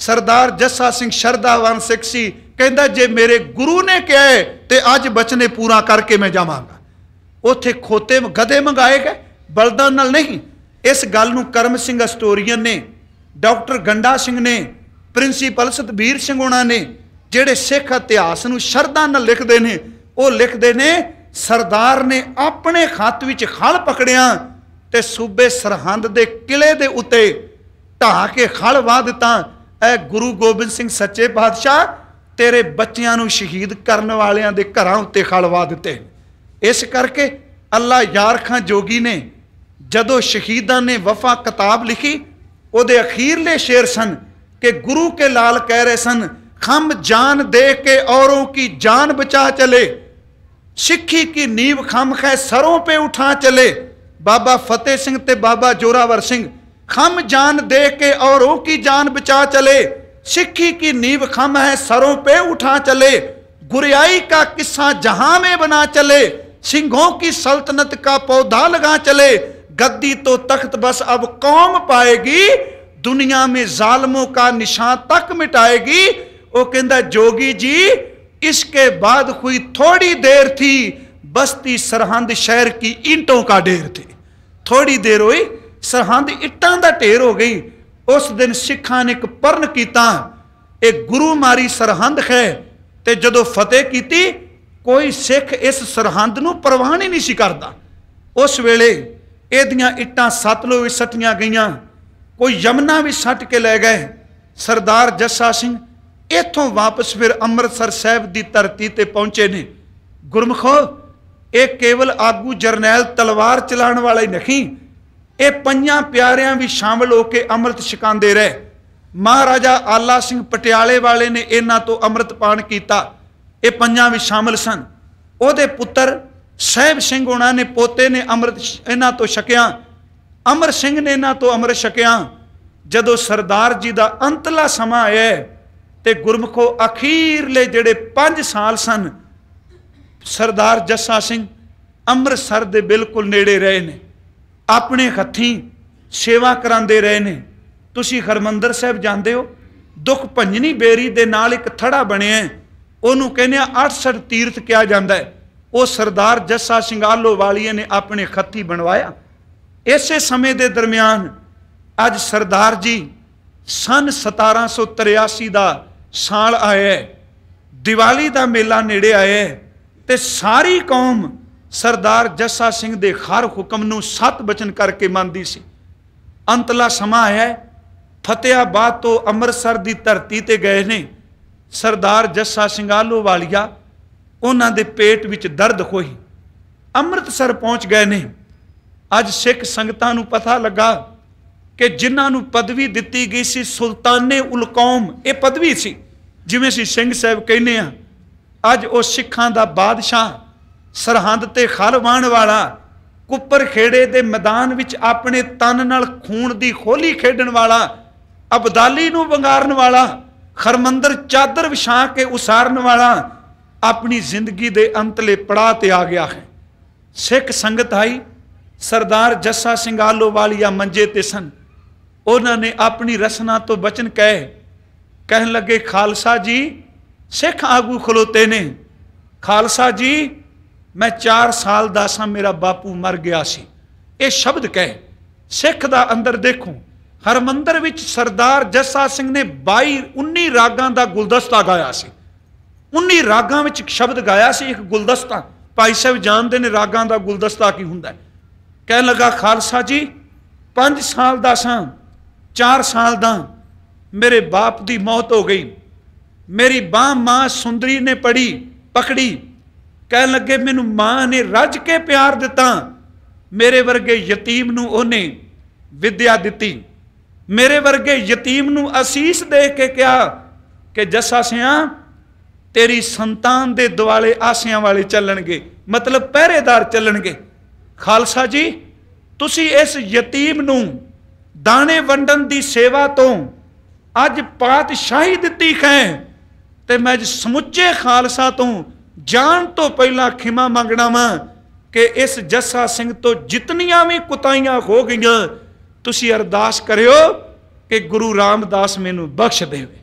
Speaker 1: ਸਰਦਾਰ ਜੱਸਾ ਸਿੰਘ ਸ਼ਰਦਾਵਾਨ ਸਿੱਖ ਸੀ ਕਹਿੰਦਾ ਜੇ ਮੇਰੇ ਗੁਰੂ ਨੇ ਕਿਹਾ ਤੇ ਅੱਜ ਬਚਨੇ ਪੂਰਾ ਕਰਕੇ ਮੈਂ ਜਾਵਾਂਗਾ ਉੱਥੇ ਖੋਤੇ ਗਧੇ ਮੰਗਾਏ ਗਏ ਬਲਦਾਂ ਨਾਲ ਨਹੀਂ ਇਸ ਗੱਲ ਨੂੰ ਕਰਮ ਸਿੰਘ ਹਿਸਟੋਰੀਅਨ ਨੇ ਡਾਕਟਰ ਗੰਡਾ ਸਿੰਘ ਨੇ ਪ੍ਰਿੰਸੀਪਲ ਸਤਬੀਰ ਸਿੰਘ ਉਹਨਾਂ ਨੇ ਜਿਹੜੇ ਸਿੱਖ ਇਤਿਹਾਸ ਨੂੰ ਸ਼ਰਧਾ ਨਾਲ ਲਿਖਦੇ ਨੇ ਉਹ ਲਿਖਦੇ ਨੇ ਸਰਦਾਰ ਨੇ ਆਪਣੇ ਖੱਤ ਵਿੱਚ ਖਲ ਪਕੜਿਆ ਤੇ ਸੂਬੇ ਸਰਹੰਦ ਦੇ ਕਿਲੇ ਦੇ ਉੱਤੇ ਢਾ ਕੇ ਖਲ ਵਾ ਦਿੱਤਾ ਐ ਗੁਰੂ ਗੋਬਿੰਦ ਸਿੰਘ ਸੱਚੇ ਪਾਤਸ਼ਾਹ ਤੇਰੇ ਬੱਚਿਆਂ ਨੂੰ ਸ਼ਹੀਦ ਕਰਨ ਵਾਲਿਆਂ ਦੇ ਘਰਾਂ ਉੱਤੇ ਖਲ ਵਾ ਦਿੱਤੇ ਇਸ ਕਰਕੇ ਅੱਲਾ ਯਾਰ ਖਾਂ ਜੋਗੀ ਨੇ ਜਦੋਂ ਸ਼ਹੀਦਾਂ ਨੇ ਵਫਾ ਕਿਤਾਬ ਲਿਖੀ ਉਹਦੇ ਅਖੀਰਲੇ ਸ਼ੇਰ ਸਨ ਕਿ ਗੁਰੂ ਕੇ ਲਾਲ ਕਹਿ ਰਹੇ ਸਨ ਖੰਮ ਜਾਨ ਦੇ ਕੇ ਔਰੋਂ ਕੀ ਜਾਨ ਬਚਾ ਚਲੇ ਸਿੱਖੀ ਕੀ ਨੀਵ ਖੰਮ ਹੈ ਸਰੋਂ ਪੇ ਉਠਾ ਚਲੇ ਬਾਬਾ ਫਤਿਹ ਸਿੰਘ ਤੇ ਬਾਬਾ ਜੋਰਾਵਰ ਸਿੰਘ ਖੰਮ ਜਾਨ ਦੇ ਕੇ ਔਰੋਂ ਕੀ ਜਾਨ ਬਚਾ ਚਲੇ ਸਿੱਖੀ ਕੀ ਨੀਵ ਖੰਮ ਹੈ ਸਰੋਂ ਪੇ ਉਠਾ ਚਲੇ ਗੁਰਿਆਈ ਕਾ ਕਿੱਸਾ ਜਹਾਂ ਮੇ ਬਣਾ ਚਲੇ ਸਿੰਘੋਂ ਕੀ ਸਲਤਨਤ ਕਾ ਪੌਦਾ ਲਗਾ ਚਲੇ गद्दी तो तख्त बस अब कौम पाएगी ਦੁਨੀਆ ਮੇ ਜ਼ਾਲਮੋਂ ਕਾ ਨਿਸ਼ਾਨ ਤੱਕ ਮਿਟਾਏਗੀ ਉਹ ਕਹਿੰਦਾ ਜੋਗੀ ਜੀ ਇਸਕੇ ਬਾਅਦ ਕੋਈ ਥੋੜੀ ਦੇਰ ਥੀ ਬਸਤੀ ਸਰਹੰਦ ਸ਼ਹਿਰ ਕੀ ਇੰਟੋਂ ਕਾ ਢੇਰ ਥੇ ਥੋੜੀ ਦੇਰ ਹੋਈ ਸਰਹੰਦ ਇੱਟਾਂ ਦਾ ਢੇਰ ਹੋ ਗਈ ਉਸ ਦਿਨ ਸਿੱਖਾਂ ਨੇ ਇੱਕ ਪਰਨ ਕੀਤਾ ਇਹ ਗੁਰੂ ਮਾਰੀ ਸਰਹੰਦ ਹੈ ਤੇ ਜਦੋਂ ਫਤਿਹ ਕੀਤੀ ਕੋਈ ਸਿੱਖ ਇਸ ਸਰਹੰਦ ਨੂੰ ਪਰਵਾਹ ਨਹੀਂ ਸੀ ਕਰਦਾ ਉਸ ਵੇਲੇ ਇਹਦੀਆਂ ਇੱਟਾਂ ਸਤਲੋ ਵਿੱਚ ਸੱਟੀਆਂ ਗਈਆਂ ਕੋਈ ਯਮਨਾ ਵੀ ਸੱਟ ਕੇ ਲੈ ਗਏ ਸਰਦਾਰ ਜੱਸਾ ਸਿੰਘ ਇੱਥੋਂ ਵਾਪਸ ਫਿਰ ਅੰਮ੍ਰਿਤਸਰ ਸਾਹਿਬ ਦੀ ਧਰਤੀ ਤੇ ਪਹੁੰਚੇ ਨੇ ਗੁਰਮਖੋ ਇਹ ਕੇਵਲ ਆਗੂ ਜਰਨੈਲ ਤਲਵਾਰ ਚਲਾਉਣ ਹੀ ਨਹੀਂ ਇਹ ਪੰਜਾਂ ਪਿਆਰਿਆਂ ਵੀ ਸ਼ਾਮਲ ਹੋ ਕੇ ਅੰਮ੍ਰਿਤ ਛਕਾਉਂਦੇ ਰਹੇ ਮਹਾਰਾਜਾ ਆਲਾ ਸਿੰਘ ਪਟਿਆਲੇ ਵਾਲੇ ਨੇ ਇਹਨਾਂ ਤੋਂ ਅੰਮ੍ਰਿਤ ਪਾਣ ਕੀਤਾ ਇਹ ਪੰਜਾਂ ਵੀ ਸ਼ਾਮਲ ਸਨ ਉਹਦੇ ਪੁੱਤਰ ਸਹਿਬ ਸਿੰਘ ਉਹਨਾਂ ਨੇ ਪੋਤੇ ਨੇ ਅਮਰਤ ਇਹਨਾਂ ਤੋਂ ਛਕਿਆ ਅਮਰ ਸਿੰਘ ਨੇ ਇਹਨਾਂ ਤੋਂ ਅਮਰਤ ਛਕਿਆ ਜਦੋਂ ਸਰਦਾਰ ਜੀ ਦਾ ਅੰਤਲਾ ਸਮਾਂ ਆਇਆ ਤੇ ਗੁਰਮਖੋ ਅਖੀਰਲੇ ਜਿਹੜੇ 5 ਸਾਲ ਸਨ ਸਰਦਾਰ ਜੱਸਾ ਸਿੰਘ ਅੰਮ੍ਰਿਤਸਰ ਦੇ ਬਿਲਕੁਲ ਨੇੜੇ ਰਹੇ ਨੇ ਆਪਣੇ ਹੱਥੀਂ ਸੇਵਾ ਕਰਾਉਂਦੇ ਰਹੇ ਨੇ ਤੁਸੀਂ ਹਰਮੰਦਰ ਸਾਹਿਬ ਜਾਂਦੇ ਹੋ ਦੁੱਖ ਭੰਜਨੀ ਬੇਰੀ ਦੇ ਨਾਲ ਇੱਕ ਥੜਾ ਬਣਿਆ ਉਹਨੂੰ ਕਹਿੰਦੇ ਆ 68 ਤੀਰਥ ਕਿਹਾ ਜਾਂਦਾ ਹੈ ਉਹ ਸਰਦਾਰ ਜੱਸਾ ਸਿੰਘਾਲੋ ਵਾਲੀਏ ਨੇ ਆਪਣੇ ਖੱਤੀ ਬਣਵਾਇਆ ਇਸੇ ਸਮੇਂ ਦੇ ਦਰਮਿਆਨ ਅੱਜ ਸਰਦਾਰ ਜੀ ਸਨ 1783 ਦਾ ਸਾਲ ਆਇਆ ਦੀਵਾਲੀ ਦਾ ਮੇਲਾ ਨੇੜੇ ਆਇਆ ਤੇ ਸਾਰੀ ਕੌਮ ਸਰਦਾਰ ਜੱਸਾ ਸਿੰਘ ਦੇ ਹਰ ਹੁਕਮ ਨੂੰ ਸਤ ਬਚਨ ਕਰਕੇ ਮੰਨਦੀ ਸੀ ਅੰਤਲਾ ਸਮਾਂ ਹੈ ਫਤਿਆਬਾਦ ਤੋਂ ਅੰਮ੍ਰਿਤਸਰ ਦੀ ਧਰਤੀ ਤੇ ਗਏ ਨੇ ਸਰਦਾਰ ਜੱਸਾ ਸਿੰਘਾਲੋ ਵਾਲੀਆ ਉਹਨਾਂ ਦੇ ਪੇਟ ਵਿੱਚ ਦਰਦ ਹੋਈ ਅੰਮ੍ਰਿਤਸਰ ਪਹੁੰਚ ਗਏ ਨੇ ਅੱਜ ਸਿੱਖ ਸੰਗਤਾਂ ਨੂੰ ਪਤਾ ਲੱਗਾ ਕਿ ਜਿਨ੍ਹਾਂ ਨੂੰ ਪਦਵੀ ਦਿੱਤੀ ਗਈ ਸੀ ਸੁਲਤਾਨੇ ਉਲਕੌਮ ਇਹ ਪਦਵੀ ਸੀ ਜਿਵੇਂ ਸੀ ਸਿੰਘ ਸਾਹਿਬ ਕਹਿੰਦੇ ਆ ਅੱਜ ਉਹ ਸਿੱਖਾਂ ਦਾ ਬਾਦਸ਼ਾਹ ਸਰਹੰਦ ਤੇ ਖਲਵਾਣ ਵਾਲਾ ਕੁੱਪਰ ਖੇੜੇ ਦੇ ਮੈਦਾਨ ਵਿੱਚ ਆਪਣੇ ਤਨ ਨਾਲ ਖੂਨ ਦੀ ਖੋਲੀ ਖੇਡਣ ਵਾਲਾ ਅਬਦਾਲੀ ਨੂੰ ਵੰਗਾਰਨ ਵਾਲਾ ਖਰਮੰਦਰ ਚਾਦਰ ਵਿਛਾ ਕੇ ਉਸਾਰਨ ਵਾਲਾ ਆਪਣੀ ਜ਼ਿੰਦਗੀ ਦੇ ਅੰਤਲੇ ਪੜਾਅ ਤੇ ਆ ਗਿਆ ਹੈ ਸਿੱਖ ਸੰਗਤ ਆਈ ਸਰਦਾਰ ਜੱਸਾ ਸਿੰਘ ਆਲੋਵਾਲੀਆ ਮੰਜੇ ਤੇ ਸਨ ਉਹਨਾਂ ਨੇ ਆਪਣੀ ਰਸਨਾ ਤੋਂ ਬਚਨ ਕਹਿ ਕਹਿਣ ਲੱਗੇ ਖਾਲਸਾ ਜੀ ਸਿੱਖ ਆਗੂ ਖਲੋਤੇ ਨੇ ਖਾਲਸਾ ਜੀ ਮੈਂ 4 ਸਾਲ ਦਾ ਸਾਂ ਮੇਰਾ ਬਾਪੂ ਮਰ ਗਿਆ ਸੀ ਇਹ ਸ਼ਬਦ ਕਹਿ ਸਿੱਖ ਦਾ ਅੰਦਰ ਦੇਖੋ ਹਰਮੰਦਰ ਵਿੱਚ ਸਰਦਾਰ ਜੱਸਾ ਸਿੰਘ ਨੇ 22 19 ਰਾਗਾਂ ਦਾ ਗੁਲਦਸਤਾ ਗਾਇਆ ਸੀ 19 ਰਾਗਾਂ ਵਿੱਚ ਇੱਕ ਸ਼ਬਦ ਗਾਇਆ ਸੀ ਇੱਕ ਗੁਲਦਸਤਾ ਭਾਈ ਸਾਹਿਬ ਜਾਣਦੇ ਨੇ ਰਾਗਾਂ ਦਾ ਗੁਲਦਸਤਾ ਕੀ ਹੁੰਦਾ ਕਹਿਣ ਲੱਗਾ ਖਾਲਸਾ ਜੀ 5 ਸਾਲ ਦਾ ਸਾਂ 4 ਸਾਲ ਦਾ ਮੇਰੇ ਬਾਪ ਦੀ ਮੌਤ ਹੋ ਗਈ ਮੇਰੀ ਬਾਹ ਮਾਂ ਸੁੰਦਰੀ ਨੇ ਪੜੀ ਪਕੜੀ ਕਹਿਣ ਲੱਗੇ ਮੈਨੂੰ ਮਾਂ ਨੇ ਰੱਜ ਕੇ ਪਿਆਰ ਦਿੱਤਾ ਮੇਰੇ ਵਰਗੇ ਯਤੀਮ ਨੂੰ ਉਹਨੇ ਵਿਦਿਆ ਦਿੱਤੀ ਮੇਰੇ ਵਰਗੇ ਯਤੀਮ ਨੂੰ ਅਸੀਸ ਦੇ ਕੇ ਕਿਹਾ ਕਿ ਜੱਸਾ ਸਿਆਂ ਤੇਰੀ ਸੰਤਾਨ ਦੇ ਦਿਵਾਲੇ ਆਸਿਆਂ ਵਾਲੇ ਚੱਲਣਗੇ ਮਤਲਬ ਪਹਿਰੇਦਾਰ ਚੱਲਣਗੇ ਖਾਲਸਾ ਜੀ ਤੁਸੀਂ ਇਸ ਯਤੀਮ ਨੂੰ ਦਾਣੇ ਵੰਡਣ ਦੀ ਸੇਵਾ ਤੋਂ ਅੱਜ ਪਾਤਸ਼ਾਹੀ ਦਿੱਤੀ ਹੈ ਤੇ ਮੈਂ ਸਮੁੱਚੇ ਖਾਲਸਾ ਤੋਂ ਜਾਣ ਤੋਂ ਪਹਿਲਾਂ ਖਿਮਾ ਮੰਗਣਾ ਵਾਂ ਕਿ ਇਸ ਜੱਸਾ ਸਿੰਘ ਤੋਂ ਜਿਤਨੀਆਂ ਵੀ ਕੁਤਾਈਆਂ ਹੋ ਗਈਆਂ ਤੁਸੀਂ ਅਰਦਾਸ ਕਰਿਓ ਕਿ ਗੁਰੂ ਰਾਮਦਾਸ ਮੈਨੂੰ ਬਖਸ਼ ਦੇਵੇ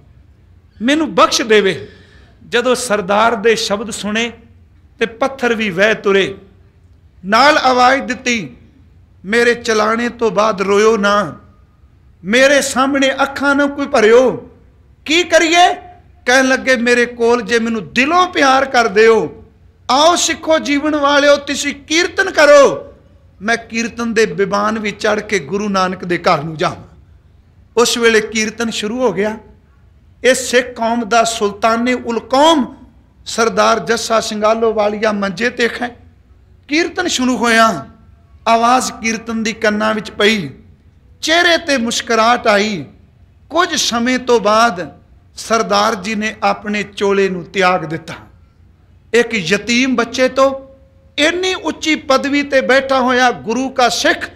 Speaker 1: ਮੈਨੂੰ ਬਖਸ਼ ਦੇਵੇ ਜਦੋਂ ਸਰਦਾਰ ਦੇ ਸ਼ਬਦ ਸੁਣੇ ਤੇ ਪੱਥਰ ਵੀ ਵਹਿ ਤੁਰੇ ਨਾਲ ਆਵਾਜ਼ ਦਿੱਤੀ ਮੇਰੇ ਚਲਾਣੇ ਤੋਂ ਬਾਅਦ ਰੋਇਓ ਨਾ ਮੇਰੇ ਸਾਹਮਣੇ ਅੱਖਾਂ ਨੂੰ ਕੋਈ ਭਰਿਓ ਕੀ ਕਰੀਏ ਕਹਿਣ ਲੱਗੇ ਮੇਰੇ ਕੋਲ ਜੇ ਮੈਨੂੰ ਦਿਲੋਂ ਪਿਆਰ ਕਰਦੇ ਹੋ ਆਓ ਸਿੱਖੋ ਜੀਵਨ ਵਾਲਿਓ ਤੁਸੀਂ ਕੀਰਤਨ ਕਰੋ ਮੈਂ ਕੀਰਤਨ ਦੇ ਵਿਬਾਨ ਵਿੱਚ ਚੜ ਕੇ ਗੁਰੂ ਨਾਨਕ ਦੇ ਘਰ ਨੂੰ ਜਾਵਾਂ ਉਸ ਵੇਲੇ ਕੀਰਤਨ ਸ਼ੁਰੂ ਹੋ ਗਿਆ ਇਹ ਸਿੱਖ ਕੌਮ ਦਾ ਸੁਲਤਾਨੇ ਉਲ ਕੌਮ ਸਰਦਾਰ ਜੱਸਾ ਸਿੰਘਾਲੋ ਵਾਲੀਆ ਮੰਜੇ ਤੇ ਖੈ ਕੀਰਤਨ ਸ਼ੁਰੂ ਹੋਇਆ ਆਵਾਜ਼ ਕੀਰਤਨ ਦੀ ਕੰਨਾਂ ਵਿੱਚ ਪਈ ਚਿਹਰੇ ਤੇ ਮੁਸਕਰਾਟ ਆਈ ਕੁਝ ਸਮੇਂ ਤੋਂ ਬਾਅਦ ਸਰਦਾਰ ਜੀ ਨੇ ਆਪਣੇ ਚੋਲੇ ਨੂੰ ਤਿਆਗ ਦਿੱਤਾ ਇੱਕ ਯਤੀਮ ਬੱਚੇ ਤੋਂ ਇੰਨੀ ਉੱਚੀ ਪਦਵੀ ਤੇ ਬੈਠਾ ਹੋਇਆ ਗੁਰੂ ਦਾ ਸਿੱਖ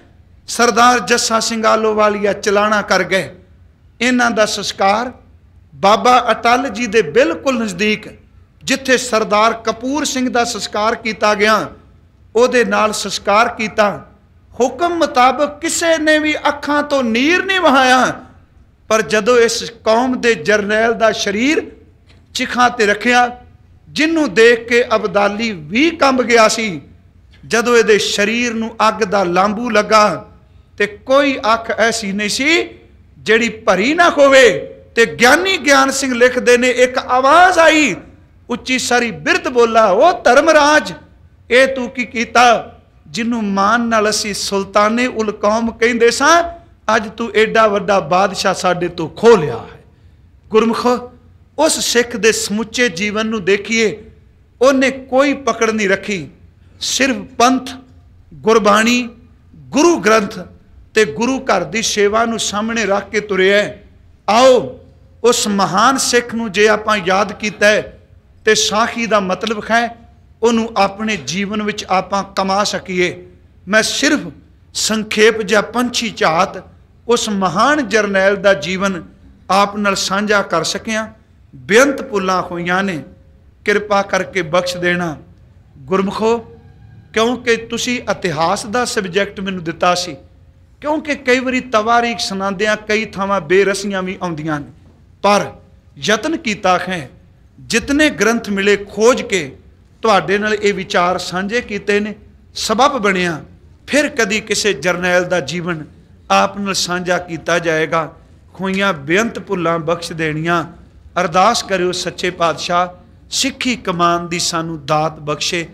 Speaker 1: ਸਰਦਾਰ ਜੱਸਾ ਸਿੰਘਾਲੋ ਵਾਲੀਆ ਚਲਾਣਾ ਕਰ ਗਏ ਇਹਨਾਂ ਦਾ ਸੰਸਕਾਰ ਬਾਬਾ ਅਟਲ ਜੀ ਦੇ ਬਿਲਕੁਲ ਨਜ਼ਦੀਕ ਜਿੱਥੇ ਸਰਦਾਰ ਕਪੂਰ ਸਿੰਘ ਦਾ ਸੰਸਕਾਰ ਕੀਤਾ ਗਿਆ ਉਹਦੇ ਨਾਲ ਸੰਸਕਾਰ ਕੀਤਾ ਹੁਕਮ ਮੁਤਾਬਕ ਕਿਸੇ ਨੇ ਵੀ ਅੱਖਾਂ ਤੋਂ ਨੀਰ ਨਹੀਂ ਵਹਾਇਆ ਪਰ ਜਦੋਂ ਇਸ ਕੌਮ ਦੇ ਜਰਨੈਲ ਦਾ ਸ਼ਰੀਰ ਚਿਖਾਂ ਤੇ ਰੱਖਿਆ ਜਿੰਨੂੰ ਦੇਖ ਕੇ ਅਬਦਾਲੀ ਵੀ ਕੰਬ ਗਿਆ ਸੀ ਜਦੋਂ ਇਹਦੇ ਸ਼ਰੀਰ ਨੂੰ ਅੱਗ ਦਾ ਲਾਂਬੂ ਲੱਗਾ ਤੇ ਕੋਈ ਅੱਖ ਐਸੀ ਨਹੀਂ ਸੀ ਜਿਹੜੀ ਭਰੀ ਨਾ ਹੋਵੇ ਤੇ ਗਿਆਨੀ ਗਿਆਨ ਸਿੰਘ ਲਿਖਦੇ ਨੇ ਇੱਕ ਆਵਾਜ਼ ਆਈ ਉੱਚੀ ਸਾਰੀ ਬਿਰਧ ਬੋਲਾ ਉਹ ਧਰਮਰਾਜ ਇਹ ਤੂੰ ਕੀ ਕੀਤਾ ਜਿਹਨੂੰ ਮਾਨ ਨਾਲ ਅਸੀਂ ਸੁਲਤਾਨੇ ਉਲ ਕੌਮ ਕਹਿੰਦੇ ਸਾਂ ਅੱਜ ਤੂੰ ਐਡਾ ਵੱਡਾ ਬਾਦਸ਼ਾਹ ਸਾਡੇ ਤੋਂ ਖੋ ਲਿਆ ਹੈ ਗੁਰਮਖ ਉਸ ਸਿੱਖ ਦੇ ਸਮੁੱਚੇ ਜੀਵਨ ਨੂੰ ਦੇਖੀਏ ਉਹਨੇ ਕੋਈ ਪਕੜ ਨਹੀਂ ਰੱਖੀ ਸਿਰਫ ਪੰਥ ਗੁਰਬਾਣੀ ਗੁਰੂ ਗ੍ਰੰਥ ਤੇ ਗੁਰੂ ਘਰ ਦੀ ਸੇਵਾ ਨੂੰ ਸਾਹਮਣੇ ਰੱਖ ਕੇ ਤੁਰਿਆ ਆਓ ਉਸ ਮਹਾਨ ਸਿੱਖ ਨੂੰ ਜੇ ਆਪਾਂ ਯਾਦ ਕੀਤਾ ਤੇ ਸਾਖੀ ਦਾ ਮਤਲਬ ਹੈ ਉਹਨੂੰ ਆਪਣੇ ਜੀਵਨ ਵਿੱਚ ਆਪਾਂ ਕਮਾ ਸਕੀਏ ਮੈਂ ਸਿਰਫ ਸੰਖੇਪ ਜਾਂ ਪੰਛੀ ਝਾਤ ਉਸ ਮਹਾਨ ਜਰਨੈਲ ਦਾ ਜੀਵਨ ਆਪ ਨਾਲ ਸਾਂਝਾ ਕਰ ਸਕਿਆ ਬੇਅੰਤ ਪੁੱਲਾਂ ਹੋਈਆਂ ਨੇ ਕਿਰਪਾ ਕਰਕੇ ਬਖਸ਼ ਦੇਣਾ ਗੁਰਮਖੋ ਕਿਉਂਕਿ ਤੁਸੀਂ ਇਤਿਹਾਸ ਦਾ ਸਬਜੈਕਟ ਮੈਨੂੰ ਦਿੱਤਾ ਸੀ ਕਿਉਂਕਿ ਕਈ ਵਾਰੀ ਤਵਾਰੀਖ ਸੁਣਾਉਂਦਿਆਂ ਕਈ ਥਾਵਾਂ ਬੇਰਸੀਆਂ ਵੀ ਆਉਂਦੀਆਂ ਨੇ ਪਰ ਯਤਨ ਕੀਤਾ ਹੈ ਜਿਤਨੇ ਗ੍ਰੰਥ ਮਿਲੇ ਖੋਜ ਕੇ ਤੁਹਾਡੇ ਨਾਲ ਇਹ ਵਿਚਾਰ ਸਾਂਝੇ ਕੀਤੇ ਨੇ ਸਬਬ ਬਣਿਆ ਫਿਰ ਕਦੀ ਕਿਸੇ ਜਰਨੈਲ ਦਾ ਜੀਵਨ ਆਪ ਨਾਲ ਸਾਂਝਾ ਕੀਤਾ ਜਾਏਗਾ ਖੋਈਆਂ ਬੇਅੰਤ ਭੁੱਲਾਂ ਬਖਸ਼ ਦੇਣੀਆਂ ਅਰਦਾਸ ਕਰਿਓ ਸੱਚੇ ਪਾਤਸ਼ਾਹ ਸਿੱਖੀ ਕਮਾਨ ਦੀ ਸਾਨੂੰ ਦਾਤ ਬਖਸ਼ੇ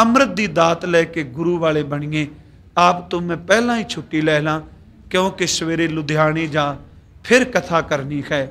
Speaker 1: ਅੰਮ੍ਰਿਤ ਦੀ ਦਾਤ ਲੈ ਕੇ ਗੁਰੂ ਵਾਲੇ ਬਣੀਏ ਆਪ ਤੋਂ ਮੈਂ ਪਹਿਲਾਂ ਹੀ ਛੁੱਟੀ ਲੈ ਲਾਂ ਕਿਉਂਕਿ ਸਵੇਰੇ ਲੁਧਿਆਣੇ ਜਾ ਫਿਰ ਕਥਾ ਕਰਨੀ ਹੈ